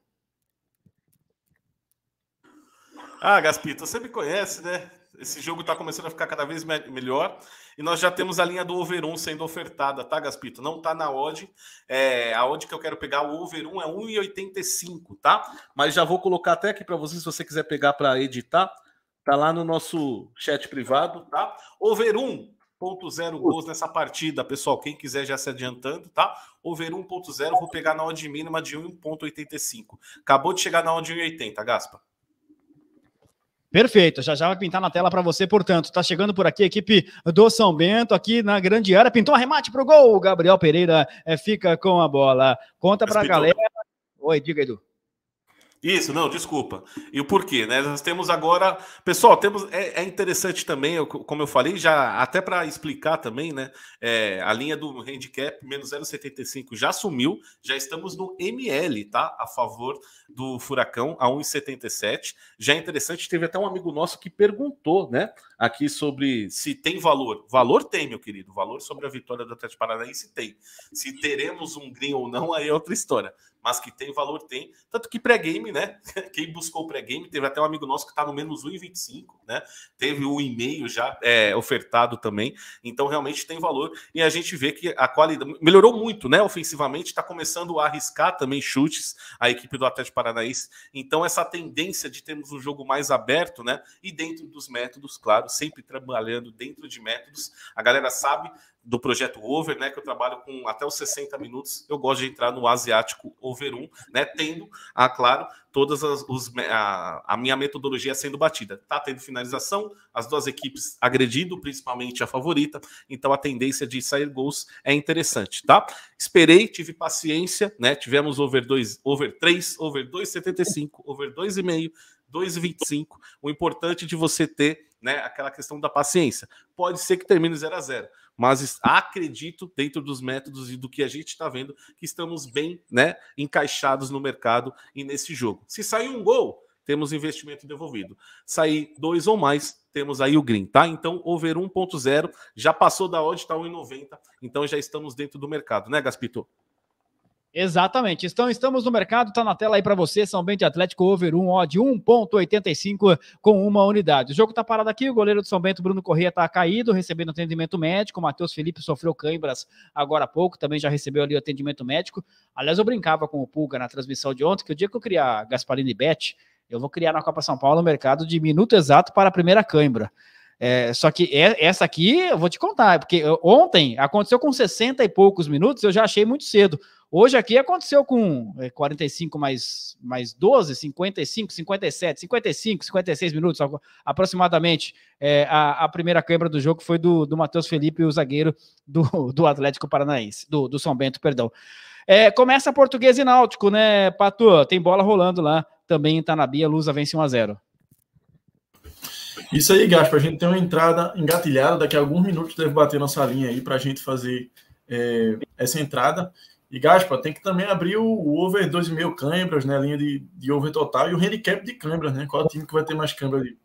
Ah, Gaspito, você me conhece, né? Esse jogo está começando a ficar cada vez me melhor. E nós já temos a linha do over 1 sendo ofertada, tá, Gaspito? Não tá na odd. É, a odd que eu quero pegar, o over 1 é 1,85, tá? Mas já vou colocar até aqui para você, se você quiser pegar para editar. Tá lá no nosso chat privado, tá? Over 1, 1.0 gols nessa partida, pessoal. Quem quiser já se adiantando, tá? Over 1.0, vou pegar na odd mínima de 1.85. Acabou de chegar na odd 1.80, Gaspa. Perfeito, já já vai pintar na tela para você, portanto, está chegando por aqui a equipe do São Bento, aqui na grande área, pintou um arremate o gol, Gabriel Pereira é, fica com a bola. Conta para a galera... Oi, diga Edu. Isso, não, desculpa. E o porquê, né? Nós temos agora. Pessoal, temos. É, é interessante também, como eu falei, já até para explicar também, né? É, a linha do handicap menos 0,75 já sumiu, já estamos no ML, tá? A favor do furacão, a 1,77. Já é interessante, teve até um amigo nosso que perguntou, né? Aqui sobre se tem valor. Valor tem, meu querido. Valor sobre a vitória do Atlético Paranaense tem. Se teremos um green ou não, aí é outra história mas que tem valor, tem. Tanto que pré-game, né? Quem buscou pré-game, teve até um amigo nosso que está no menos 1,25, né? Teve o um e-mail já é, ofertado também. Então, realmente tem valor. E a gente vê que a qualidade melhorou muito, né? Ofensivamente, está começando a arriscar também chutes a equipe do Atlético Paranaense. Então, essa tendência de termos um jogo mais aberto, né? E dentro dos métodos, claro, sempre trabalhando dentro de métodos. A galera sabe do projeto Over, né, que eu trabalho com até os 60 minutos. Eu gosto de entrar no asiático Over 1, né, tendo, ah, claro, todas as os, a, a, minha metodologia sendo batida. Tá tendo finalização, as duas equipes agredindo, principalmente a favorita, então a tendência de sair gols é interessante, tá? Esperei, tive paciência, né? Tivemos over 2, over 3, over 2,75, over 2,5, 2,25. O importante de você ter né, aquela questão da paciência. Pode ser que termine 0 a 0 mas acredito dentro dos métodos e do que a gente está vendo que estamos bem, né, encaixados no mercado e nesse jogo. Se sair um gol, temos investimento devolvido. Sair dois ou mais, temos aí o green, tá? Então, over 1.0 já passou da odd, está 1,90, então já estamos dentro do mercado, né, Gaspito? Exatamente. Então, estamos no mercado, está na tela aí para você. São Bento Atlético over 1, odd 1,85 com uma unidade. O jogo está parado aqui, o goleiro do São Bento, Bruno Corrêa, está caído, recebendo atendimento médico. O Matheus Felipe sofreu câimbras agora há pouco, também já recebeu ali o atendimento médico. Aliás, eu brincava com o Pulga na transmissão de ontem, que o dia que eu criar Gasparini Bet, eu vou criar na Copa São Paulo o mercado de minuto exato para a primeira câimbra. É, só que é, essa aqui eu vou te contar, porque ontem aconteceu com 60 e poucos minutos, eu já achei muito cedo. Hoje aqui aconteceu com 45 eh, mais, mais 12, 55, 57, 55, 56 minutos aproximadamente. É, a, a, primeira câmera do jogo foi do, do Matheus Felipe, o zagueiro do, do Atlético Paranaense, do, do São Bento, perdão. É, começa Português e Náutico, né, Pato? Tem bola rolando lá também em tá Itanabi, Lusa vence 1 a 0 Isso aí, Gaspar. A gente tem uma entrada engatilhada. Daqui a alguns minutos deve bater nossa linha aí para a gente fazer é, essa entrada. E Gaspa tem que também abrir o, over 2,5 câimbras, né? linha de, de over total e o handicap de câimbras, né? Qual é time que vai ter mais câimbras ali? É,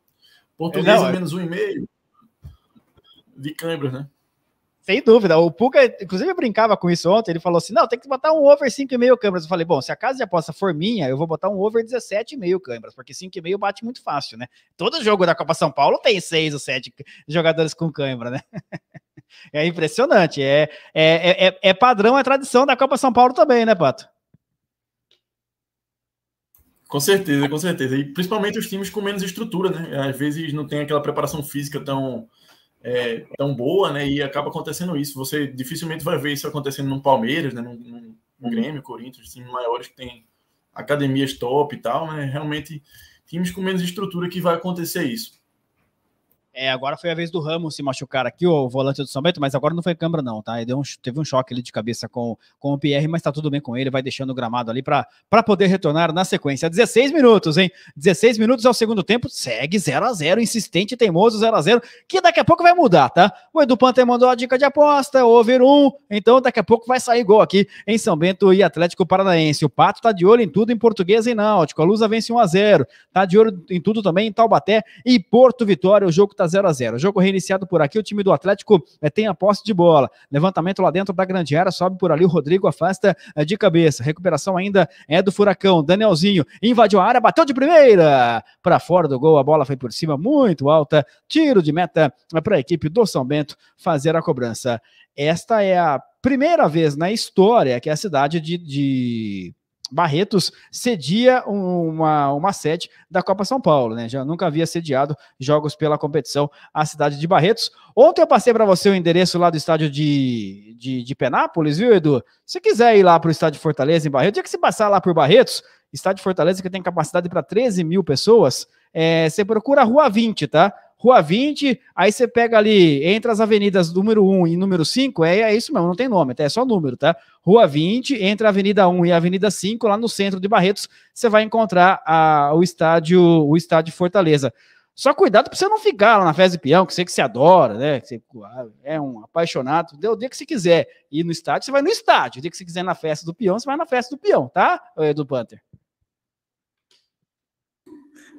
Portuguesa é, menos 1,5 de câimbras, né? Sem dúvida. O Puka, inclusive, brincava com isso ontem. Ele falou assim: não, tem que botar um over 5,5 câmeras. Eu falei: bom, se a casa de aposta for minha, eu vou botar um over 17,5 câmeras, porque 5,5 bate muito fácil, né? Todo jogo da Copa São Paulo tem 6 ou 7 jogadores com câmera, né? é impressionante. É, é, é, é, é padrão, é tradição da Copa São Paulo também, né, Pato? Com certeza, com certeza. E principalmente os times com menos estrutura, né? Às vezes não tem aquela preparação física tão é, tão boa, né? E acaba acontecendo isso. Você dificilmente vai ver isso acontecendo no Palmeiras, né? No, no, no Grêmio, Corinthians, times maiores que tem academias top e tal, né? Realmente times com menos estrutura que vai acontecer isso. É, agora foi a vez do Ramos se machucar aqui, o volante do São Bento, mas agora não foi câmera não, tá? Ele um, teve um choque ali de cabeça com, com o Pierre, mas tá tudo bem com ele, vai deixando o gramado ali para poder retornar na sequência. 16 minutos, hein? 16 minutos ao segundo tempo, segue 0 a 0 insistente, teimoso, 0 a 0 que daqui a pouco vai mudar, tá? O Edu Panther mandou a dica de aposta, over 1, então daqui a pouco vai sair gol aqui em São Bento e Atlético Paranaense. O Pato tá de olho em tudo em português e náutico, a Lusa vence 1 a 0 tá de olho em tudo também em Taubaté e Porto Vitória, o jogo tá está 0 a 0 Jogo reiniciado por aqui, o time do Atlético é, tem a posse de bola. Levantamento lá dentro da grande área, sobe por ali o Rodrigo, afasta é, de cabeça. Recuperação ainda é do Furacão. Danielzinho invadiu a área, bateu de primeira para fora do gol. A bola foi por cima, muito alta. Tiro de meta eh, para a equipe do São Bento fazer a cobrança. Esta é a primeira vez na história que a cidade de, de Barretos cedia uma, uma sede da Copa São Paulo, né? Já nunca havia sediado jogos pela competição à cidade de Barretos. Ontem eu passei para você o endereço lá do estádio de, de, de, Penápolis, viu, Edu? Se quiser ir lá para o estádio de Fortaleza, em Barretos, o dia que você passar lá por Barretos, estádio de Fortaleza que tem capacidade para 13 mil pessoas, é, você procura a Rua 20, tá? Rua 20, aí você pega ali, entre as avenidas número 1 e número 5, é, é isso mesmo, não tem nome, até tá? é só número, tá? Rua 20, entre a Avenida 1 e a Avenida 5, lá no centro de Barretos, você vai encontrar a, o estádio o estádio Fortaleza. Só cuidado para você não ficar lá na festa de peão, que você que se adora, né? Que você é um apaixonado. o dia que você quiser ir no estádio, você vai no estádio. O dia que você quiser na festa do peão, você vai na festa do peão, tá, eh, do Panther?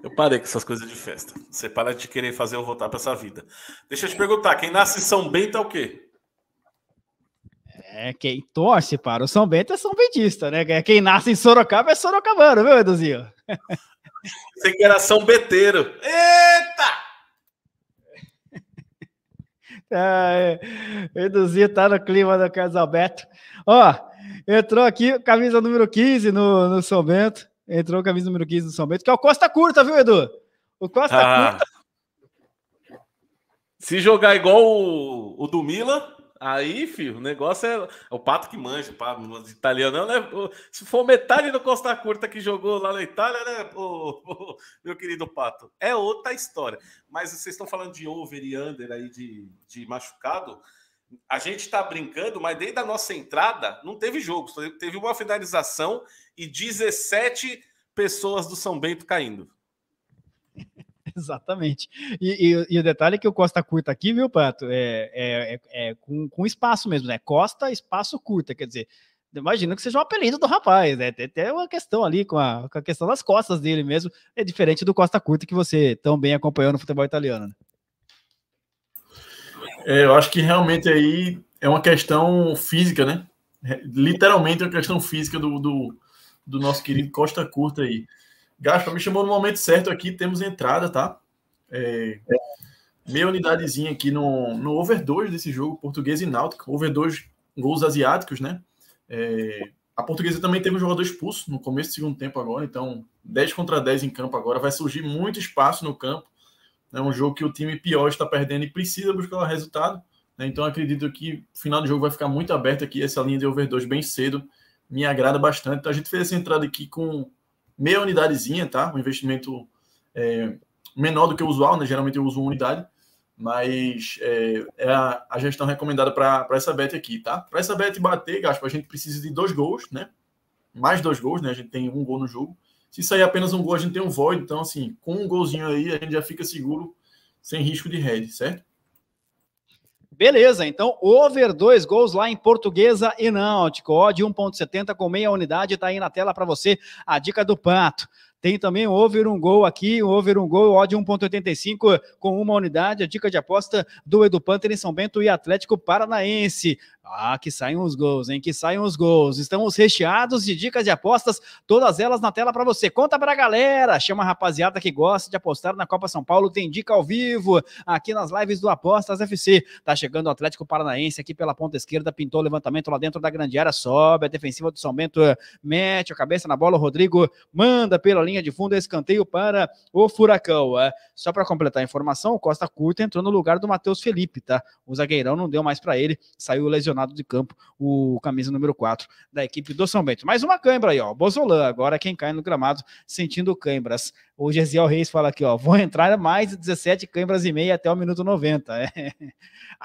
Eu parei com essas coisas de festa. Você para de querer fazer eu voltar para essa vida. Deixa eu te perguntar, quem nasce em São Bento é o quê? É, quem torce para o São Bento é São Bentista, né? É, quem nasce em Sorocaba é Sorocabano, viu, Eduzinho? Você que era São Beteiro. Eita! É, Eduzinho tá no clima do Carlos Alberto. Ó, entrou aqui, camisa número 15 no, no São Bento. Entrou camisa número 15 do São Bento, que é o Costa Curta, viu, Edu? O Costa ah, Curta. Se jogar igual o, o do Milan, aí, filho, o negócio é, é o pato que manja, pato italiano, né? Se for metade do Costa Curta que jogou lá na Itália, né, meu querido pato? É outra história. Mas vocês estão falando de over e under aí de, de machucado a gente está brincando, mas desde a nossa entrada não teve jogo, teve uma finalização e 17 pessoas do São Bento caindo. Exatamente. E, e, e, o detalhe é que o Costa Curta aqui, viu, Pato? É, é, é, é com, com, espaço mesmo, né? Costa, espaço curta, quer dizer. Imagino que seja um apelido do rapaz, né? Tem até uma questão ali com a, com a, questão das costas dele mesmo. É diferente do Costa Curta que você tão bem acompanhou no futebol italiano. Né? É, eu acho que realmente aí é uma questão física, né? É, literalmente é uma questão física do, do, do nosso querido Costa Curta aí. Gaspa, me chamou no momento certo aqui, temos entrada, tá? É, meia unidadezinha aqui no, no over 2 desse jogo, Português e Náutico. Over 2 gols asiáticos, né? É, a Portuguesa também teve um jogador expulso no começo do segundo tempo agora, então 10 contra 10 em campo agora. Vai surgir muito espaço no campo. É um jogo que o time pior está perdendo e precisa buscar o resultado. Né? Então acredito que o final do jogo vai ficar muito aberto aqui. Essa linha de over 2 bem cedo me agrada bastante. Então a gente fez essa entrada aqui com meia unidadezinha, tá? Um investimento é, menor do que o usual, né? Geralmente eu uso uma unidade, mas é, é a, a, gestão recomendada para essa bet aqui, tá? Para essa bet bater, Gaspa, a gente precisa de dois gols, né? Mais dois gols, né? A gente tem um gol no jogo. Se sair apenas um gol, a gente tem um void. Então, assim, com um golzinho aí, a gente já fica seguro, sem risco de head, certo? Beleza, então over dois gols lá em Portuguesa e Náutico. Odd 1.70 com meia unidade, tá aí na tela para você a dica do Pato. Tem também um over um gol aqui, um over um gol, odd 1.85 com uma unidade. A dica de aposta do Edu Panther em São Bento e Atlético Paranaense. Ah, que saem os gols, hein? Que saem os gols. Estamos recheados de dicas de apostas, todas elas na tela para você. Conta para a galera, chama a rapaziada que gosta de apostar na Copa São Paulo, tem dica ao vivo aqui nas lives do Apostas FC. Tá chegando o Atlético Paranaense aqui pela ponta esquerda, pintou o levantamento lá dentro da grande área, sobe a defensiva do São Bento, mete a cabeça na bola, o Rodrigo manda pela linha linha de fundo, escanteio para o Furacão. É. Só para completar a informação, o Costa Curta entrou no lugar do Matheus Felipe, tá? O zagueirão não deu mais para ele, saiu lesionado de campo, o camisa número 4 da equipe do São Bento. Mais uma cãibra aí, ó. Bozolã, agora quem cai no gramado sentindo cãibras. O Gesiel Reis fala aqui, ó, vou entrar mais de 17 câimbras e meia até o minuto 90. É.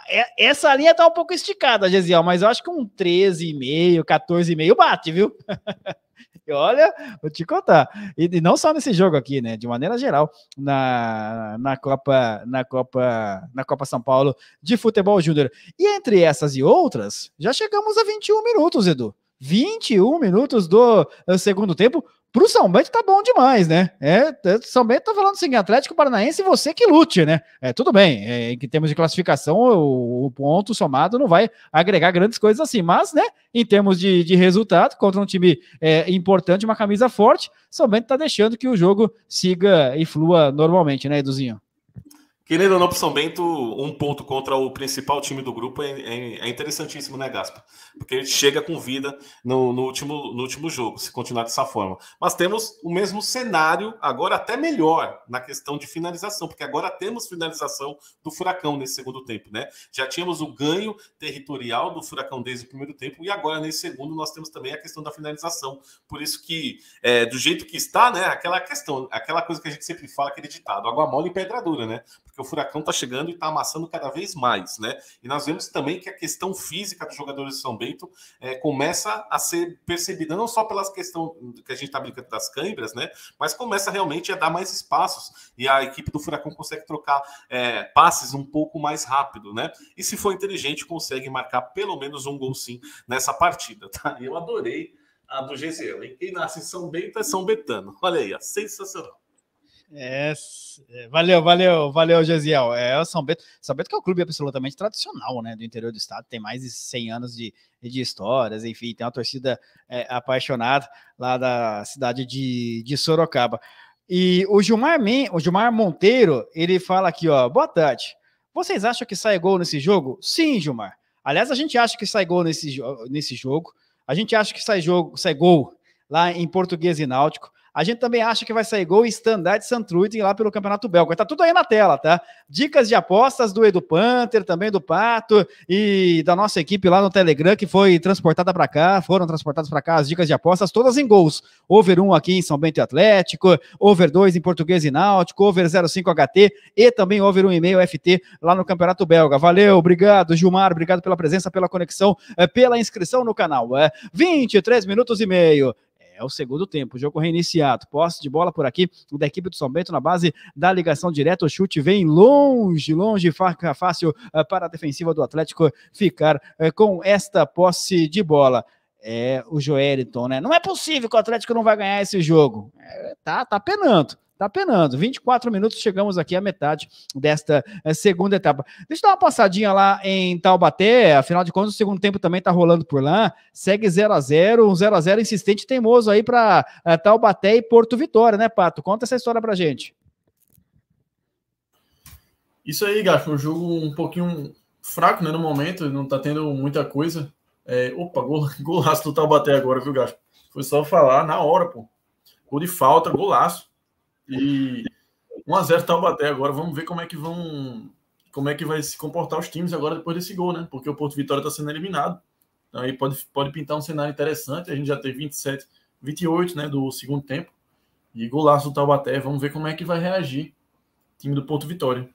É, essa linha tá um pouco esticada, Gesiel, mas eu acho que um 13,5, 14,5 bate, viu? olha, vou te contar. E, e, não só nesse jogo aqui, né? De maneira geral, na, na Copa, na Copa, na Copa São Paulo de Futebol Júnior. E entre essas e outras, já chegamos a 21 minutos, Edu. 21 minutos do eh, segundo tempo para o São Bento tá bom demais, né? É, é, São Bento tá falando assim, Atlético Paranaense, você que lute, né? É, tudo bem, é, em termos de classificação, o, o, ponto somado não vai agregar grandes coisas assim, mas, né, em termos de, de resultado, contra um time é, importante, uma camisa forte, São Bento tá deixando que o jogo siga e flua normalmente, né, Eduzinho? querendo ou não, para São Bento, um ponto contra o principal time do grupo é, é, é interessantíssimo, né, Gaspa? Porque ele chega com vida no, no, último, no último jogo, se continuar dessa forma. Mas temos o mesmo cenário, agora até melhor, na questão de finalização, porque agora temos finalização do Furacão nesse segundo tempo, né? Já tínhamos o ganho territorial do Furacão desde o primeiro tempo, e agora nesse segundo nós temos também a questão da finalização. Por isso que, é, do jeito que está, né, aquela questão, aquela coisa que a gente sempre fala, aquele ditado, água mole e pedra dura, né? porque o furacão está chegando e está amassando cada vez mais, né? E nós vemos também que a questão física dos jogadores de São Bento é, começa a ser percebida não só pelas questão que a gente está brincando das câimbras, né? Mas começa realmente a dar mais espaços e a equipe do furacão consegue trocar é, passes um pouco mais rápido, né? E se for inteligente consegue marcar pelo menos um gol sim nessa partida, tá? Eu adorei a do GZL, hein? Quem nasce em São Bento é São Betano. Olha aí, ó, sensacional. É, é, valeu, valeu, valeu, Gesiel. É o São Bento. São Bento que é um clube absolutamente tradicional, né, do interior do estado. Tem mais de 100 anos de, de histórias, enfim, tem uma torcida é, apaixonada lá da cidade de, de Sorocaba. E o Gilmar, Men, o Gilmar Monteiro, ele fala aqui, ó, boa tarde. Vocês acham que sai gol nesse jogo? Sim, Gilmar. Aliás, a gente acha que sai gol nesse, nesse jogo. A gente acha que sai, jogo, sai gol lá em Português e Náutico. A gente também acha que vai sair gol em Standard Santruiden lá pelo Campeonato Belga. Tá tudo aí na tela, tá? Dicas de apostas do Edu Panther, também do Pato e da nossa equipe lá no Telegram que foi transportada para cá, foram transportadas para cá as dicas de apostas todas em gols. Over 1 aqui em São Bento e Atlético, over 2 em Português e Náutico, over 05 HT e também over 1,5 FT lá no Campeonato Belga. Valeu, obrigado, Gilmar, obrigado pela presença, pela conexão, eh, pela inscrição no canal. 23 eh. minutos e meio é o segundo tempo. Jogo reiniciado, posse de bola por aqui da equipe do São Bento na base da ligação direta. O chute vem longe, longe, faca fácil eh, para a defensiva do Atlético ficar eh, com esta posse de bola. É o Joeliton, né? Não é possível que o Atlético não vai ganhar esse jogo. É, tá, tá penando. Tá penando. 24 minutos, chegamos aqui à metade desta eh, segunda etapa. Deixa eu dar uma passadinha lá em Taubaté, afinal de contas, o segundo tempo também tá rolando por lá. Segue 0 a 0 um 0 a 0 insistente e teimoso aí para eh, Taubaté e Porto Vitória, né, Pato? Conta essa história pra gente. Isso aí, Gacho, um jogo um pouquinho fraco, né, no momento, não tá tendo muita coisa. É, opa, golaço do Taubaté agora, viu, Gacho? Foi só falar na hora, pô. Gol de falta, golaço. E 1x0 Taubaté agora. Vamos ver como é que vão. Como é que vai se comportar os times agora depois desse gol, né? Porque o Porto Vitória está sendo eliminado. Então aí pode, pode pintar um cenário interessante. A gente já tem 27, 28 né, do segundo tempo. E golaço do Taubaté. Vamos ver como é que vai reagir o time do Porto Vitória.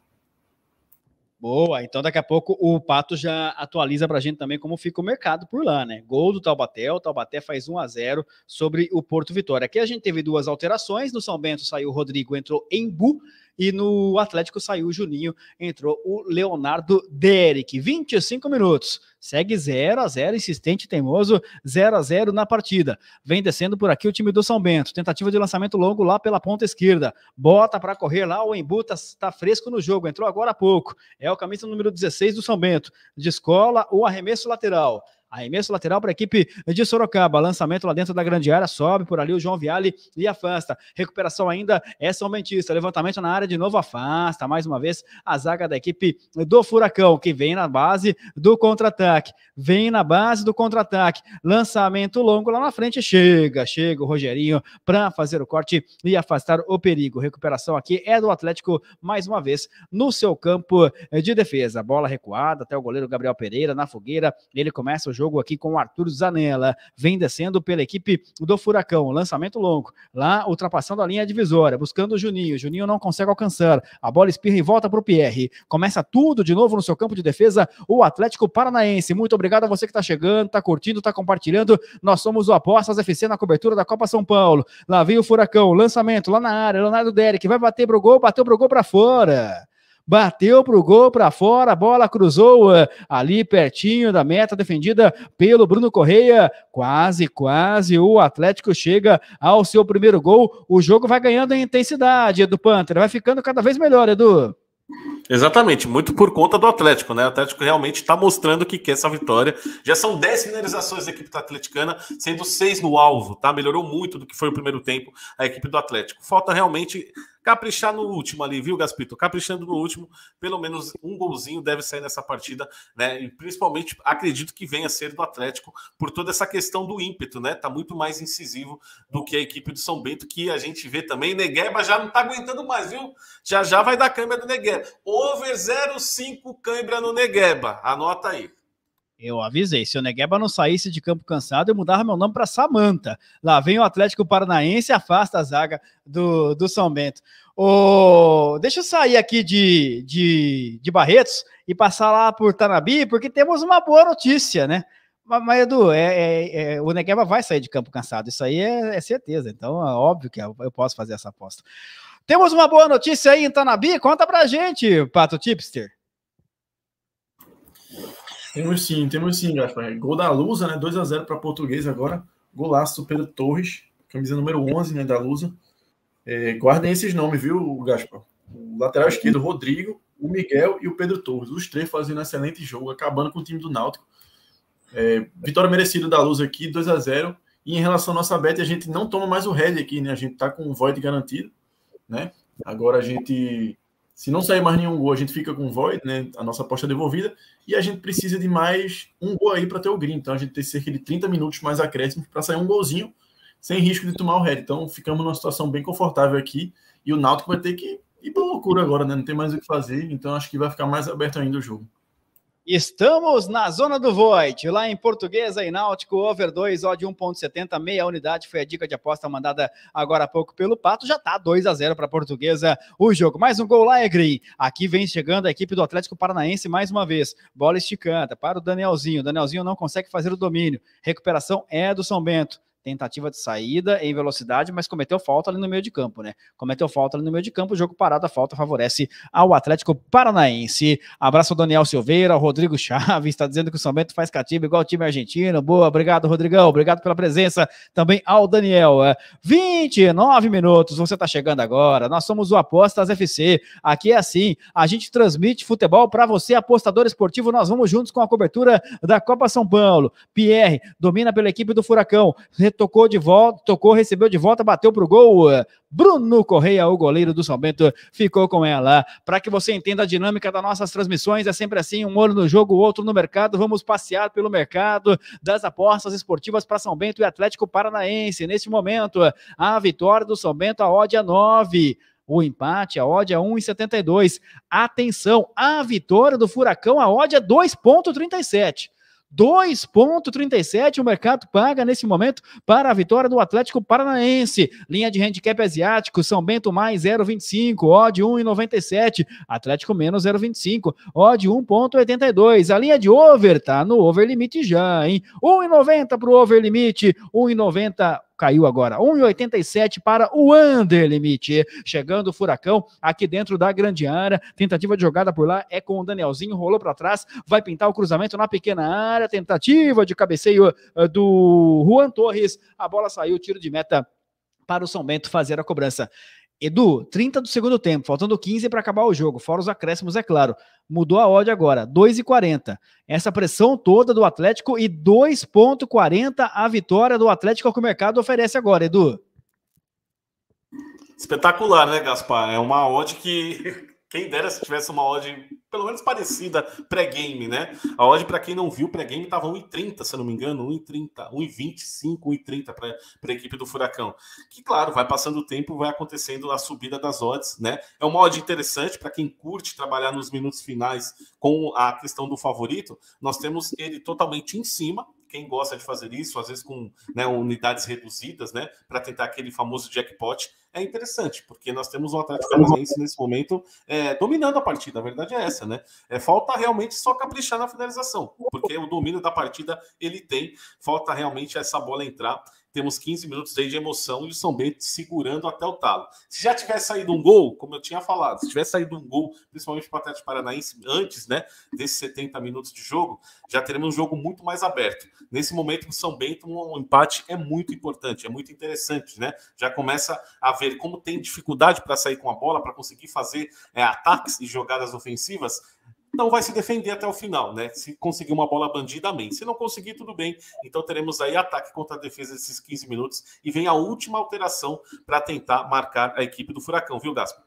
Boa, então daqui a pouco o Pato já atualiza para a gente também como fica o mercado por lá, né? Gol do Taubaté, o Taubaté faz 1 a 0 sobre o Porto Vitória. Aqui a gente teve duas alterações, no São Bento saiu o Rodrigo, entrou Embu, e no Atlético saiu o Juninho, entrou o Leonardo Derek. 25 minutos. Segue 0 a 0 insistente, teimoso, 0 a 0 na partida. Vem descendo por aqui o time do São Bento. Tentativa de lançamento longo lá pela ponta esquerda. Bota para correr lá, o Embuta está fresco no jogo, entrou agora há pouco. É o camisa número 16 do São Bento. Descola o arremesso lateral. Arremesso lateral para a equipe de Sorocaba. Lançamento lá dentro da grande área. Sobe por ali o João Viale e afasta. Recuperação ainda é São Bentista. Levantamento na área de novo. Afasta. Mais uma vez a zaga da equipe do Furacão, que vem na base do contra-ataque. Vem na base do contra-ataque. Lançamento longo lá na frente. Chega, chega o Rogerinho para fazer o corte e afastar o perigo. Recuperação aqui é do Atlético mais uma vez no seu campo de defesa. Bola recuada até o goleiro Gabriel Pereira na fogueira. Ele começa o jogo jogo aqui com o Arthur Zanella. Vem descendo pela equipe do Furacão. Lançamento longo. Lá, ultrapassando a linha divisória, buscando o Juninho. Juninho não consegue alcançar. A bola espirra e volta para o Pierre. Começa tudo de novo no seu campo de defesa. O Atlético Paranaense. Muito obrigado a você que está chegando, está curtindo, está compartilhando. Nós somos o Apostas FC na cobertura da Copa São Paulo. Lá vem o Furacão. Lançamento lá na área. Leonardo Derek vai bater para o gol. Bateu para o gol para fora bateu pro gol, para fora, a bola cruzou eh, ali pertinho da meta defendida pelo Bruno Correia. Quase, quase o Atlético chega ao seu primeiro gol. O jogo vai ganhando em intensidade, Edu Panther, vai ficando cada vez melhor, Edu. Exatamente, muito por conta do Atlético, né? O Atlético realmente está mostrando que quer essa vitória. Já são 10 finalizações da equipe da atleticana, sendo seis no alvo, tá? Melhorou muito do que foi o primeiro tempo a equipe do Atlético. Falta realmente caprichar no último ali, viu, Gaspito? Caprichando no último, pelo menos um golzinho deve sair nessa partida, né? E principalmente acredito que venha a ser do Atlético por toda essa questão do ímpeto, né? Tá muito mais incisivo do que a equipe do São Bento, que a gente vê também. Negueba já não tá aguentando mais, viu? Já já vai dar câimbra no Negueba. Over 0,5 câimbra no Negueba. Anota aí. Eu avisei, se o Negueba não saísse de campo cansado, eu mudava meu nome para Samanta. Lá vem o Atlético Paranaense, afasta a zaga do, do São Bento. Oh, deixa eu sair aqui de, de, de Barretos e passar lá por Tanabi, porque temos uma boa notícia, né? Mas, mas Edu, é, é, é, o Negueba vai sair de campo cansado, isso aí é, é certeza. Então, é óbvio que eu posso fazer essa aposta. Temos uma boa notícia aí em Tanabi, conta pra gente, Pato Tipster. Temos sim, temos sim, Gaspar. Gol da Lusa, né? 2x0 para português agora. Golaço do Pedro Torres, camisa número 11 né, da Lusa. É, guardem esses nomes, viu, Gaspar? O lateral esquerdo, Rodrigo, o Miguel e o Pedro Torres. Os três fazendo um excelente jogo, acabando com o time do Náutico. É, vitória merecida da Lusa aqui, 2 a 0 E em relação à nossa bet, a gente não toma mais o head aqui, né? A gente tá com o void garantido, né? Agora a gente se não sair mais nenhum gol, a gente fica com void, né? A nossa aposta é devolvida. E a gente precisa de mais um gol aí para ter o green. Então a gente tem cerca de 30 minutos mais acréscimos para sair um golzinho, sem risco de tomar o red. Então ficamos numa situação bem confortável aqui. E o Náutico vai ter que ir para loucura agora, né? Não tem mais o que fazer. Então acho que vai ficar mais aberto ainda o jogo. Estamos na zona do Void, lá em Portuguesa e Náutico, over 2, odd 1.70, meia unidade, foi a dica de aposta mandada agora há pouco pelo Pato, já tá 2 a 0 para Portuguesa o jogo. Mais um gol lá é green, aqui vem chegando a equipe do Atlético Paranaense mais uma vez, bola esticada para o Danielzinho, o Danielzinho não consegue fazer o domínio, recuperação é do São Bento, tentativa de saída em velocidade, mas cometeu falta ali no meio de campo, né? Cometeu falta ali no meio de campo, o jogo parado, a falta favorece ao Atlético Paranaense. Abraço ao Daniel Silveira, ao Rodrigo Chaves, está dizendo que o São Bento faz cativa igual o time argentino. Boa, obrigado, Rodrigão, obrigado pela presença também ao Daniel. 29 é, minutos, você está chegando agora. Nós somos o Apostas FC. Aqui é assim, a gente transmite futebol para você, apostador esportivo. Nós vamos juntos com a cobertura da Copa São Paulo. Pierre domina pela equipe do Furacão tocou de volta, tocou, recebeu de volta, bateu pro gol. Eh, Bruno Correia, o goleiro do São Bento, ficou com ela. Para que você entenda a dinâmica das nossas transmissões, é sempre assim: um olho no jogo, outro no mercado. Vamos passear pelo mercado das apostas esportivas para São Bento e Atlético Paranaense. Neste momento, a vitória do São Bento, a ódio é 9. O empate, a ódio é 1,72. Atenção, a vitória do Furacão, a ódio é 2,37. 2,37 o mercado paga nesse momento para a vitória do Atlético Paranaense. Linha de handicap asiático, São Bento mais 0,25, odd 1,97, Atlético menos 0,25, odd 1,82. A linha de over tá no over limite já, hein? 1,90 para o over limite, 1,90 caiu agora. 1,87 para o Anderle limite Chegando o Furacão aqui dentro da grande área. Tentativa de jogada por lá é com o Danielzinho. Rolou para trás. Vai pintar o cruzamento na pequena área. Tentativa de cabeceio eh, do Juan Torres. A bola saiu, tiro de meta para o São Bento fazer a cobrança. Edu, 30 do segundo tempo, faltando 15 para acabar o jogo, fora os acréscimos, é claro. Mudou a odd agora, 2,40. Essa pressão toda do Atlético e 2,40 a vitória do Atlético que o mercado oferece agora, Edu. Espetacular, né, Gaspar? É uma odd que quem dera se tivesse uma odd pelo menos parecida pré-game, né? A odd, para quem não viu, pré-game estava 1,30, se eu não me engano, 1,30, 1,25, 1,30 para a equipe do Furacão. Que, claro, vai passando o tempo, vai acontecendo a subida das odds, né? É uma odd interessante para quem curte trabalhar nos minutos finais com a questão do favorito. Nós temos ele totalmente em cima, quem gosta de fazer isso, às vezes com né, unidades reduzidas, né, para tentar aquele famoso jackpot é interessante, porque nós temos o Atlético Paranaense nesse momento é, dominando a partida, a verdade é essa, né? É, falta realmente só caprichar na finalização, porque o domínio da partida ele tem, falta realmente essa bola entrar. Temos 15 minutos aí de emoção e o São Bento segurando até o talo. Se já tivesse saído um gol, como eu tinha falado, se tivesse saído um gol, principalmente para o Atlético Paranaense, antes né, desses 70 minutos de jogo, já teremos um jogo muito mais aberto. Nesse momento, o São Bento, um empate é muito importante, é muito interessante, né? Já começa a ver como tem dificuldade para sair com a bola, para conseguir fazer é, ataques e jogadas ofensivas, não vai se defender até o final, né? Se conseguir uma bola bandida, amém. Se não conseguir, tudo bem. Então teremos aí ataque contra a defesa desses 15 minutos e vem a última alteração para tentar marcar a equipe do Furacão, viu, Gaspar?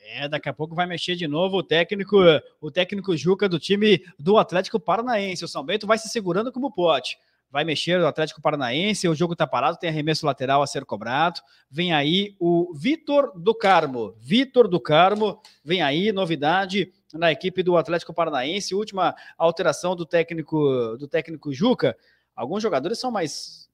É, daqui a pouco vai mexer de novo o técnico, o técnico Juca do time do Atlético Paranaense. O São Bento vai se segurando como pode vai mexer o Atlético Paranaense, o jogo está parado, tem arremesso lateral a ser cobrado. Vem aí o Vitor do Carmo. Vitor do Carmo, vem aí, novidade na equipe do Atlético Paranaense, última alteração do técnico do técnico Juca. Alguns jogadores são mais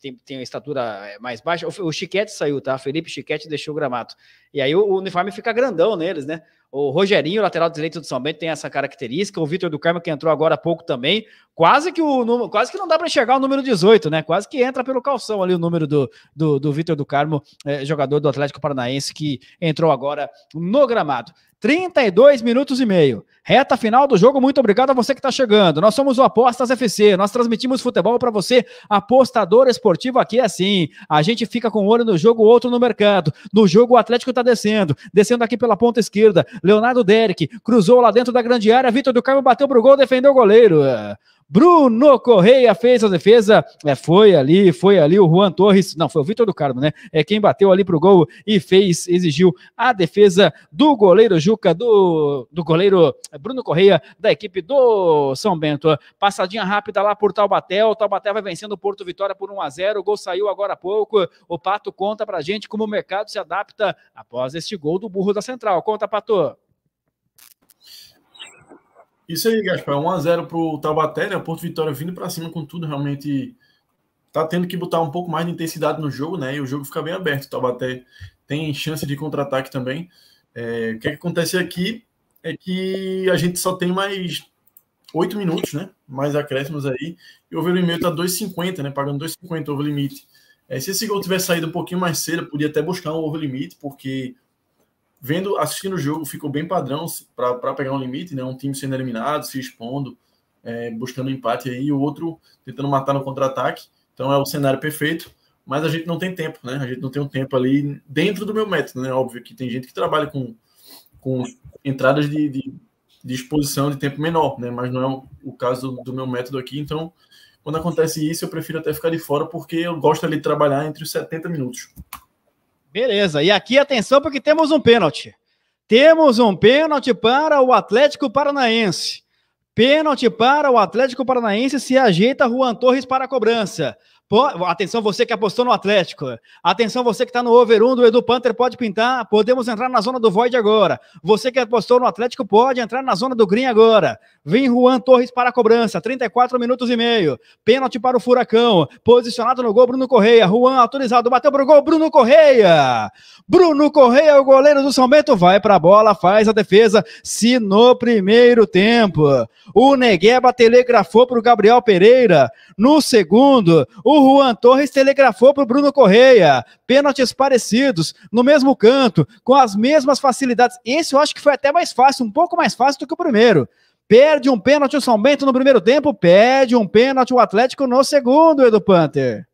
tem, tem a estatura é, mais baixa. O, o Chiquete saiu, tá? Felipe Chiquete deixou o gramado. E aí o, o, uniforme fica grandão neles, né? O Rogerinho, lateral direito do São Bento, tem essa característica. O Vitor do Carmo, que entrou agora há pouco também. Quase que o quase que não dá para enxergar o número 18, né? Quase que entra pelo calção ali o número do, do, do Vitor do Carmo, é, jogador do Atlético Paranaense, que entrou agora no gramado. 32 minutos e meio. Reta final do jogo. Muito obrigado a você que está chegando. Nós somos o Apostas FC. Nós transmitimos futebol para você, apostador esportivo aqui é assim. A gente fica com um olho no jogo, outro no mercado. No jogo, o Atlético está descendo. Descendo aqui pela ponta esquerda. Leonardo Derek cruzou lá dentro da grande área. Vitor do Carmo bateu pro gol, defendeu o goleiro. Bruno Correia fez a defesa, é, foi ali, foi ali o Juan Torres, não, foi o Vitor do Carmo, né? É quem bateu ali pro gol e fez, exigiu a defesa do goleiro Juca, do, do goleiro é, Bruno Correia, da equipe do São Bento. Passadinha rápida lá por Taubaté, o Taubaté vai vencendo o Porto Vitória por 1 a 0 o gol saiu agora há pouco. O Pato conta pra gente como o mercado se adapta após este gol do Burro da Central. Conta, Pato! Isso aí, Gaspar. 1x0 para o Taubaté, né? O Porto Vitória vindo para cima com tudo, realmente tá tendo que botar um pouco mais de intensidade no jogo, né? E o jogo fica bem aberto. O Taubaté tem chance de contra-ataque também. É, o que, é que, acontece aqui é que a gente só tem mais oito minutos, né? Mais acréscimos aí. E o over-limit tá 2,50, né? Pagando 2,50 o over-limite. É, se esse gol tivesse saído um pouquinho mais cedo, podia até buscar um over-limite, porque vendo, assistindo o jogo, ficou bem padrão para pegar um limite, né? Um time sendo eliminado, se expondo, é, buscando um empate aí, o outro tentando matar no contra-ataque. Então é o cenário perfeito, mas a gente não tem tempo, né? A gente não tem um tempo ali dentro do meu método, né? Óbvio que tem gente que trabalha com, com entradas de, de, de exposição de tempo menor, né? Mas não é o, o caso do, do meu método aqui, então quando acontece isso, eu prefiro até ficar de fora, porque eu gosto ali de trabalhar entre os 70 minutos. Beleza. E aqui, atenção, porque temos um pênalti. Temos um pênalti para o Atlético Paranaense. Pênalti para o Atlético Paranaense se ajeita Juan Torres para a cobrança. Atenção, você que apostou no Atlético. Atenção, você que está no over 1 do Edu Panther, pode pintar. Podemos entrar na zona do Void agora. Você que apostou no Atlético, pode entrar na zona do Green agora. Vem Juan Torres para a cobrança, 34 minutos e meio. Pênalti para o Furacão. Posicionado no gol, Bruno Correia. Juan autorizado, bateu para o gol, Bruno Correia. Bruno Correia, o goleiro do São Bento, vai para a bola, faz a defesa. Se no primeiro tempo, o Negueba telegrafou para o Gabriel Pereira. No segundo, o Juan Torres telegrafou para o Bruno Correia. Pênaltis parecidos, no mesmo canto, com as mesmas facilidades. Esse eu acho que foi até mais fácil, um pouco mais fácil do que o primeiro. Perde um pênalti o São Bento no primeiro tempo, perde um pênalti o Atlético no segundo, Edu Panther.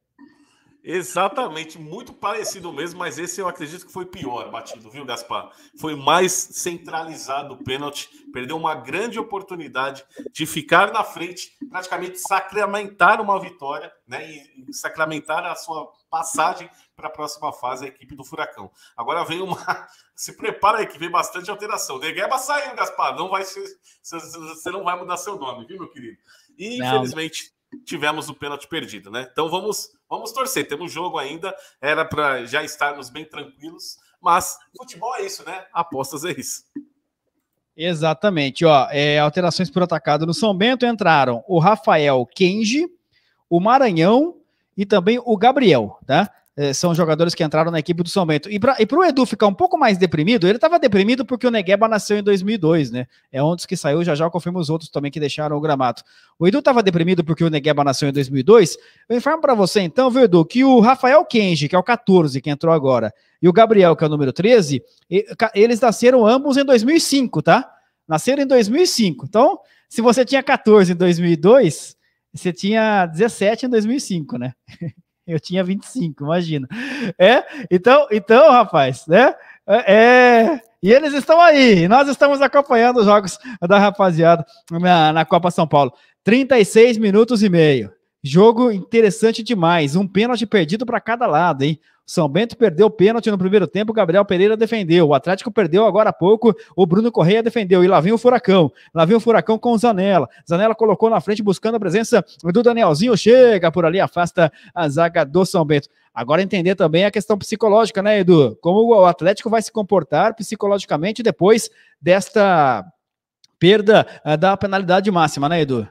Exatamente, muito parecido mesmo, mas esse eu acredito que foi pior batido, viu, Gaspar? Foi mais centralizado o pênalti, perdeu uma grande oportunidade de ficar na frente, praticamente sacramentar uma vitória, né? E sacramentar a sua passagem para a próxima fase, a equipe do Furacão. Agora vem uma. Se prepara aí que vem bastante alteração. Negueba saiu, Gaspar. Não vai ser... Você não vai mudar seu nome, viu, meu querido? E, infelizmente, tivemos o pênalti perdido, né? Então vamos, vamos torcer. Temos jogo ainda, era para já estarmos bem tranquilos, mas futebol é isso, né? Apostas é isso. Exatamente, ó. É, alterações por atacado no São Bento entraram o Rafael Kenji, o Maranhão e também o Gabriel, tá? Eh, são jogadores que entraram na equipe do São Bento. E para o Edu ficar um pouco mais deprimido, ele estava deprimido porque o Negueba nasceu em 2002, né? É um dos que saiu, já já eu confirmo os outros também que deixaram o gramado. O Edu estava deprimido porque o Negueba nasceu em 2002. Eu informo para você então, viu, Edu, que o Rafael Kenji, que é o 14, que entrou agora, e o Gabriel, que é o número 13, eles nasceram ambos em 2005, tá? Nasceram em 2005. Então, se você tinha 14 em 2002, você tinha 17 em 2005, né? Eu tinha 25, imagina. É? Então, então, rapaz, né? É, e eles estão aí. Nós estamos acompanhando os jogos da rapaziada na, na Copa São Paulo. 36 minutos e meio. Jogo interessante demais. Um pênalti perdido para cada lado, hein? São Bento perdeu o pênalti no primeiro tempo, Gabriel Pereira defendeu. O Atlético perdeu agora há pouco, o Bruno Correia defendeu. E lá vem o Furacão. Lá vem o Furacão com o Zanella. Zanella colocou na frente buscando a presença do Danielzinho. Chega por ali, afasta a zaga do São Bento. Agora entender também a questão psicológica, né, Edu? Como o Atlético vai se comportar psicologicamente depois desta perda ah, da penalidade máxima, né, Edu?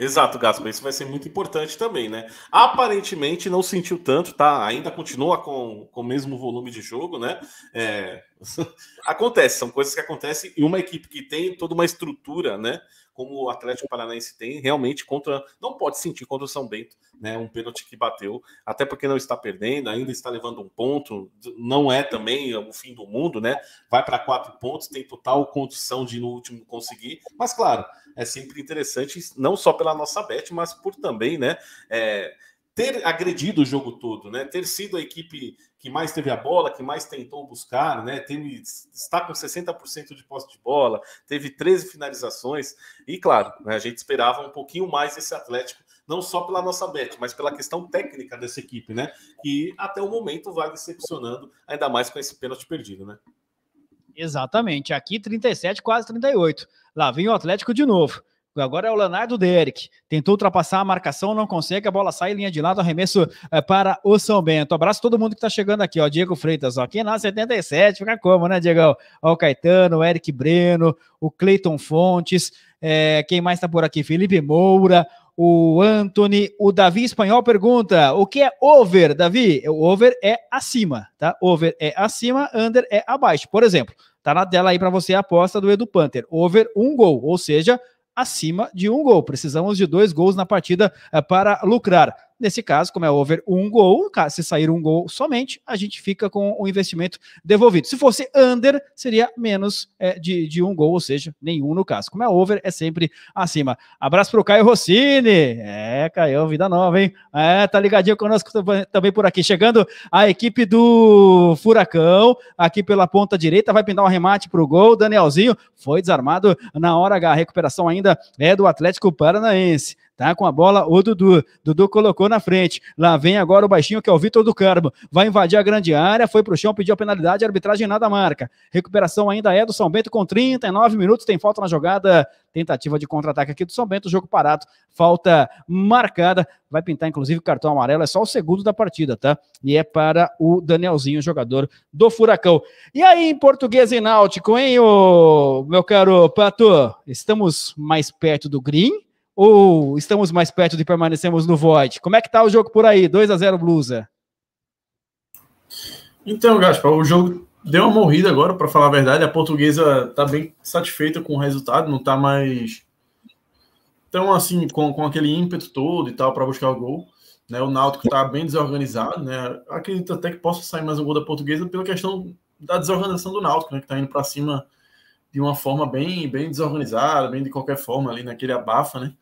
Exato, Gaspar. Isso vai ser muito importante também, né? Aparentemente não sentiu tanto, tá? Ainda continua com, com o mesmo volume de jogo, né? É... Acontece, são coisas que acontecem e uma equipe que tem toda uma estrutura, né? como o Atlético Paranaense tem, realmente contra não pode sentir contra o São Bento, né? Um pênalti que bateu, até porque não está perdendo, ainda está levando um ponto, não é também o fim do mundo, né? Vai para quatro pontos, tem total condição de no último conseguir, mas claro, é sempre interessante, não só pela nossa bet, mas por também, né? É, ter agredido o jogo todo, né? Ter sido a equipe que mais teve a bola, que mais tentou buscar, né? Teve, está com 60% de posse de bola, teve 13 finalizações. E claro, né, a gente esperava um pouquinho mais esse Atlético, não só pela nossa bet, mas pela questão técnica dessa equipe, né? Que até o momento vai decepcionando, ainda mais com esse pênalti perdido, né? Exatamente. Aqui 37, quase 38. Lá vem o Atlético de novo. Agora é o Leonardo Derek. Tentou ultrapassar a marcação, não consegue. A bola sai, linha de lado, arremesso é, para o São Bento. Abraço todo mundo que está chegando aqui, ó. Diego Freitas, ó. Aqui na 77, fica como, né, Diegão? Ó, o Caetano, o Eric Breno, o Cleiton Fontes. É, quem mais está por aqui? Felipe Moura, o Anthony, o Davi Espanhol pergunta: o que é over, Davi? O over é acima, tá? Over é acima, under é abaixo. Por exemplo, tá na tela aí para você a aposta do Edu Panther: over um gol, ou seja, acima de um gol. Precisamos de dois gols na partida eh, para lucrar. Nesse caso, como é over um gol, se sair um gol somente, a gente fica com o investimento devolvido. Se fosse under, seria menos é, de, de um gol, ou seja, nenhum no caso. Como é over, é sempre acima. Abraço para o Caio Rossini. É, Caio, vida nova, hein? É, tá ligadinho conosco também por aqui. Chegando a equipe do Furacão, aqui pela ponta direita, vai pintar um remate para o gol. Danielzinho foi desarmado na hora A recuperação ainda é do Atlético Paranaense. Tá com a bola o Dudu. Dudu colocou na frente. Lá vem agora o baixinho que é o Vitor do Carmo. Vai invadir a grande área, foi pro chão, pediu a penalidade, a arbitragem nada marca. Recuperação ainda é do São Bento com 39 minutos, tem falta na jogada. Tentativa de contra-ataque aqui do São Bento, jogo parado, falta marcada. Vai pintar inclusive o cartão amarelo, é só o segundo da partida, tá? E é para o Danielzinho, jogador do Furacão. E aí, em português e náutico, hein, ô, meu caro Pato? Estamos mais perto do green ou estamos mais perto de permanecermos no void? Como é que tá o jogo por aí? 2 a 0 Blusa. Então, Gaspar, o jogo deu uma morrida agora, para falar a verdade. A portuguesa tá bem satisfeita com o resultado, não tá mais tão assim com, com aquele ímpeto todo e tal para buscar o gol. Né? O Náutico tá bem desorganizado, né? Acredito até que possa sair mais um gol da portuguesa pela questão da desorganização do Náutico, né? Que tá indo para cima de uma forma bem, bem desorganizada, bem de qualquer forma ali naquele abafa, né?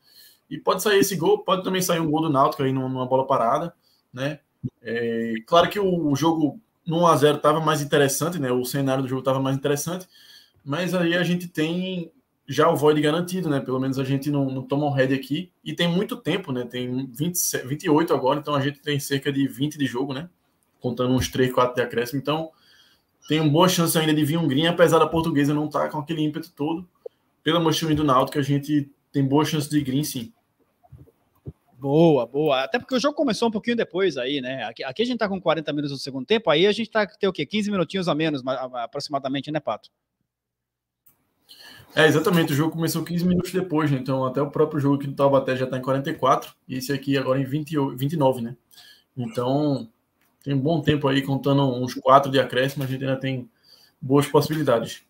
E pode sair esse gol, pode também sair um gol do Náutico aí numa bola parada, né? É, claro que o jogo no 1x0 estava mais interessante, né? O cenário do jogo estava mais interessante, mas aí a gente tem já o void garantido, né? Pelo menos a gente não, não toma um head aqui. E tem muito tempo, né? Tem 20, 28 agora, então a gente tem cerca de 20 de jogo, né? Contando uns 3, 4 de acréscimo. Então tem uma boa chance ainda de vir um green, apesar da portuguesa não estar tá com aquele ímpeto todo. Pela Deus, do Náutico, a gente tem boa chance de green, sim. Boa, boa. Até porque o jogo começou um pouquinho depois aí, né? Aqui, aqui a gente tá com 40 minutos do segundo tempo, aí a gente tá tem o quê? 15 minutinhos a menos, aproximadamente, né, Pato? É, exatamente. O jogo começou 15 minutos depois, né? Então, até o próprio jogo aqui no Taubaté já tá em 44, e esse aqui agora em 20, 29, né? Então, tem um bom tempo aí, contando uns 4 de acréscimo, a gente ainda tem boas possibilidades.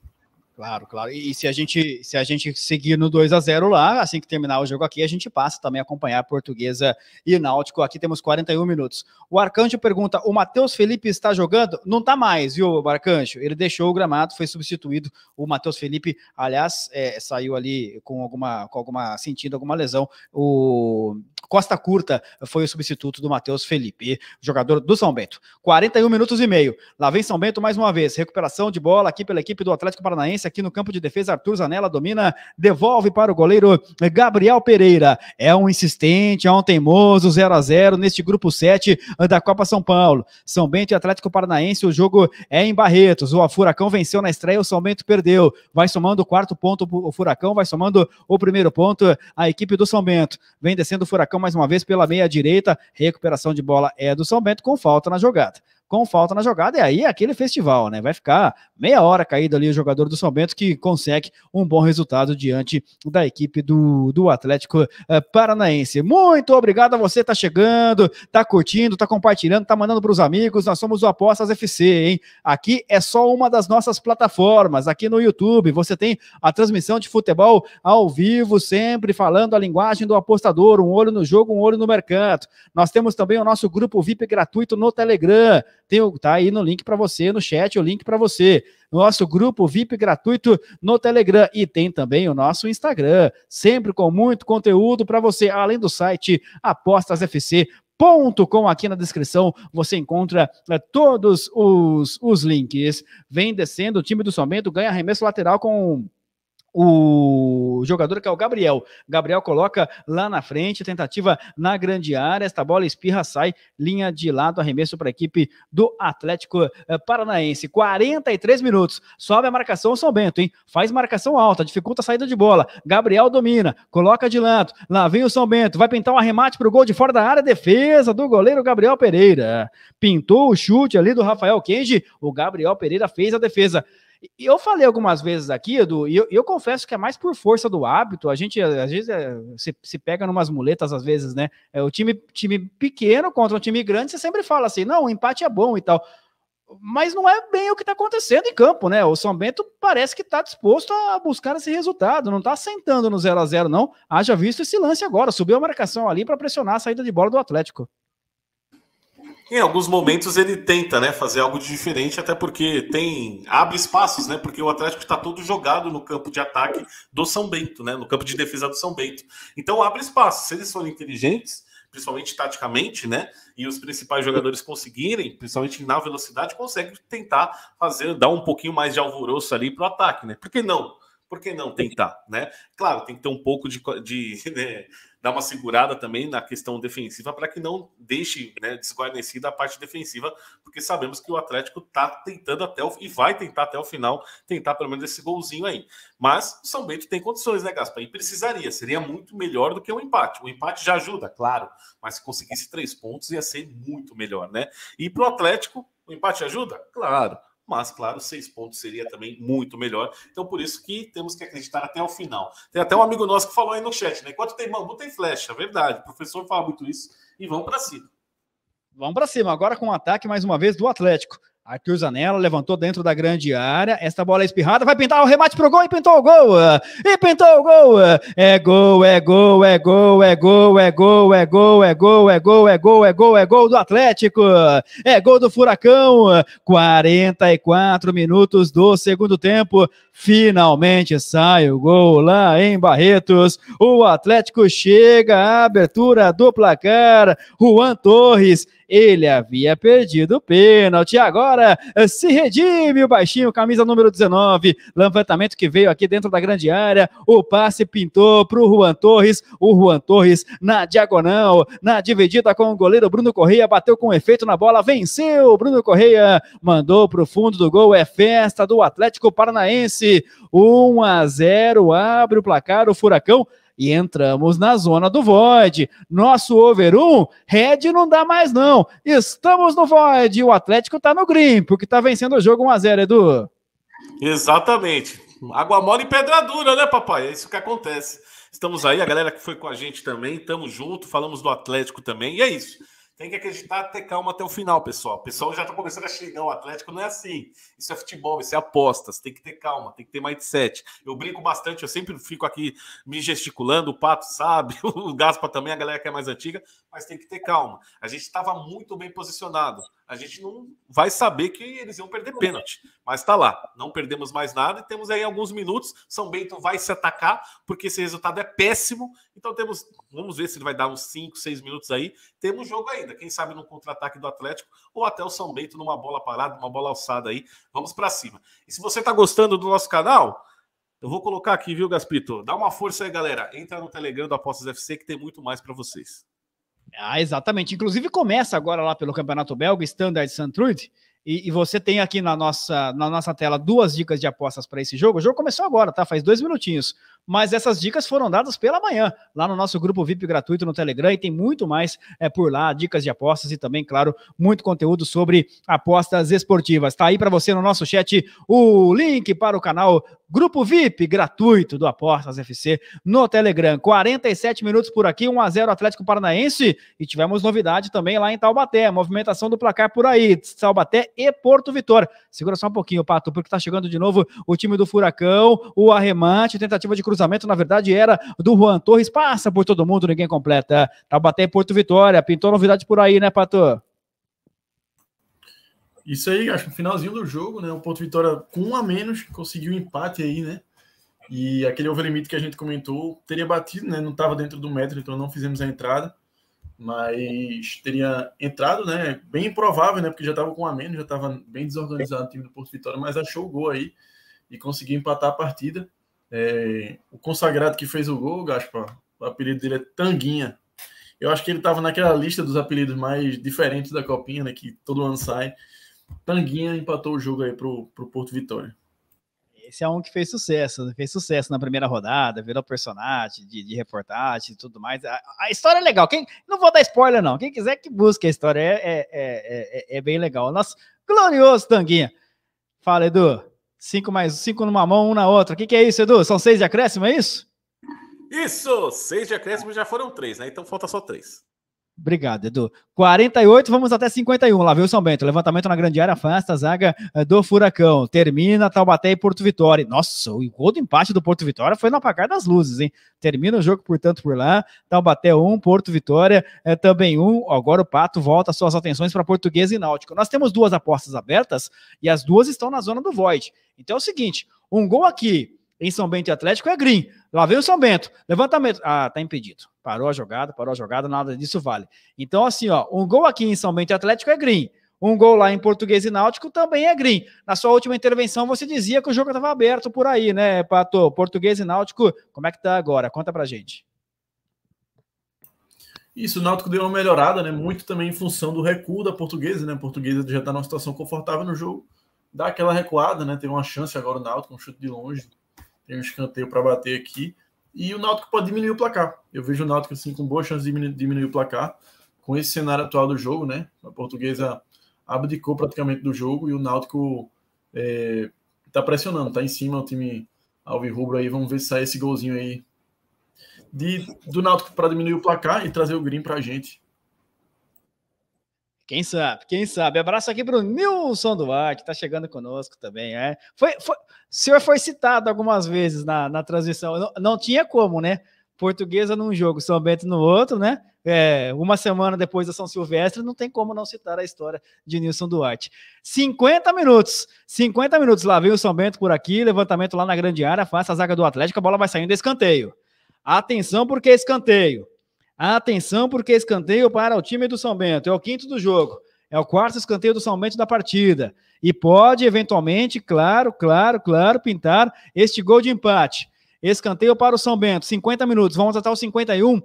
Claro, claro. E se a gente se a gente seguir no 2 a 0 lá, assim que terminar o jogo aqui, a gente passa também a acompanhar a Portuguesa e Náutico. Aqui temos 41 minutos. O Arcanjo pergunta: "O Matheus Felipe está jogando?" Não está mais, viu, Arcanjo? Ele deixou o gramado, foi substituído. O Matheus Felipe, aliás, é, saiu ali com alguma com alguma sentindo alguma lesão. O Costa Curta foi o substituto do Matheus Felipe, jogador do São Bento. 41 minutos e meio. Lá vem São Bento mais uma vez. Recuperação de bola aqui pela equipe do Atlético Paranaense, aqui no campo de defesa. Arthur Zanella domina, devolve para o goleiro Gabriel Pereira. É um insistente, é um teimoso, 0 a 0 neste grupo 7 da Copa São Paulo. São Bento e Atlético Paranaense, o jogo é em Barretos. O Furacão venceu na estreia, o São Bento perdeu. Vai somando o quarto ponto o Furacão, vai somando o primeiro ponto a equipe do São Bento. Vem descendo o Furacão mais uma vez pela meia direita. Recuperação de bola é do São Bento com falta na jogada com falta na jogada, e aí é aquele festival, né? Vai ficar meia hora caído ali o jogador do São Bento que consegue um bom resultado diante da equipe do, do Atlético eh, Paranaense. Muito obrigado a você, tá chegando, tá curtindo, tá compartilhando, tá mandando para os amigos. Nós somos o Apostas FC, hein? Aqui é só uma das nossas plataformas. Aqui no YouTube você tem a transmissão de futebol ao vivo, sempre falando a linguagem do apostador, um olho no jogo, um olho no mercado. Nós temos também o nosso grupo VIP gratuito no Telegram teu, tá aí no link para você, no chat, o link para você. Nosso grupo VIP gratuito no Telegram e tem também o nosso Instagram, sempre com muito conteúdo para você, além do site apostasfc.com aqui na descrição você encontra né, todos os, os links. Vem descendo, o time do Somento ganha arremesso lateral com o jogador que é o Gabriel. Gabriel coloca lá na frente, tentativa na grande área, esta bola espirra, sai, linha de lado, arremesso para a equipe do Atlético eh, Paranaense. 43 minutos, sobe a marcação o São Bento, hein? Faz marcação alta, dificulta a saída de bola. Gabriel domina, coloca de lado, lá vem o São Bento, vai pintar um arremate para o gol de fora da área, defesa do goleiro Gabriel Pereira. Pintou o chute ali do Rafael Kenji, o Gabriel Pereira fez a defesa. E eu falei algumas vezes aqui, Edu, e eu, eu, confesso que é mais por força do hábito. A gente, às vezes, é, se, se pega numas muletas, às vezes, né? É, o time, time pequeno contra um time grande, você sempre fala assim: não, o empate é bom e tal. Mas não é bem o que está acontecendo em campo, né? O São Bento parece que está disposto a buscar esse resultado, não está sentando no 0 a 0 não. Haja visto esse lance agora, subiu a marcação ali para pressionar a saída de bola do Atlético. Em alguns momentos ele tenta, né, fazer algo de diferente, até porque tem abre espaços, né, porque o Atlético está todo jogado no campo de ataque do São Bento, né, no campo de defesa do São Bento. Então abre espaços. Se eles forem inteligentes, principalmente taticamente, né, e os principais jogadores conseguirem, principalmente na velocidade, conseguem tentar fazer, dar um pouquinho mais de alvoroço ali para o ataque, né? Por que não? Por que não tentar, né? Claro, tem que ter um pouco de, de né, dar uma segurada também na questão defensiva para que não deixe né, desguarnecida a parte defensiva, porque sabemos que o Atlético está tentando até o, e vai tentar até o final, tentar pelo menos esse golzinho aí. Mas o São Bento tem condições, né, Gaspar? E precisaria, seria muito melhor do que um empate. O empate já ajuda, claro, mas se conseguisse três pontos ia ser muito melhor, né? E para o Atlético, o empate ajuda? Claro mas claro, seis pontos seria também muito melhor. Então, por isso que temos que acreditar até o final. Tem até um amigo nosso que falou aí no chat, né? Enquanto tem bambu, tem flecha, verdade. O professor fala muito isso e vamos para cima. Vamos para cima, agora com o um ataque mais uma vez do Atlético. Arthur Zanella levantou dentro da grande área. Esta bola é espirrada, vai pintar o remate pro gol e pintou o gol. E pintou o gol. É gol, é gol, é gol, é gol, é gol, é gol, é gol, é gol, é gol, é gol, é gol do Atlético. É gol do Furacão. 44 minutos do segundo tempo. Finalmente sai o gol lá em Barretos. O Atlético chega à abertura do placar. Juan Torres ele havia perdido o pênalti. Agora eh, se redime o baixinho, camisa número 19. Levantamento que veio aqui dentro da grande área. O passe pintou para o Juan Torres. O Juan Torres na diagonal, na dividida com o goleiro Bruno Correia. Bateu com efeito na bola, venceu. Bruno Correia mandou para o fundo do gol. É festa do Atlético Paranaense. 1 a 0. Abre o placar. O Furacão e entramos na zona do void. Nosso over 1, red não dá mais não. Estamos no void. O Atlético está no grimpo, que está vencendo o jogo 1 a 0, Edu. Exatamente. Água mole e pedra dura, né, papai? É isso que acontece. Estamos aí, a galera que foi com a gente também, estamos junto, falamos do Atlético também, e é isso. Tem que acreditar, ter calma até o final, pessoal. O pessoal já está começando a chegar. o Atlético, não é assim. Isso é futebol, isso é apostas. Tem que ter calma, tem que ter mindset. Eu brinco bastante, eu sempre fico aqui me gesticulando, o Pato sabe, o Gaspa também, a galera que é mais antiga, mas tem que ter calma. A gente estava muito bem posicionado. A gente não vai saber que eles iam perder pênalti, mas está lá. Não perdemos mais nada e temos aí alguns minutos. São Bento vai se atacar, porque esse resultado é péssimo. Então temos, vamos ver se ele vai dar uns 5, 6 minutos aí. Temos jogo ainda. Quem sabe no contra-ataque do Atlético ou até o São Bento numa bola parada, uma bola alçada aí. Vamos para cima. E se você está gostando do nosso canal, eu vou colocar aqui, viu, Gaspito? Dá uma força aí, galera. Entra no Telegram do Apostas FC que tem muito mais para vocês. Ah, exatamente. Inclusive começa agora lá pelo Campeonato Belga, Standard Santruid. E, e, você tem aqui na nossa, na nossa tela duas dicas de apostas para esse jogo. O jogo começou agora, tá? Faz dois minutinhos. Mas essas dicas foram dadas pela manhã, lá no nosso grupo VIP gratuito no Telegram, e tem muito mais é, por lá, dicas de apostas e também, claro, muito conteúdo sobre apostas esportivas. Tá aí para você no nosso chat o link para o canal Grupo VIP gratuito do Apostas FC no Telegram. 47 minutos por aqui, 1 a 0 Atlético Paranaense. E tivemos novidade também lá em Taubaté, movimentação do placar por aí. Taubaté e Porto Vitor. Segura só um pouquinho, Pato, porque está chegando de novo o time do Furacão, o arremate, tentativa de cruzamento, na verdade era do Juan Torres, passa por todo mundo, ninguém completa. Tá batendo em Porto Vitória, pintou novidade por aí, né, Pato? Isso aí, acho que no finalzinho do jogo, né, o Porto Vitória com um a menos, conseguiu um empate aí, né, e aquele overlimite que a gente comentou teria batido, né? Não estava dentro do metro, então não fizemos a entrada mas teria entrado, né? Bem improvável, né? Porque já estava com a menos, já estava bem desorganizado o time do Porto Vitória, mas achou o gol aí e conseguiu empatar a partida. É, o consagrado que fez o gol, Gaspar, o apelido dele é Tanguinha. Eu acho que ele estava naquela lista dos apelidos mais diferentes da Copinha, né? Que todo ano sai. Tanguinha empatou o jogo aí pro, pro Porto Vitória esse é um que fez sucesso, fez sucesso na primeira rodada, virou personagem de, de reportagem e tudo mais. A, a, história é legal. Quem, não vou dar spoiler, não. Quem quiser que busque a história, é, é, é, é bem legal. O nosso glorioso Tanguinha. Fala, Edu. Cinco mais cinco numa mão, um na outra. O que, que é isso, Edu? São seis de acréscimo, é isso? Isso! Seis de acréscimo já foram três, né? Então falta só três. Obrigado, Edu. 48, vamos até 51. Lá viu São Bento. Levantamento na grande área, afasta a zaga eh, do Furacão. Termina Taubaté e Porto Vitória. Nossa, o gol do empate do Porto Vitória foi no apagar das luzes, hein? Termina o jogo, portanto, por lá. Taubaté 1, Porto Vitória é, também 1. Agora o Pato volta suas atenções para Portuguesa e Náutico. Nós temos duas apostas abertas e as duas estão na zona do Void. Então é o seguinte: um gol aqui em São Bento e Atlético é green. Lá vem o São Bento. Levantamento. Ah, tá impedido. Parou a jogada, parou a jogada, nada disso vale. Então, assim, ó, um gol aqui em São Bento e Atlético é green. Um gol lá em Português e Náutico também é green. Na sua última intervenção, você dizia que o jogo estava aberto por aí, né, Pato? Português e Náutico, como é que tá agora? Conta pra gente. Isso, o Náutico deu uma melhorada, né? Muito também em função do recuo da portuguesa, né? A portuguesa já está numa situação confortável no jogo, dá aquela recuada, né? Teve uma chance agora o Náutico, um chute de longe tem um escanteio para bater aqui. E o Náutico pode diminuir o placar. Eu vejo o Náutico assim, com boas chances de diminuir, diminuir o placar. Com esse cenário atual do jogo, né? A portuguesa abdicou praticamente do jogo e o Náutico está é, tá pressionando, está em cima o time Alvirrubro aí. Vamos ver se sai esse golzinho aí de, do Náutico para diminuir o placar e trazer o Green para a gente quem sabe, quem sabe. Abraço aqui para o Nilson Duarte, está chegando conosco também. É. Foi, foi, o senhor foi citado algumas vezes na, na transmissão. Não, não tinha como, né? Portuguesa num jogo, São Bento no outro, né? É, uma semana depois da São Silvestre, não tem como não citar a história de Nilson Duarte. 50 minutos, 50 minutos. Lá vem o São Bento por aqui, levantamento lá na grande área, faça a zaga do Atlético, a bola vai saindo, escanteio. Atenção, porque escanteio. Atenção, porque escanteio para o time do São Bento. É o quinto do jogo. É o quarto escanteio do São Bento da partida. E pode, eventualmente, claro, claro, claro, pintar este gol de empate. Escanteio para o São Bento. 50 minutos. Vamos até o 51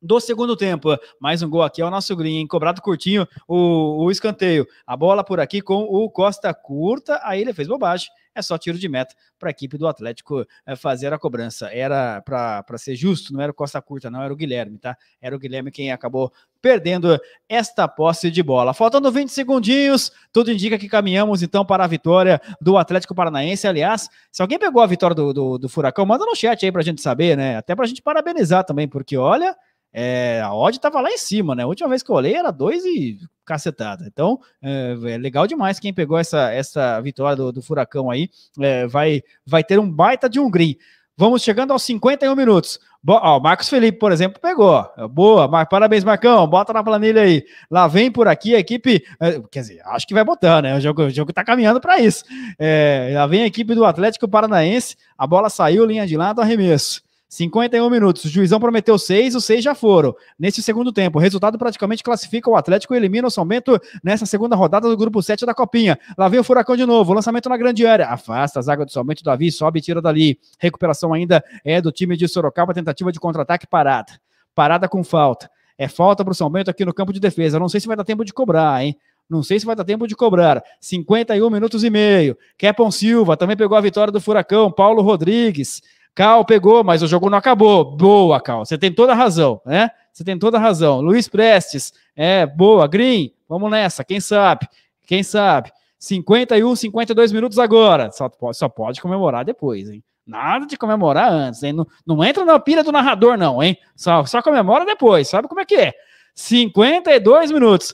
do segundo tempo. Mais um gol aqui é o nosso Green, cobrado curtinho o, o escanteio. A bola por aqui com o Costa curta, aí ele fez bobagem é só tiro de meta para a equipe do Atlético eh, fazer a cobrança. Era para ser justo, não era o Costa Curta, não, era o Guilherme, tá? Era o Guilherme quem acabou perdendo esta posse de bola. Faltando 20 segundinhos, tudo indica que caminhamos então para a vitória do Atlético Paranaense. Aliás, se alguém pegou a vitória do, do, do Furacão, manda no chat aí para a gente saber, né? Até para a gente parabenizar também, porque olha, é, a odd estava lá em cima, né? A última vez que eu olhei era 2 e cacetada. Então, é, é, legal demais quem pegou essa, essa vitória do, do Furacão aí. É, vai, vai ter um baita de um green. Vamos chegando aos 51 minutos. Bo ó, o Marcos Felipe, por exemplo, pegou. É, boa, Mar parabéns, Marcão. Bota na planilha aí. Lá vem por aqui a equipe. É, quer dizer, acho que vai botar, né? O jogo, o jogo tá caminhando para isso. É, lá vem a equipe do Atlético Paranaense. A bola saiu, linha de lado, arremesso. 51 minutos, o Juizão prometeu seis, os seis já foram. Nesse segundo tempo, o resultado praticamente classifica o Atlético e elimina o São Bento nessa segunda rodada do grupo 7 da Copinha. Lá vem o Furacão de novo, lançamento na grande área, afasta a zaga do São Bento, Davi sobe e tira dali. Recuperação ainda é do time de Sorocaba, tentativa de contra-ataque parada. Parada com falta. É falta para o São Bento aqui no campo de defesa. Não sei se vai dar tempo de cobrar, hein? Não sei se vai dar tempo de cobrar. 51 minutos e meio. Kepon Silva também pegou a vitória do Furacão. Paulo Rodrigues Cal pegou, mas o jogo não acabou. Boa, Cal. Você tem toda a razão, né? Você tem toda a razão. Luiz Prestes, é, boa. Green, vamos nessa. Quem sabe? Quem sabe? 51, 52 minutos agora. Só pode, só pode comemorar depois, hein? Nada de comemorar antes, hein? Não, não entra na pilha do narrador, não, hein? Só, só comemora depois, sabe como é que é? 52 minutos.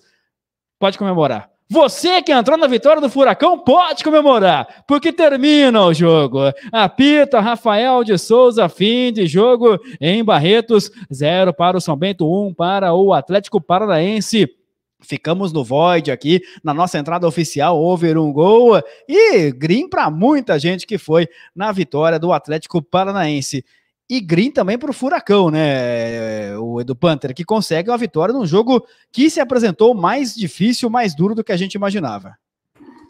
Pode comemorar. Você que entrou na vitória do Furacão pode comemorar, porque termina o jogo. Apita Rafael de Souza, fim de jogo em Barretos, zero para o São Bento, um para o Atlético Paranaense. Ficamos no void aqui, na nossa entrada oficial, over um gol e green para muita gente que foi na vitória do Atlético Paranaense e Green também para o Furacão, né? O Edu Panther, que consegue uma vitória num jogo que se apresentou mais difícil, mais duro do que a gente imaginava.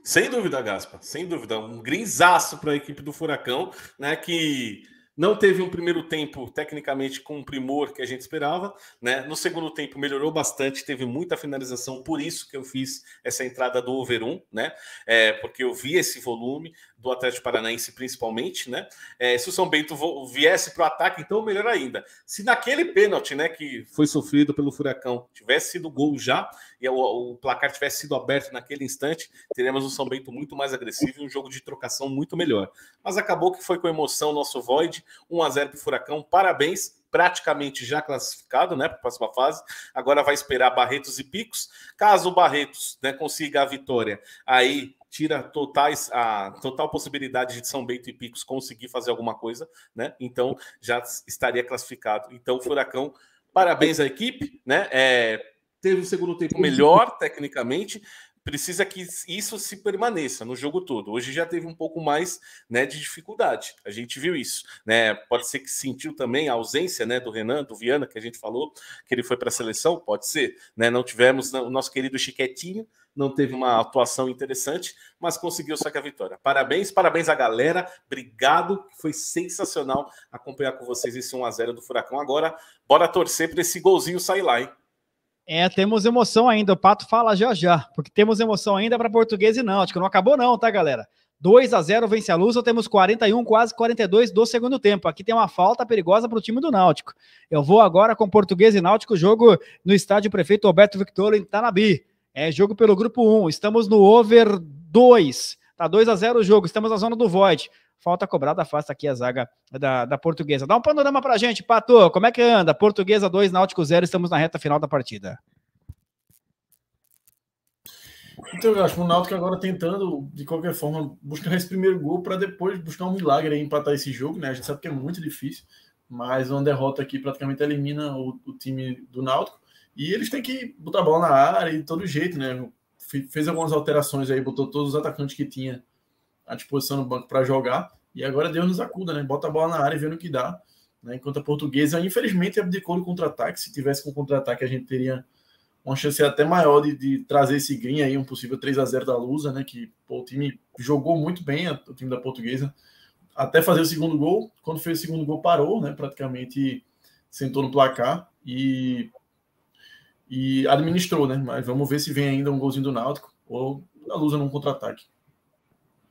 Sem dúvida, Gaspa, sem dúvida. Um grinzaço para a equipe do Furacão, né? Que não teve um primeiro tempo, tecnicamente, com o primor que a gente esperava, né? No segundo tempo melhorou bastante, teve muita finalização, por isso que eu fiz essa entrada do over 1, né? É, porque eu vi esse volume, do Atlético Paranaense, principalmente, né? É, se o São Bento viesse para o ataque, então melhor ainda. Se naquele pênalti, né, que foi sofrido pelo Furacão, tivesse sido gol já e o, o placar tivesse sido aberto naquele instante, teríamos um São Bento muito mais agressivo e um jogo de trocação muito melhor. Mas acabou que foi com emoção o nosso Void, 1 a 0 para o Furacão. Parabéns, praticamente já classificado, né, para a próxima fase. Agora vai esperar Barretos e Picos. Caso o Barretos né, consiga a vitória, aí tira totais, a total possibilidade de São Bento e Picos conseguir fazer alguma coisa, né? Então já estaria classificado. Então, Furacão, parabéns à equipe, né? É, teve um segundo tempo uhum. melhor, tecnicamente, precisa que isso se permaneça no jogo todo. Hoje já teve um pouco mais né, de dificuldade. A gente viu isso. Né? Pode ser que sentiu também a ausência né, do Renan, do Viana, que a gente falou, que ele foi para a seleção, pode ser. Né? Não tivemos o nosso querido Chiquetinho, não teve uma atuação interessante, mas conseguiu só a vitória. Parabéns, parabéns à galera. Obrigado, foi sensacional acompanhar com vocês esse 1 a 0 do Furacão agora. Bora torcer para esse golzinho sair lá, hein? É, temos emoção ainda. O Pato fala já já, porque temos emoção ainda para português e não. não acabou, não, tá, galera? 2 a 0 vence a Lusa, temos 41, quase 42 do segundo tempo. Aqui tem uma falta perigosa para o time do Náutico. Eu vou agora com Português e Náutico, jogo no estádio Prefeito Alberto Victor em Tanabi. É jogo pelo grupo 1. Estamos no over 2. Tá 2 a 0 o jogo. Estamos na zona do Void falta cobrada afasta aqui a zaga da, da Portuguesa. Dá um panorama pra gente, Pato. Como é que anda? Portuguesa 2, Náutico 0, estamos na reta final da partida. Então, eu acho que o Náutico agora tentando, de qualquer forma, buscar esse primeiro gol para depois buscar um milagre aí, empatar esse jogo, né? A gente sabe que é muito difícil, mas uma derrota aqui praticamente elimina o, o time do Náutico. E eles têm que botar a bola na área de todo jeito, né? Fez algumas alterações aí, botou todos os atacantes que tinha à disposição no banco para jogar. E agora Deus nos acuda, né? Bota a bola na área e vendo o que dá. Né? Enquanto a portuguesa, infelizmente, é abdicou do contra-ataque. Se tivesse com contra-ataque, a gente teria uma chance até maior de, de trazer esse green aí, um possível 3 a 0 da Lusa, né? Que pô, o time jogou muito bem, o time da portuguesa, até fazer o segundo gol. Quando fez o segundo gol, parou, né? Praticamente sentou no placar e, e administrou, né? Mas vamos ver se vem ainda um golzinho do Náutico ou da Lusa num contra-ataque.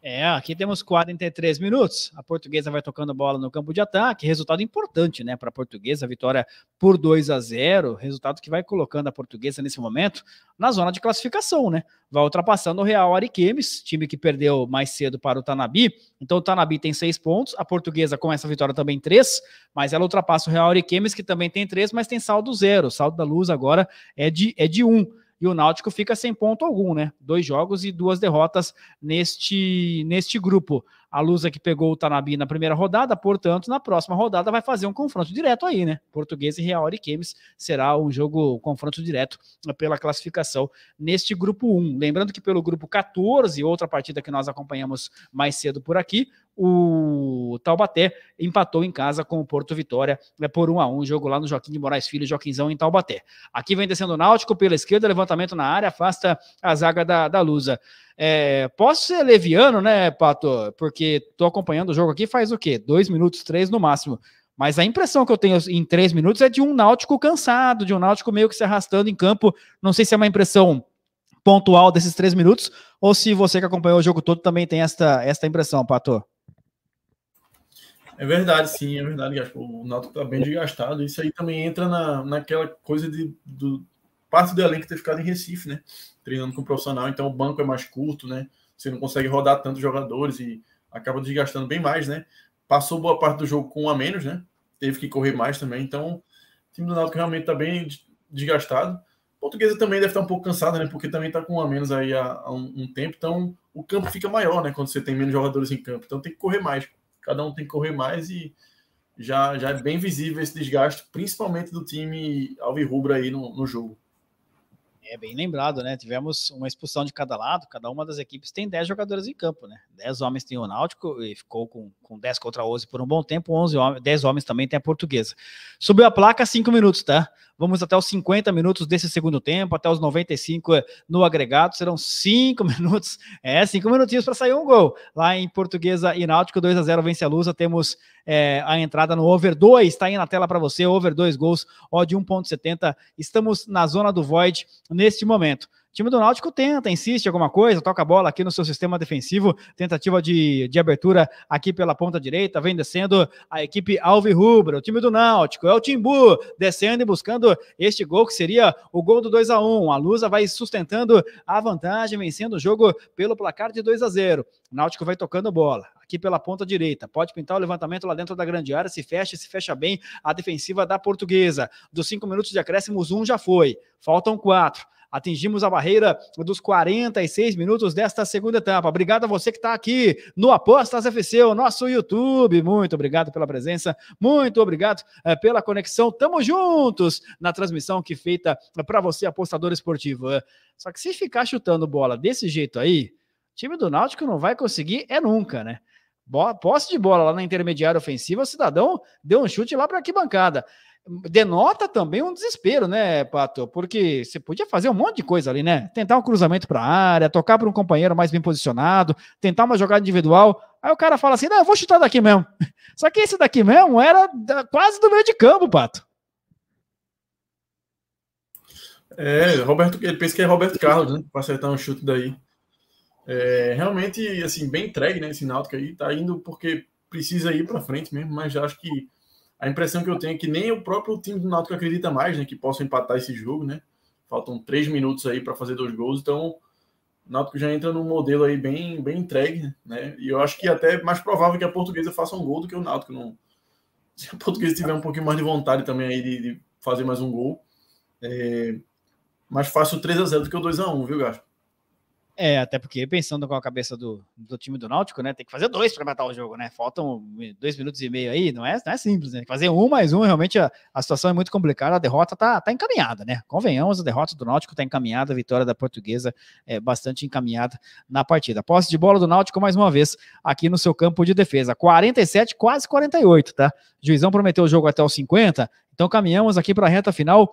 É, aqui temos 43 minutos. A portuguesa vai tocando bola no campo de ataque. Resultado importante, né, para a portuguesa. Vitória por 2 a 0. Resultado que vai colocando a portuguesa nesse momento na zona de classificação, né? Vai ultrapassando o Real Ariquemes, time que perdeu mais cedo para o Tanabi. Então o Tanabi tem seis pontos. A portuguesa com essa vitória também três, mas ela ultrapassa o Real Ariquemes, que também tem três, mas tem saldo zero. O saldo da luz agora é de, é de um e o Náutico fica sem ponto algum, né? Dois jogos e duas derrotas neste, neste grupo. A Lusa que pegou o Tanabi na primeira rodada, portanto, na próxima rodada vai fazer um confronto direto aí, né? Português e Real Ariquemes será um jogo um confronto direto pela classificação neste grupo 1. Lembrando que pelo grupo 14, outra partida que nós acompanhamos mais cedo por aqui, o Taubaté empatou em casa com o Porto Vitória né, por 1 um a 1 um, jogo lá no Joaquim de Moraes Filho, Joaquinzão em Taubaté. Aqui vem descendo o Náutico pela esquerda, levantamento na área, afasta a zaga da, da Lusa. É, posso ser leviano, né, Pato? Porque tô acompanhando o jogo aqui faz o quê? Dois minutos, três no máximo. Mas a impressão que eu tenho em três minutos é de um náutico cansado, de um náutico meio que se arrastando em campo. Não sei se é uma impressão pontual desses três minutos, ou se você que acompanhou o jogo todo também tem esta, esta impressão, Pato. É verdade, sim, é verdade, O Náutico está bem desgastado. Isso aí também entra na, naquela coisa de, do, parte do elenco ter ficado em Recife, né? Treinando com profissional, então o banco é mais curto, né? Você não consegue rodar tantos jogadores e acaba desgastando bem mais, né? Passou boa parte do jogo com um a menos, né? Teve que correr mais também, então o time do Náutico realmente está bem desgastado. A portuguesa também deve estar tá um pouco cansada, né? Porque também está com um a menos aí há, há um, um tempo, então o campo fica maior, né? Quando você tem menos jogadores em campo, então tem que correr mais. Cada um tem que correr mais e já, já é bem visível esse desgaste, principalmente do time Alvirrubro aí no, no jogo é bem lembrado, né? Tivemos uma expulsão de cada lado, cada uma das equipes tem 10 jogadores em campo, né? 10 homens tem o Náutico e ficou com, com 10 contra 11 por um bom tempo, 11 homens, 10 homens também tem a Portuguesa. Subiu a placa 5 minutos, tá? Vamos até os 50 minutos desse segundo tempo, até os 95 no agregado. Serão cinco minutos, é, cinco minutinhos para sair um gol. Lá em Portuguesa e Náutico, 2 a 0 vence a Lusa. Temos é, a entrada no over 2, está aí na tela para você. Over 2 gols, ó de 1,70. Estamos na zona do void neste momento time do Náutico tenta, insiste alguma coisa, toca a bola aqui no seu sistema defensivo, tentativa de, de abertura aqui pela ponta direita, vem descendo a equipe Alvi Rubra, o time do Náutico, é o Timbu, descendo e buscando este gol que seria o gol do 2 a 1 A Lusa vai sustentando a vantagem, vencendo o jogo pelo placar de 2 a 0 o Náutico vai tocando bola aqui pela ponta direita. Pode pintar o levantamento lá dentro da grande área, se fecha, se fecha bem a defensiva da portuguesa. Dos cinco minutos de acréscimos, um já foi. Faltam quatro. Atingimos a barreira dos 46 minutos desta segunda etapa. Obrigado a você que está aqui no Apostas FC, o nosso YouTube. Muito obrigado pela presença, muito obrigado é, pela conexão. Tamo juntos na transmissão que feita eh, para você, apostador esportivo. Eh, só que se ficar chutando bola desse jeito aí, o time do Náutico não vai conseguir é nunca, né? posse de bola lá na intermediária ofensiva, o cidadão deu um chute lá para que bancada denota também um desespero, né, Pato? Porque você podia fazer um monte de coisa ali, né? Tentar um cruzamento para a área, tocar para um companheiro mais bem posicionado, tentar uma jogada individual. Aí o cara fala assim: não, eu vou chutar daqui mesmo. Só que esse daqui mesmo era quase do meio de campo, Pato. É, Roberto, ele pensa que é Roberto Carlos, né? Para acertar um chute daí. É, realmente, assim, bem entregue, né? Esse Náutico aí tá indo porque precisa ir para frente mesmo, mas já acho que a impressão que eu tenho é que nem o próprio time do Náutico acredita mais, né? Que possa empatar esse jogo, né? Faltam três minutos aí para fazer dois gols, então o Náutico já entra num modelo aí bem, bem entregue, né? E eu acho que até é mais provável que a Portuguesa faça um gol do que o Náutico. Não... Se a Portuguesa tiver um pouquinho mais de vontade também aí de, de fazer mais um gol, é... mais fácil 3 a 0 do que o 2 a 1 viu, Gasto? É, até porque pensando com a cabeça do, do time do Náutico, né? Tem que fazer dois para matar o jogo, né? Faltam dois minutos e meio aí, não é, não é simples, né? Fazer um mais um, realmente a, a situação é muito complicada, a derrota tá, tá encaminhada, né? Convenhamos, a derrota do Náutico tá encaminhada, a vitória da portuguesa é bastante encaminhada na partida. Posse de bola do Náutico mais uma vez aqui no seu campo de defesa. 47, quase 48, tá? juizão prometeu o jogo até os 50, então caminhamos aqui para a reta final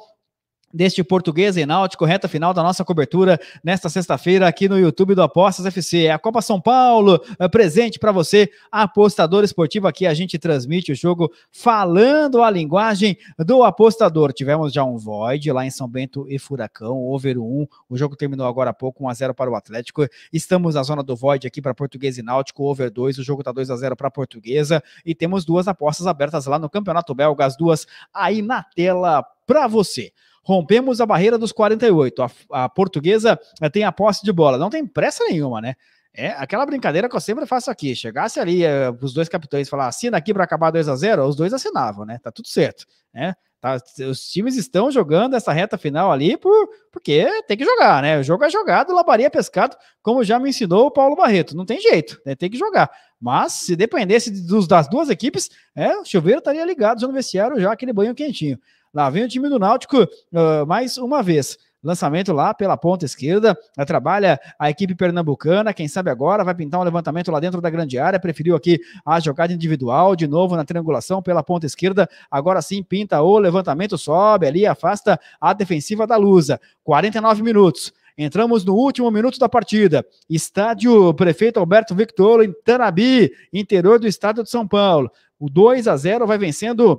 deste Português e Náutico, reta final da nossa cobertura nesta sexta-feira aqui no YouTube do Apostas FC. É a Copa São Paulo, é presente para você, apostador esportivo. Aqui a gente transmite o jogo falando a linguagem do apostador. Tivemos já um void lá em São Bento e Furacão, over 1. O jogo terminou agora há pouco, 1 a 0 para o Atlético. Estamos na zona do void aqui para Português e Náutico, over 2. O jogo está 2 a 0 para Portuguesa e temos duas apostas abertas lá no Campeonato Belga, as duas aí na tela para você rompemos a barreira dos 48. A, a portuguesa eh, tem a posse de bola. Não tem pressa nenhuma, né? É aquela brincadeira que eu sempre faço aqui. Chegasse ali é, os dois capitães falar assina aqui para acabar 2 a 0 os dois assinavam, né? Tá tudo certo, né? Tá, os times estão jogando essa reta final ali por, porque tem que jogar, né? O jogo é jogado, labaria é pescado, como já me ensinou o Paulo Barreto. Não tem jeito, né? Tem que jogar. Mas se dependesse dos, das duas equipes, é, o chuveiro estaria ligado já no vestiário, já aquele banho quentinho. Lá vem o time do Náutico uh, mais uma vez lançamento lá pela ponta esquerda, ah, trabalha a equipe pernambucana, quem sabe agora vai pintar um levantamento lá dentro da grande área, preferiu aqui a jogada individual, de novo na triangulação pela ponta esquerda, agora sim pinta o levantamento, sobe ali, afasta a defensiva da Lusa, 49 minutos, Entramos no último minuto da partida. Estádio Prefeito Alberto Victor em Tanabi, interior do estado de São Paulo. O 2 a 0 vai vencendo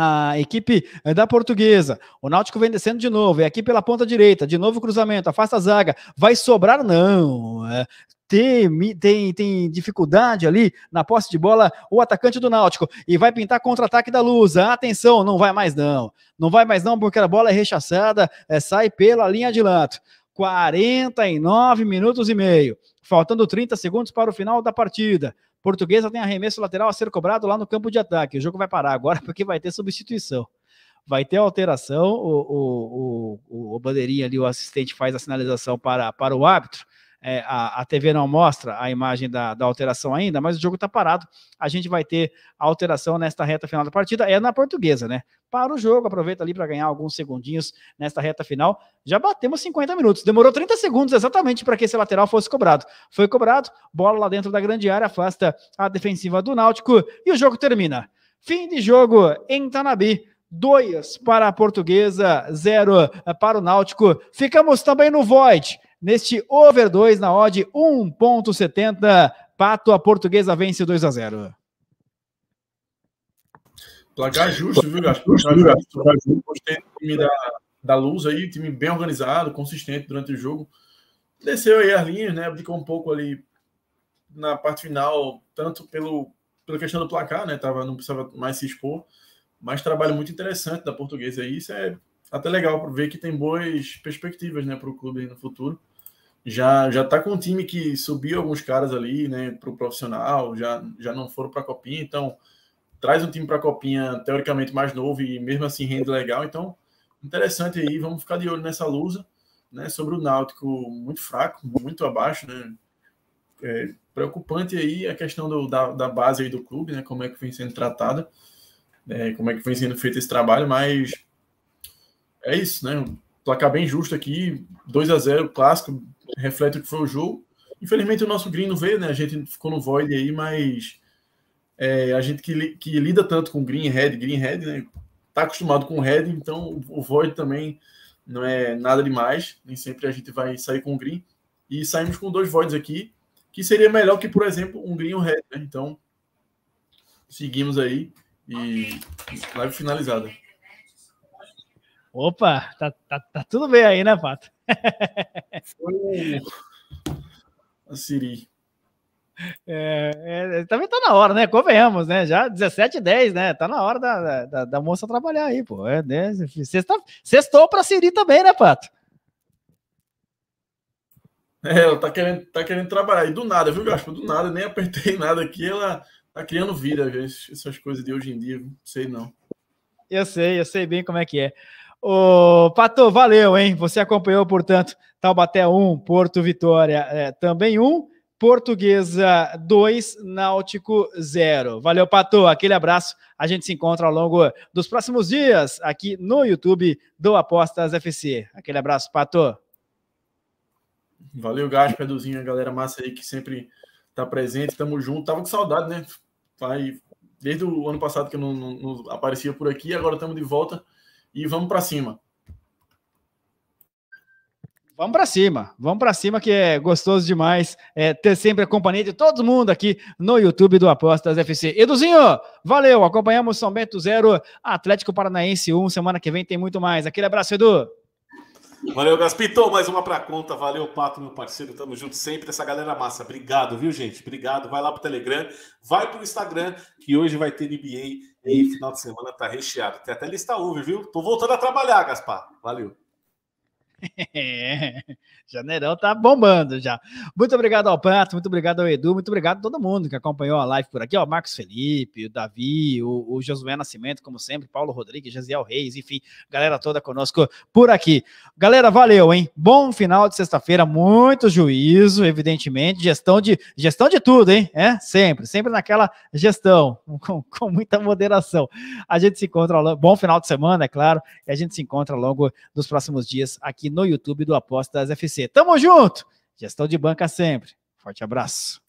a equipe eh, da Portuguesa. O Náutico vem descendo de novo, é aqui pela ponta direita, de novo cruzamento, afasta a zaga. Vai sobrar? Não. É, tem, tem, tem dificuldade ali na posse de bola o atacante do Náutico e vai pintar contra-ataque da Lusa. Atenção, não vai mais não. Não vai mais não porque a bola é rechaçada, é, sai pela linha de lato 49 minutos e meio. Faltando 30 segundos para o final da partida. Portuguesa tem arremesso lateral a ser cobrado lá no campo de ataque. O jogo vai parar agora porque vai ter substituição. Vai ter alteração. O, o, o, o bandeirinha ali, o assistente, faz a sinalização para, para o árbitro é, a, a TV não mostra a imagem da, da alteração ainda, mas o jogo está parado. A gente vai ter a alteração nesta reta final da partida. É na portuguesa, né? Para o jogo, aproveita ali para ganhar alguns segundinhos nesta reta final. Já batemos 50 minutos. Demorou 30 segundos exatamente para que esse lateral fosse cobrado. Foi cobrado, bola lá dentro da grande área, afasta a defensiva do Náutico e o jogo termina. Fim de jogo em Tanabi. 2 para a Portuguesa, 0 eh, para o Náutico. Ficamos também no Void. Neste over 2 na odd 1.70, Pato, a portuguesa vence 2 a 0. Placar justo, viu, Gaspar? Gostei do time da, luz aí, time bem organizado, consistente durante o jogo. Desceu aí as linhas, né? Abdicou um pouco ali na parte final, tanto pelo, pela questão do placar, né? Tava, não precisava mais se expor, mas trabalho muito interessante da portuguesa aí. Isso é até legal para ver que tem boas perspectivas, né, para o clube no futuro já já tá com um time que subiu alguns caras ali, né, para o profissional, já, já não foram para a Copinha, então traz um time para a Copinha teoricamente mais novo e mesmo assim rende legal, então interessante aí, vamos ficar de olho nessa lusa, né, sobre o Náutico muito fraco, muito abaixo, né, é, preocupante aí a questão do, da, da base aí do clube, né, como é que vem sendo tratada, é, como é que vem sendo feito esse trabalho, mas é isso, né, placar bem justo aqui, 2 a 0 clássico, reflete o que foi o jogo. Infelizmente o nosso green não veio, né? A gente ficou no void aí, mas é, a gente que, que, lida tanto com green red, green red, né? Tá acostumado com red, então o, o void também não é nada demais. Nem sempre a gente vai sair com green. E saímos com dois voids aqui, que seria melhor que, por exemplo, um green ou red, né? Então, seguimos aí e live finalizada. Opa, tá, tá, tá tudo bem aí, né, Pato? Foi a Siri. É, é, é, também tá na hora, né? Convenhamos, né? Já 17 e 10, né? Tá na hora da, da, da moça trabalhar aí, pô. É, né? Sexta, sextou pra Siri também, né, Pato? É, ela tá querendo, tá querendo trabalhar. E do nada, viu, Gaspa? Do nada, nem apertei nada aqui. Ela tá criando vida, gente. Essas coisas de hoje em dia, não sei não. Eu sei, eu sei bem como é que é. Ô, Pato, valeu, hein? Você acompanhou, portanto, Taubaté 1, Porto Vitória é, também 1, Portuguesa 2, Náutico 0. Valeu, Pato, aquele abraço. A gente se encontra ao longo dos próximos dias aqui no YouTube do Apostas FC. Aquele abraço, Pato. Valeu, Gás, Peduzinho, a galera massa aí que sempre tá presente. Tamo junto. Tava com saudade, né? desde o ano passado que eu não, não, não aparecia por aqui, agora estamos de volta e vamos para cima. Vamos para cima, vamos para cima que é gostoso demais é, ter sempre a companhia de todo mundo aqui no YouTube do Apostas FC. Eduzinho, valeu, acompanhamos São Bento zero Atlético Paranaense 1, semana que vem tem muito mais. Aquele abraço, Edu. Valeu, gaspitou mais uma pra conta. Valeu, Pato, meu parceiro. Tamo junto sempre. Essa galera é massa. Obrigado, viu, gente? Obrigado. Vai lá pro Telegram, vai pro Instagram, que hoje vai ter NBA e final de semana tá recheado. Tem até lista UV, viu? Tô voltando a trabalhar, Gaspar. Valeu. É, janeirão tá bombando já. Muito obrigado ao Pato, muito obrigado ao Edu, muito obrigado a todo mundo que acompanhou a live por aqui, ó, Marcos Felipe, o Davi, o, o Josué Nascimento, como sempre, Paulo Rodrigues, Josiel Reis, enfim, galera toda conosco por aqui. Galera, valeu, hein? Bom final de sexta-feira, muito juízo, evidentemente, gestão de gestão de tudo, hein? É, sempre, sempre naquela gestão, com, com muita moderação. A gente se encontra, bom final de semana, é claro, e a gente se encontra ao longo dos próximos dias aqui no YouTube do Apostas FC. Tamo junto! Gestão de banca sempre. Forte abraço.